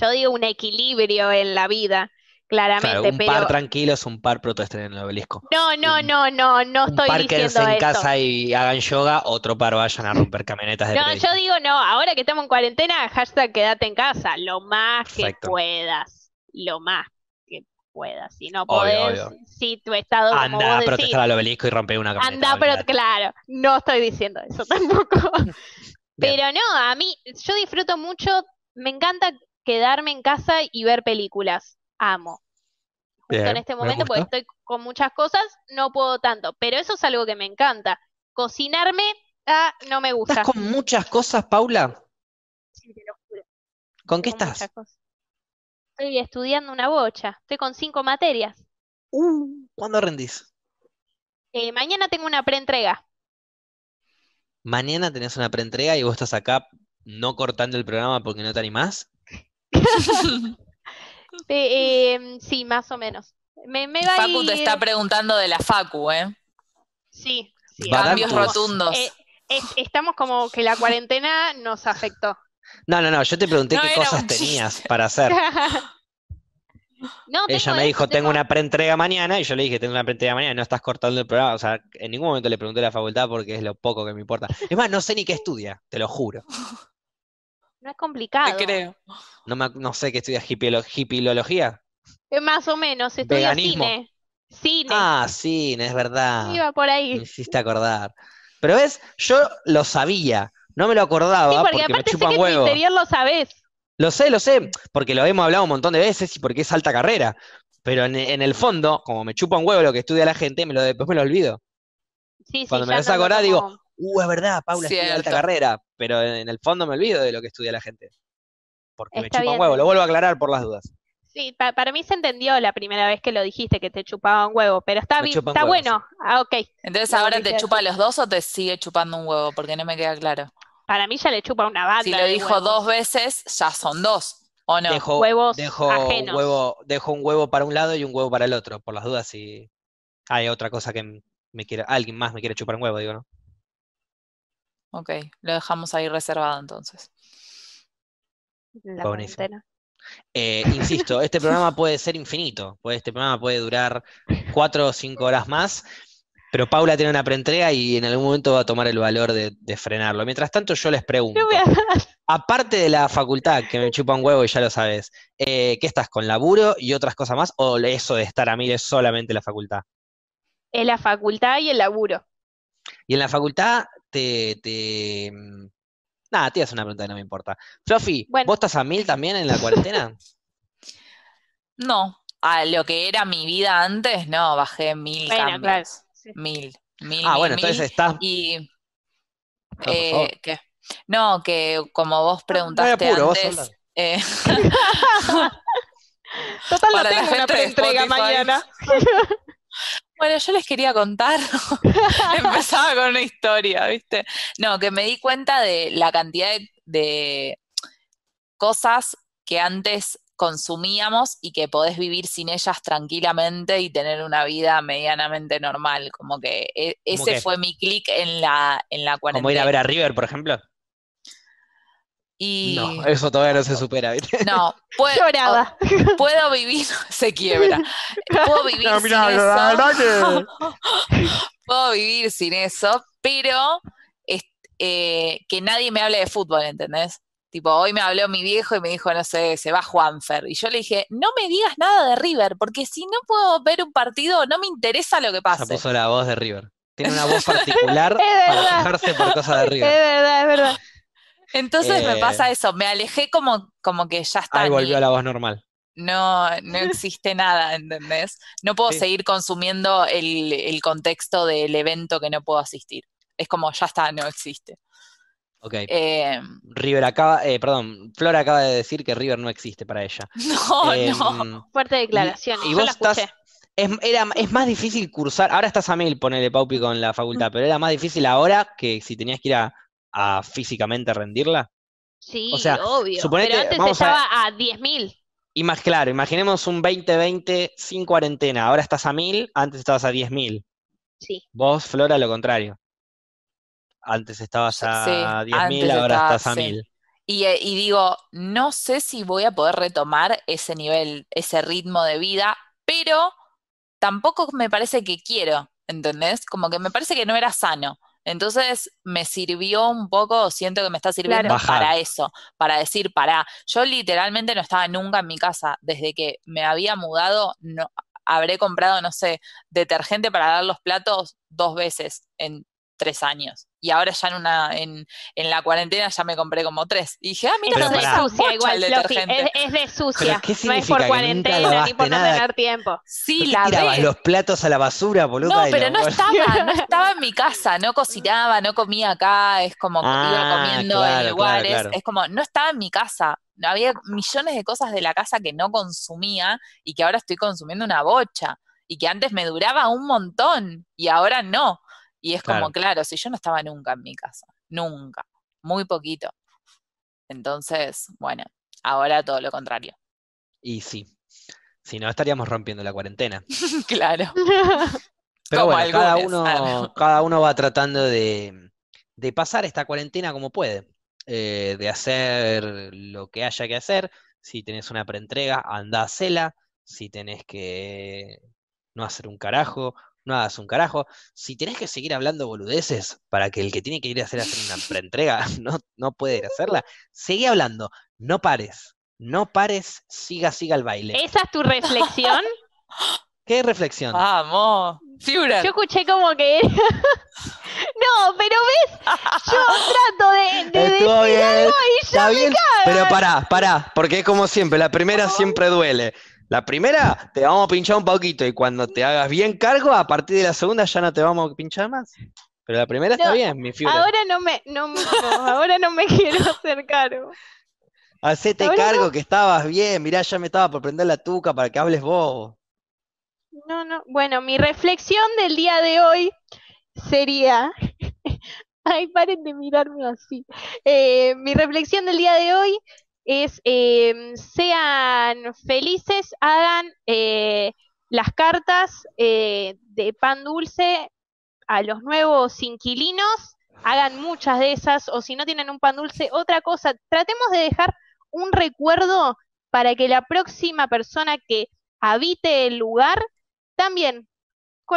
yo digo un equilibrio en la vida, claramente. un par tranquilo es un par protesten en el obelisco. No, no, no, no, no estoy diciendo un par quédense en casa y hagan yoga, otro par vayan a romper camionetas de No, yo digo no, ahora que estamos en cuarentena, hashtag quédate en casa, lo más que puedas, lo más que puedas. Si no puedes si tu estado Anda a protestar al obelisco y rompe una camioneta. Anda, pero claro, no estoy diciendo eso tampoco. Pero no, a mí, yo disfruto mucho, me encanta quedarme en casa y ver películas. Amo. Justo en este momento, porque estoy con muchas cosas, no puedo tanto, pero eso es algo que me encanta. Cocinarme, ah, no me gusta. ¿Estás con muchas cosas, Paula? Sí, te lo juro. ¿Con qué estás? Estoy estudiando una bocha, estoy con cinco materias. Uh, ¿Cuándo rendís? Eh, mañana tengo una preentrega. Mañana tenés una preentrega y vos estás acá no cortando el programa porque no te animás. Em, sí, más o menos. Me, Facu te está preguntando de la Facu, ¿eh? Sí, Cambios rotundos. Eh, estamos como que la cuarentena nos afectó. No, no, no, yo te pregunté qué cosas tenías para hacer. Ella me dijo, tengo, una preentrega mañana, y yo le dije, tengo una preentrega mañana, no estás cortando el programa. O sea, en ningún momento le pregunté a la facultad porque es lo poco que me importa. Es más, no sé ni qué estudia, te lo juro. No es complicado. creo. No, sé qué estudias hipilología. Eh, más o menos, estudia cine. Cine. Ah, cine, es verdad. Iba por ahí. Me hiciste acordar. Pero ves, yo lo sabía, no me lo acordaba porque, aparte me En tu lo sabes Lo sé, lo sé, porque lo hemos hablado un montón de veces y porque es alta carrera. Pero en, el fondo, como me chupa un huevo lo que estudia la gente, me lo, después me lo olvido. Sí, sí, Cuando me vas a acordar digo, uh, es verdad, Paula estudia alta carrera, pero en el fondo me olvido de lo que estudia la gente. Porque me chupa un huevo, lo vuelvo a aclarar por las dudas. Sí, para mí se entendió la primera vez que lo dijiste que te chupaba un huevo, pero está bien, está bueno. Ah, ok. Entonces, ¿ahora te chupa los dos o te sigue chupando un huevo? Porque no me queda claro. Para mí ya le chupa una banda. Si lo dijo dos veces, ya son dos. ¿O no? Dejo, Huevos Un huevo, dejo un huevo para un lado y un huevo para el otro, por las dudas si hay otra cosa que me quiera, alguien más me quiere chupar un huevo, digo, ¿no? Ok, lo dejamos ahí reservado entonces. La eh, insisto, este programa puede ser infinito, este programa puede durar cuatro o cinco horas más, pero Paula tiene una preentrega y en algún momento va a tomar el valor de, frenarlo. Mientras tanto, yo les pregunto, aparte de la facultad, que me chupa un huevo y ya lo sabes, eh, ¿qué estás con laburo y otras cosas más? ¿O eso de estar a mí es solamente la facultad? Es la facultad y el laburo. Y en la facultad te, te... Mm, nada, te hace una pregunta que no me importa. Fluffy, ¿vos estás a mil también en la cuarentena? no, a lo que era mi vida antes, no, bajé mil cambios. Mil, mil. Ah, bueno, entonces estás. Y. No, ah, eh, ¿qué? no, que como vos preguntaste no antes. Vos eh, Total, no tengo una pre-entrega mañana. Bueno, yo les quería contar, empezaba con una historia, ¿viste? No, que me di cuenta de la cantidad de, cosas que antes consumíamos y que podés vivir sin ellas tranquilamente y tener una vida medianamente normal. Como que e, ese fue mi clic en la, en la cuarentena. ¿Como ir a ver a River, por ejemplo? No, eso todavía no se supera. ¿viste? No, puedo, puedo vivir, se quiebra. Puedo vivir sin eso. puedo vivir sin eso, pero eh, que nadie me hable de fútbol, ¿entendés? Tipo, hoy me habló mi viejo y me dijo, no sé, se va Juanfer. Y yo le dije, no me digas nada de River, porque si no puedo ver un partido, no me interesa lo que pasa. Se puso la voz de River. Tiene una voz particular para fijarse por cosas de River. Es verdad, es verdad. Entonces me eh, pasa eso, me alejé como, como que ya está. Ahí volvió a la voz normal. No, no existe nada, ¿entendés? No puedo seguir consumiendo el, contexto del evento que no puedo asistir. Es como, ya está, no existe. Ok. Em, River acaba, eh, perdón, Flor acaba de decir que River no existe para ella. No, no. Em, Fuerte declaración. Y, vos estás, es, era, es, más difícil cursar, ahora estás a mil, ponele Paupi con la facultad, pero era más difícil ahora que si tenías que ir a a físicamente rendirla? Sí, o obvio. pero antes estaba a, 10.000. Y más claro, imaginemos un 2020 sin cuarentena. Ahora estás a 1.000, antes estabas a 10.000. Sí. Vos, Flora, lo contrario. Antes estabas a 10.000, ahora estás a 1.000. Y, eh, y, digo, no sé si voy a poder retomar ese nivel, ese ritmo de vida, pero tampoco me parece que quiero, ¿entendés? Como que me parece que no era sano. Entonces me sirvió un poco, siento que me está sirviendo para eso, para decir, para, yo literalmente no estaba nunca en mi casa, desde que me había mudado, no, habré comprado, no sé, detergente para dar los platos dos veces en tres años y ahora ya en una en, la cuarentena ya me compré como tres. Y dije, ah, mira, es de sucia igual, es, de sucia, no es por cuarentena, ni por no tener tiempo. Sí, la los platos a la basura, boludo. No, pero no estaba, estaba en mi casa, no cocinaba, no comía acá, es como que iba ah, comiendo en lugares, es como, no estaba en mi casa, había millones de cosas de la casa que no consumía y que ahora estoy consumiendo una bocha y que antes me duraba un montón y ahora no. Y es como, claro, si yo no estaba nunca en mi casa, nunca, muy poquito. Entonces, bueno, ahora todo lo contrario. Y sí, si no estaríamos rompiendo la cuarentena. claro. Pero bueno, cada, uno, ah. cada uno va tratando de, de pasar esta cuarentena como puede, eh, de hacer lo que haya que hacer. Si tenés una preentrega, andá a hacerla. Si tenés que no hacer un carajo no hagas un carajo. Si tenés que seguir hablando boludeces para que el que tiene que ir a hacer, hacer una preentrega no, no puede ir a hacerla, sigue hablando, no pares, no pares, siga, siga el baile. ¿Esa es tu reflexión? ¿Qué reflexión? Vamos. figura. Yo escuché como que. no, pero ves, yo trato de, de decir y ya Pero pará, pará, porque es como siempre, la primera siempre duele. La primera te vamos a pinchar un poquito y cuando te hagas bien cargo, a partir de la segunda ya no te vamos a pinchar más. Pero la primera está bien, mi figura. Ahora no me, ahora no me quiero hacer cargo. Hacete cargo que estabas bien, mirá, ya me estaba por prender la tuca para que hables vos. No, no, bueno, mi reflexión del día de hoy sería Ay, paren de mirarme así. Eh, mi reflexión del día de hoy es em, sean felices, hagan eh, las cartas eh, de pan dulce a los nuevos inquilinos, hagan muchas de esas, o si no tienen un pan dulce, otra cosa, tratemos de dejar un recuerdo para que la próxima persona que habite el lugar también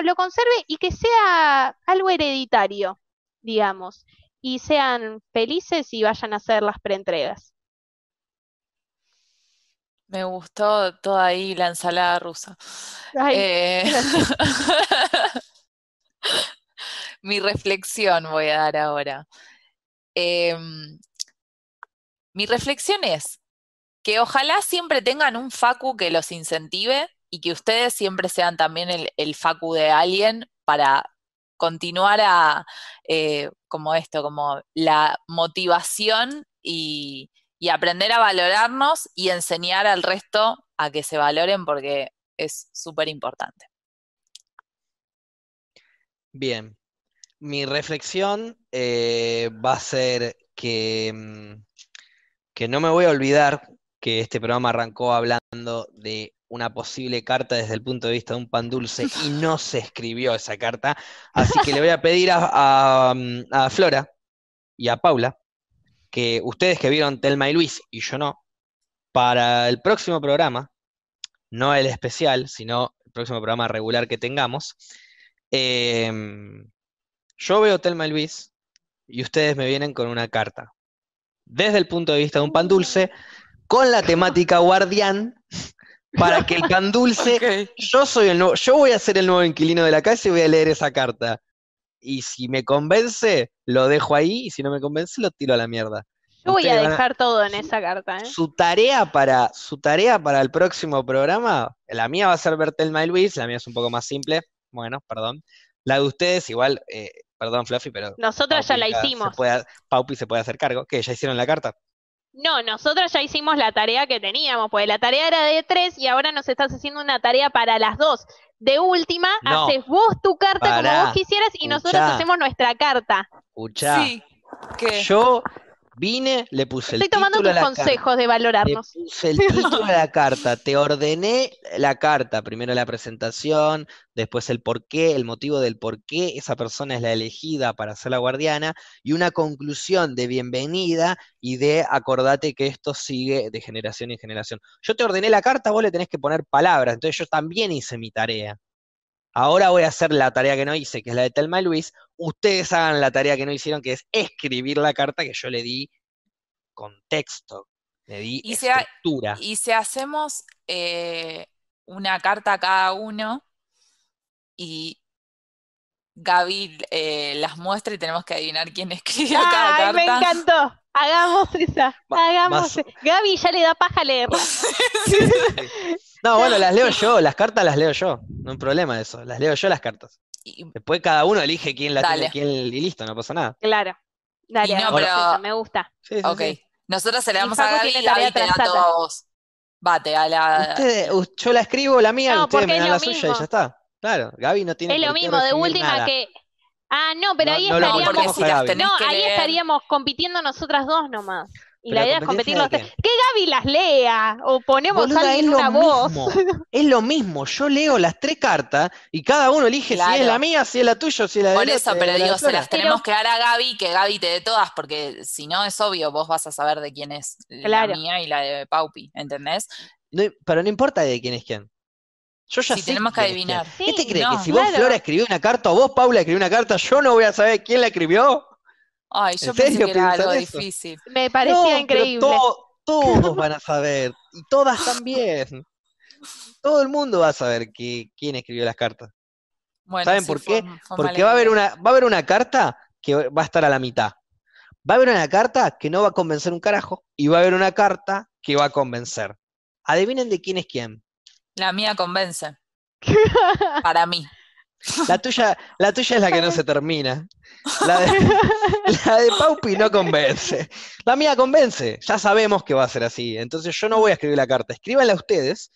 lo conserve y que sea algo hereditario, digamos, y sean felices y vayan a hacer las preentregas. Me gustó toda ahí la ensalada rusa. Eh, mi reflexión voy a dar ahora. Em, mi reflexión es que ojalá siempre tengan un facu que los incentive y que ustedes siempre sean también el, facu de alguien para continuar a eh, como esto, como la motivación y, y aprender a valorarnos y enseñar al resto a que se valoren porque es súper importante. Bien, mi reflexión eh, va a ser que, mm, que no me voy a olvidar que este programa arrancó hablando de una posible carta desde el punto de vista de un pan dulce y no se escribió esa carta. Así que le voy a pedir a mm, Flora y a Paula que ustedes que vieron Telma y Luis y yo no, para el próximo programa, no el especial, sino el próximo programa regular que tengamos, em, yo veo Telma y Luis y ustedes me vienen con una carta. Desde el punto de vista de un pan dulce, con la temática guardián, para que el pan dulce, yo soy el yo voy a ser el nuevo inquilino de la casa y voy a leer esa carta y si me convence, lo dejo ahí, y si no me convence, lo tiro a la mierda. Yo voy a dejar todo en esa carta. ¿eh? Su, tarea para, su tarea para el próximo programa, la mía va a ser Bertelma y Luis, la mía es un poco más simple, bueno, perdón. La de ustedes, igual, eh, perdón Fluffy, pero... Nosotros ya la hicimos. Se puede, Paupi se puede hacer cargo, que ya hicieron la carta. No, nosotros ya hicimos la tarea que teníamos, pues la tarea era de tres y ahora nos estás haciendo una tarea para las dos. De última, haces vos tu carta como vos quisieras y nosotros hacemos nuestra carta. Escuchá. Sí. ¿Qué? Yo Vine, le puse el Estoy tomando consejos carta. de valorarnos. el título de la carta. Te ordené la carta. Primero la presentación, después el porqué, el motivo del por qué esa persona es la elegida para ser la guardiana y una conclusión de bienvenida y de acordate que esto sigue de generación en generación. Yo te ordené la carta, vos le tenés que poner palabras. Entonces yo también hice mi tarea. Ahora voy a hacer la tarea que no hice, que es la de Telma y Luis. Ustedes hagan la tarea que no hicieron, que es escribir la carta que yo le di contexto, le di y estructura. y si hacemos eh, una carta cada uno y Gaby eh, las muestra y tenemos que adivinar quién escribió cada carta. me encantó! Hagamos esa, hagamos. E-. Gaby ya le da paja leer. no, bueno, las leo yo, las cartas las leo yo. No hay problema eso, las leo yo las cartas. Después cada uno elige quién la tiene, y listo, no pasa nada. Claro. Dale, no, pero... me gusta. Sí, ok. Nosotros se le damos a Gaby y Gaby te da a vos. Bate, a la. yo la escribo la mía, no, ustedes me dan la suya y ya está. Claro, Gaby no tiene. Es lo mismo, de última que. Ah, no, pero ahí estaríamos. no, ahí estaríamos compitiendo nosotras dos nomás. Y la, idea es competir Que Gaby las lea o ponemos alguien una voz. es lo mismo, yo leo las tres cartas y cada uno elige si es la mía, si es la tuya, si es la de Por eso, pero digo, se las tenemos que dar a Gaby, que Gaby te dé todas, porque si no es obvio, vos vas a saber de quién es la mía y la de Paupi, ¿entendés? pero no importa de quién es quién tenemos que adivinar. ¿Qué te ¿Este crees? ¿Que si vos, Flora, escribió una carta o vos, Paula, escribió una carta, yo no voy a saber quién la escribió? Ay, yo pensé que era algo difícil. Me parecía increíble. todos van a saber, y todas también. Todo el mundo va a saber quién escribió las cartas. ¿Saben por qué? Porque va a, haber una, va a haber una carta que va a estar a la mitad. Va a haber una carta que no va a convencer un carajo, y va a haber una carta que va a convencer. Adivinen de quién es quién. La mía convence. Para mí. La tuya, la tuya es la que no se termina. La de, Paupi no convence. La mía convence. Ya sabemos que va a ser así. Entonces yo no voy a escribir la carta. Escríbanla ustedes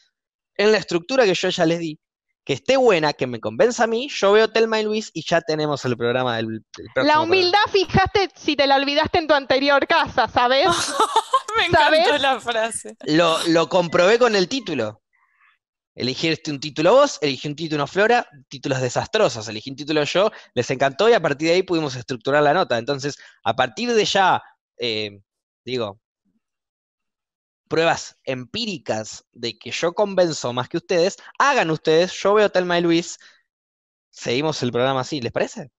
en la estructura que yo ya les di. Que esté buena, que me convenza a mí. Yo veo Telma y Luis y ya tenemos el programa del, programa. La humildad, fijaste si te la olvidaste en tu anterior casa, ¿sabes? me encantó la frase. Lo, lo comprobé con el título. Elegiste un título vos, elegí un título Flora, títulos desastrosos, elegí un título yo, les encantó y a partir de ahí pudimos estructurar la nota. Entonces, a partir de ya, eh, digo, pruebas empíricas de que yo convenzo más que ustedes, hagan ustedes, yo veo Telma y Luis, seguimos el programa así, ¿les parece?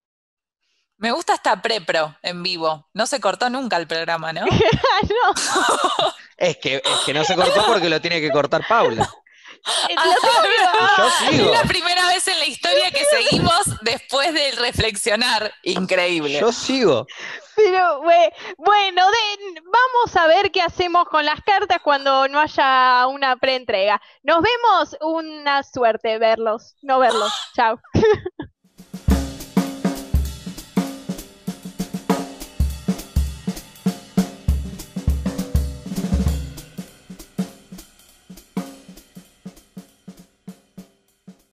Me gusta esta prepro en vivo. No se cortó nunca el programa, ¿no? no. es, que, es que no se cortó porque lo tiene que cortar Paula. Es la primera vez en la historia que seguimos después del reflexionar. Increíble. Yo sigo. Pero bueno, vamos a ver qué hacemos con las cartas cuando no haya una preentrega. Nos vemos, una suerte verlos, no verlos. Chao.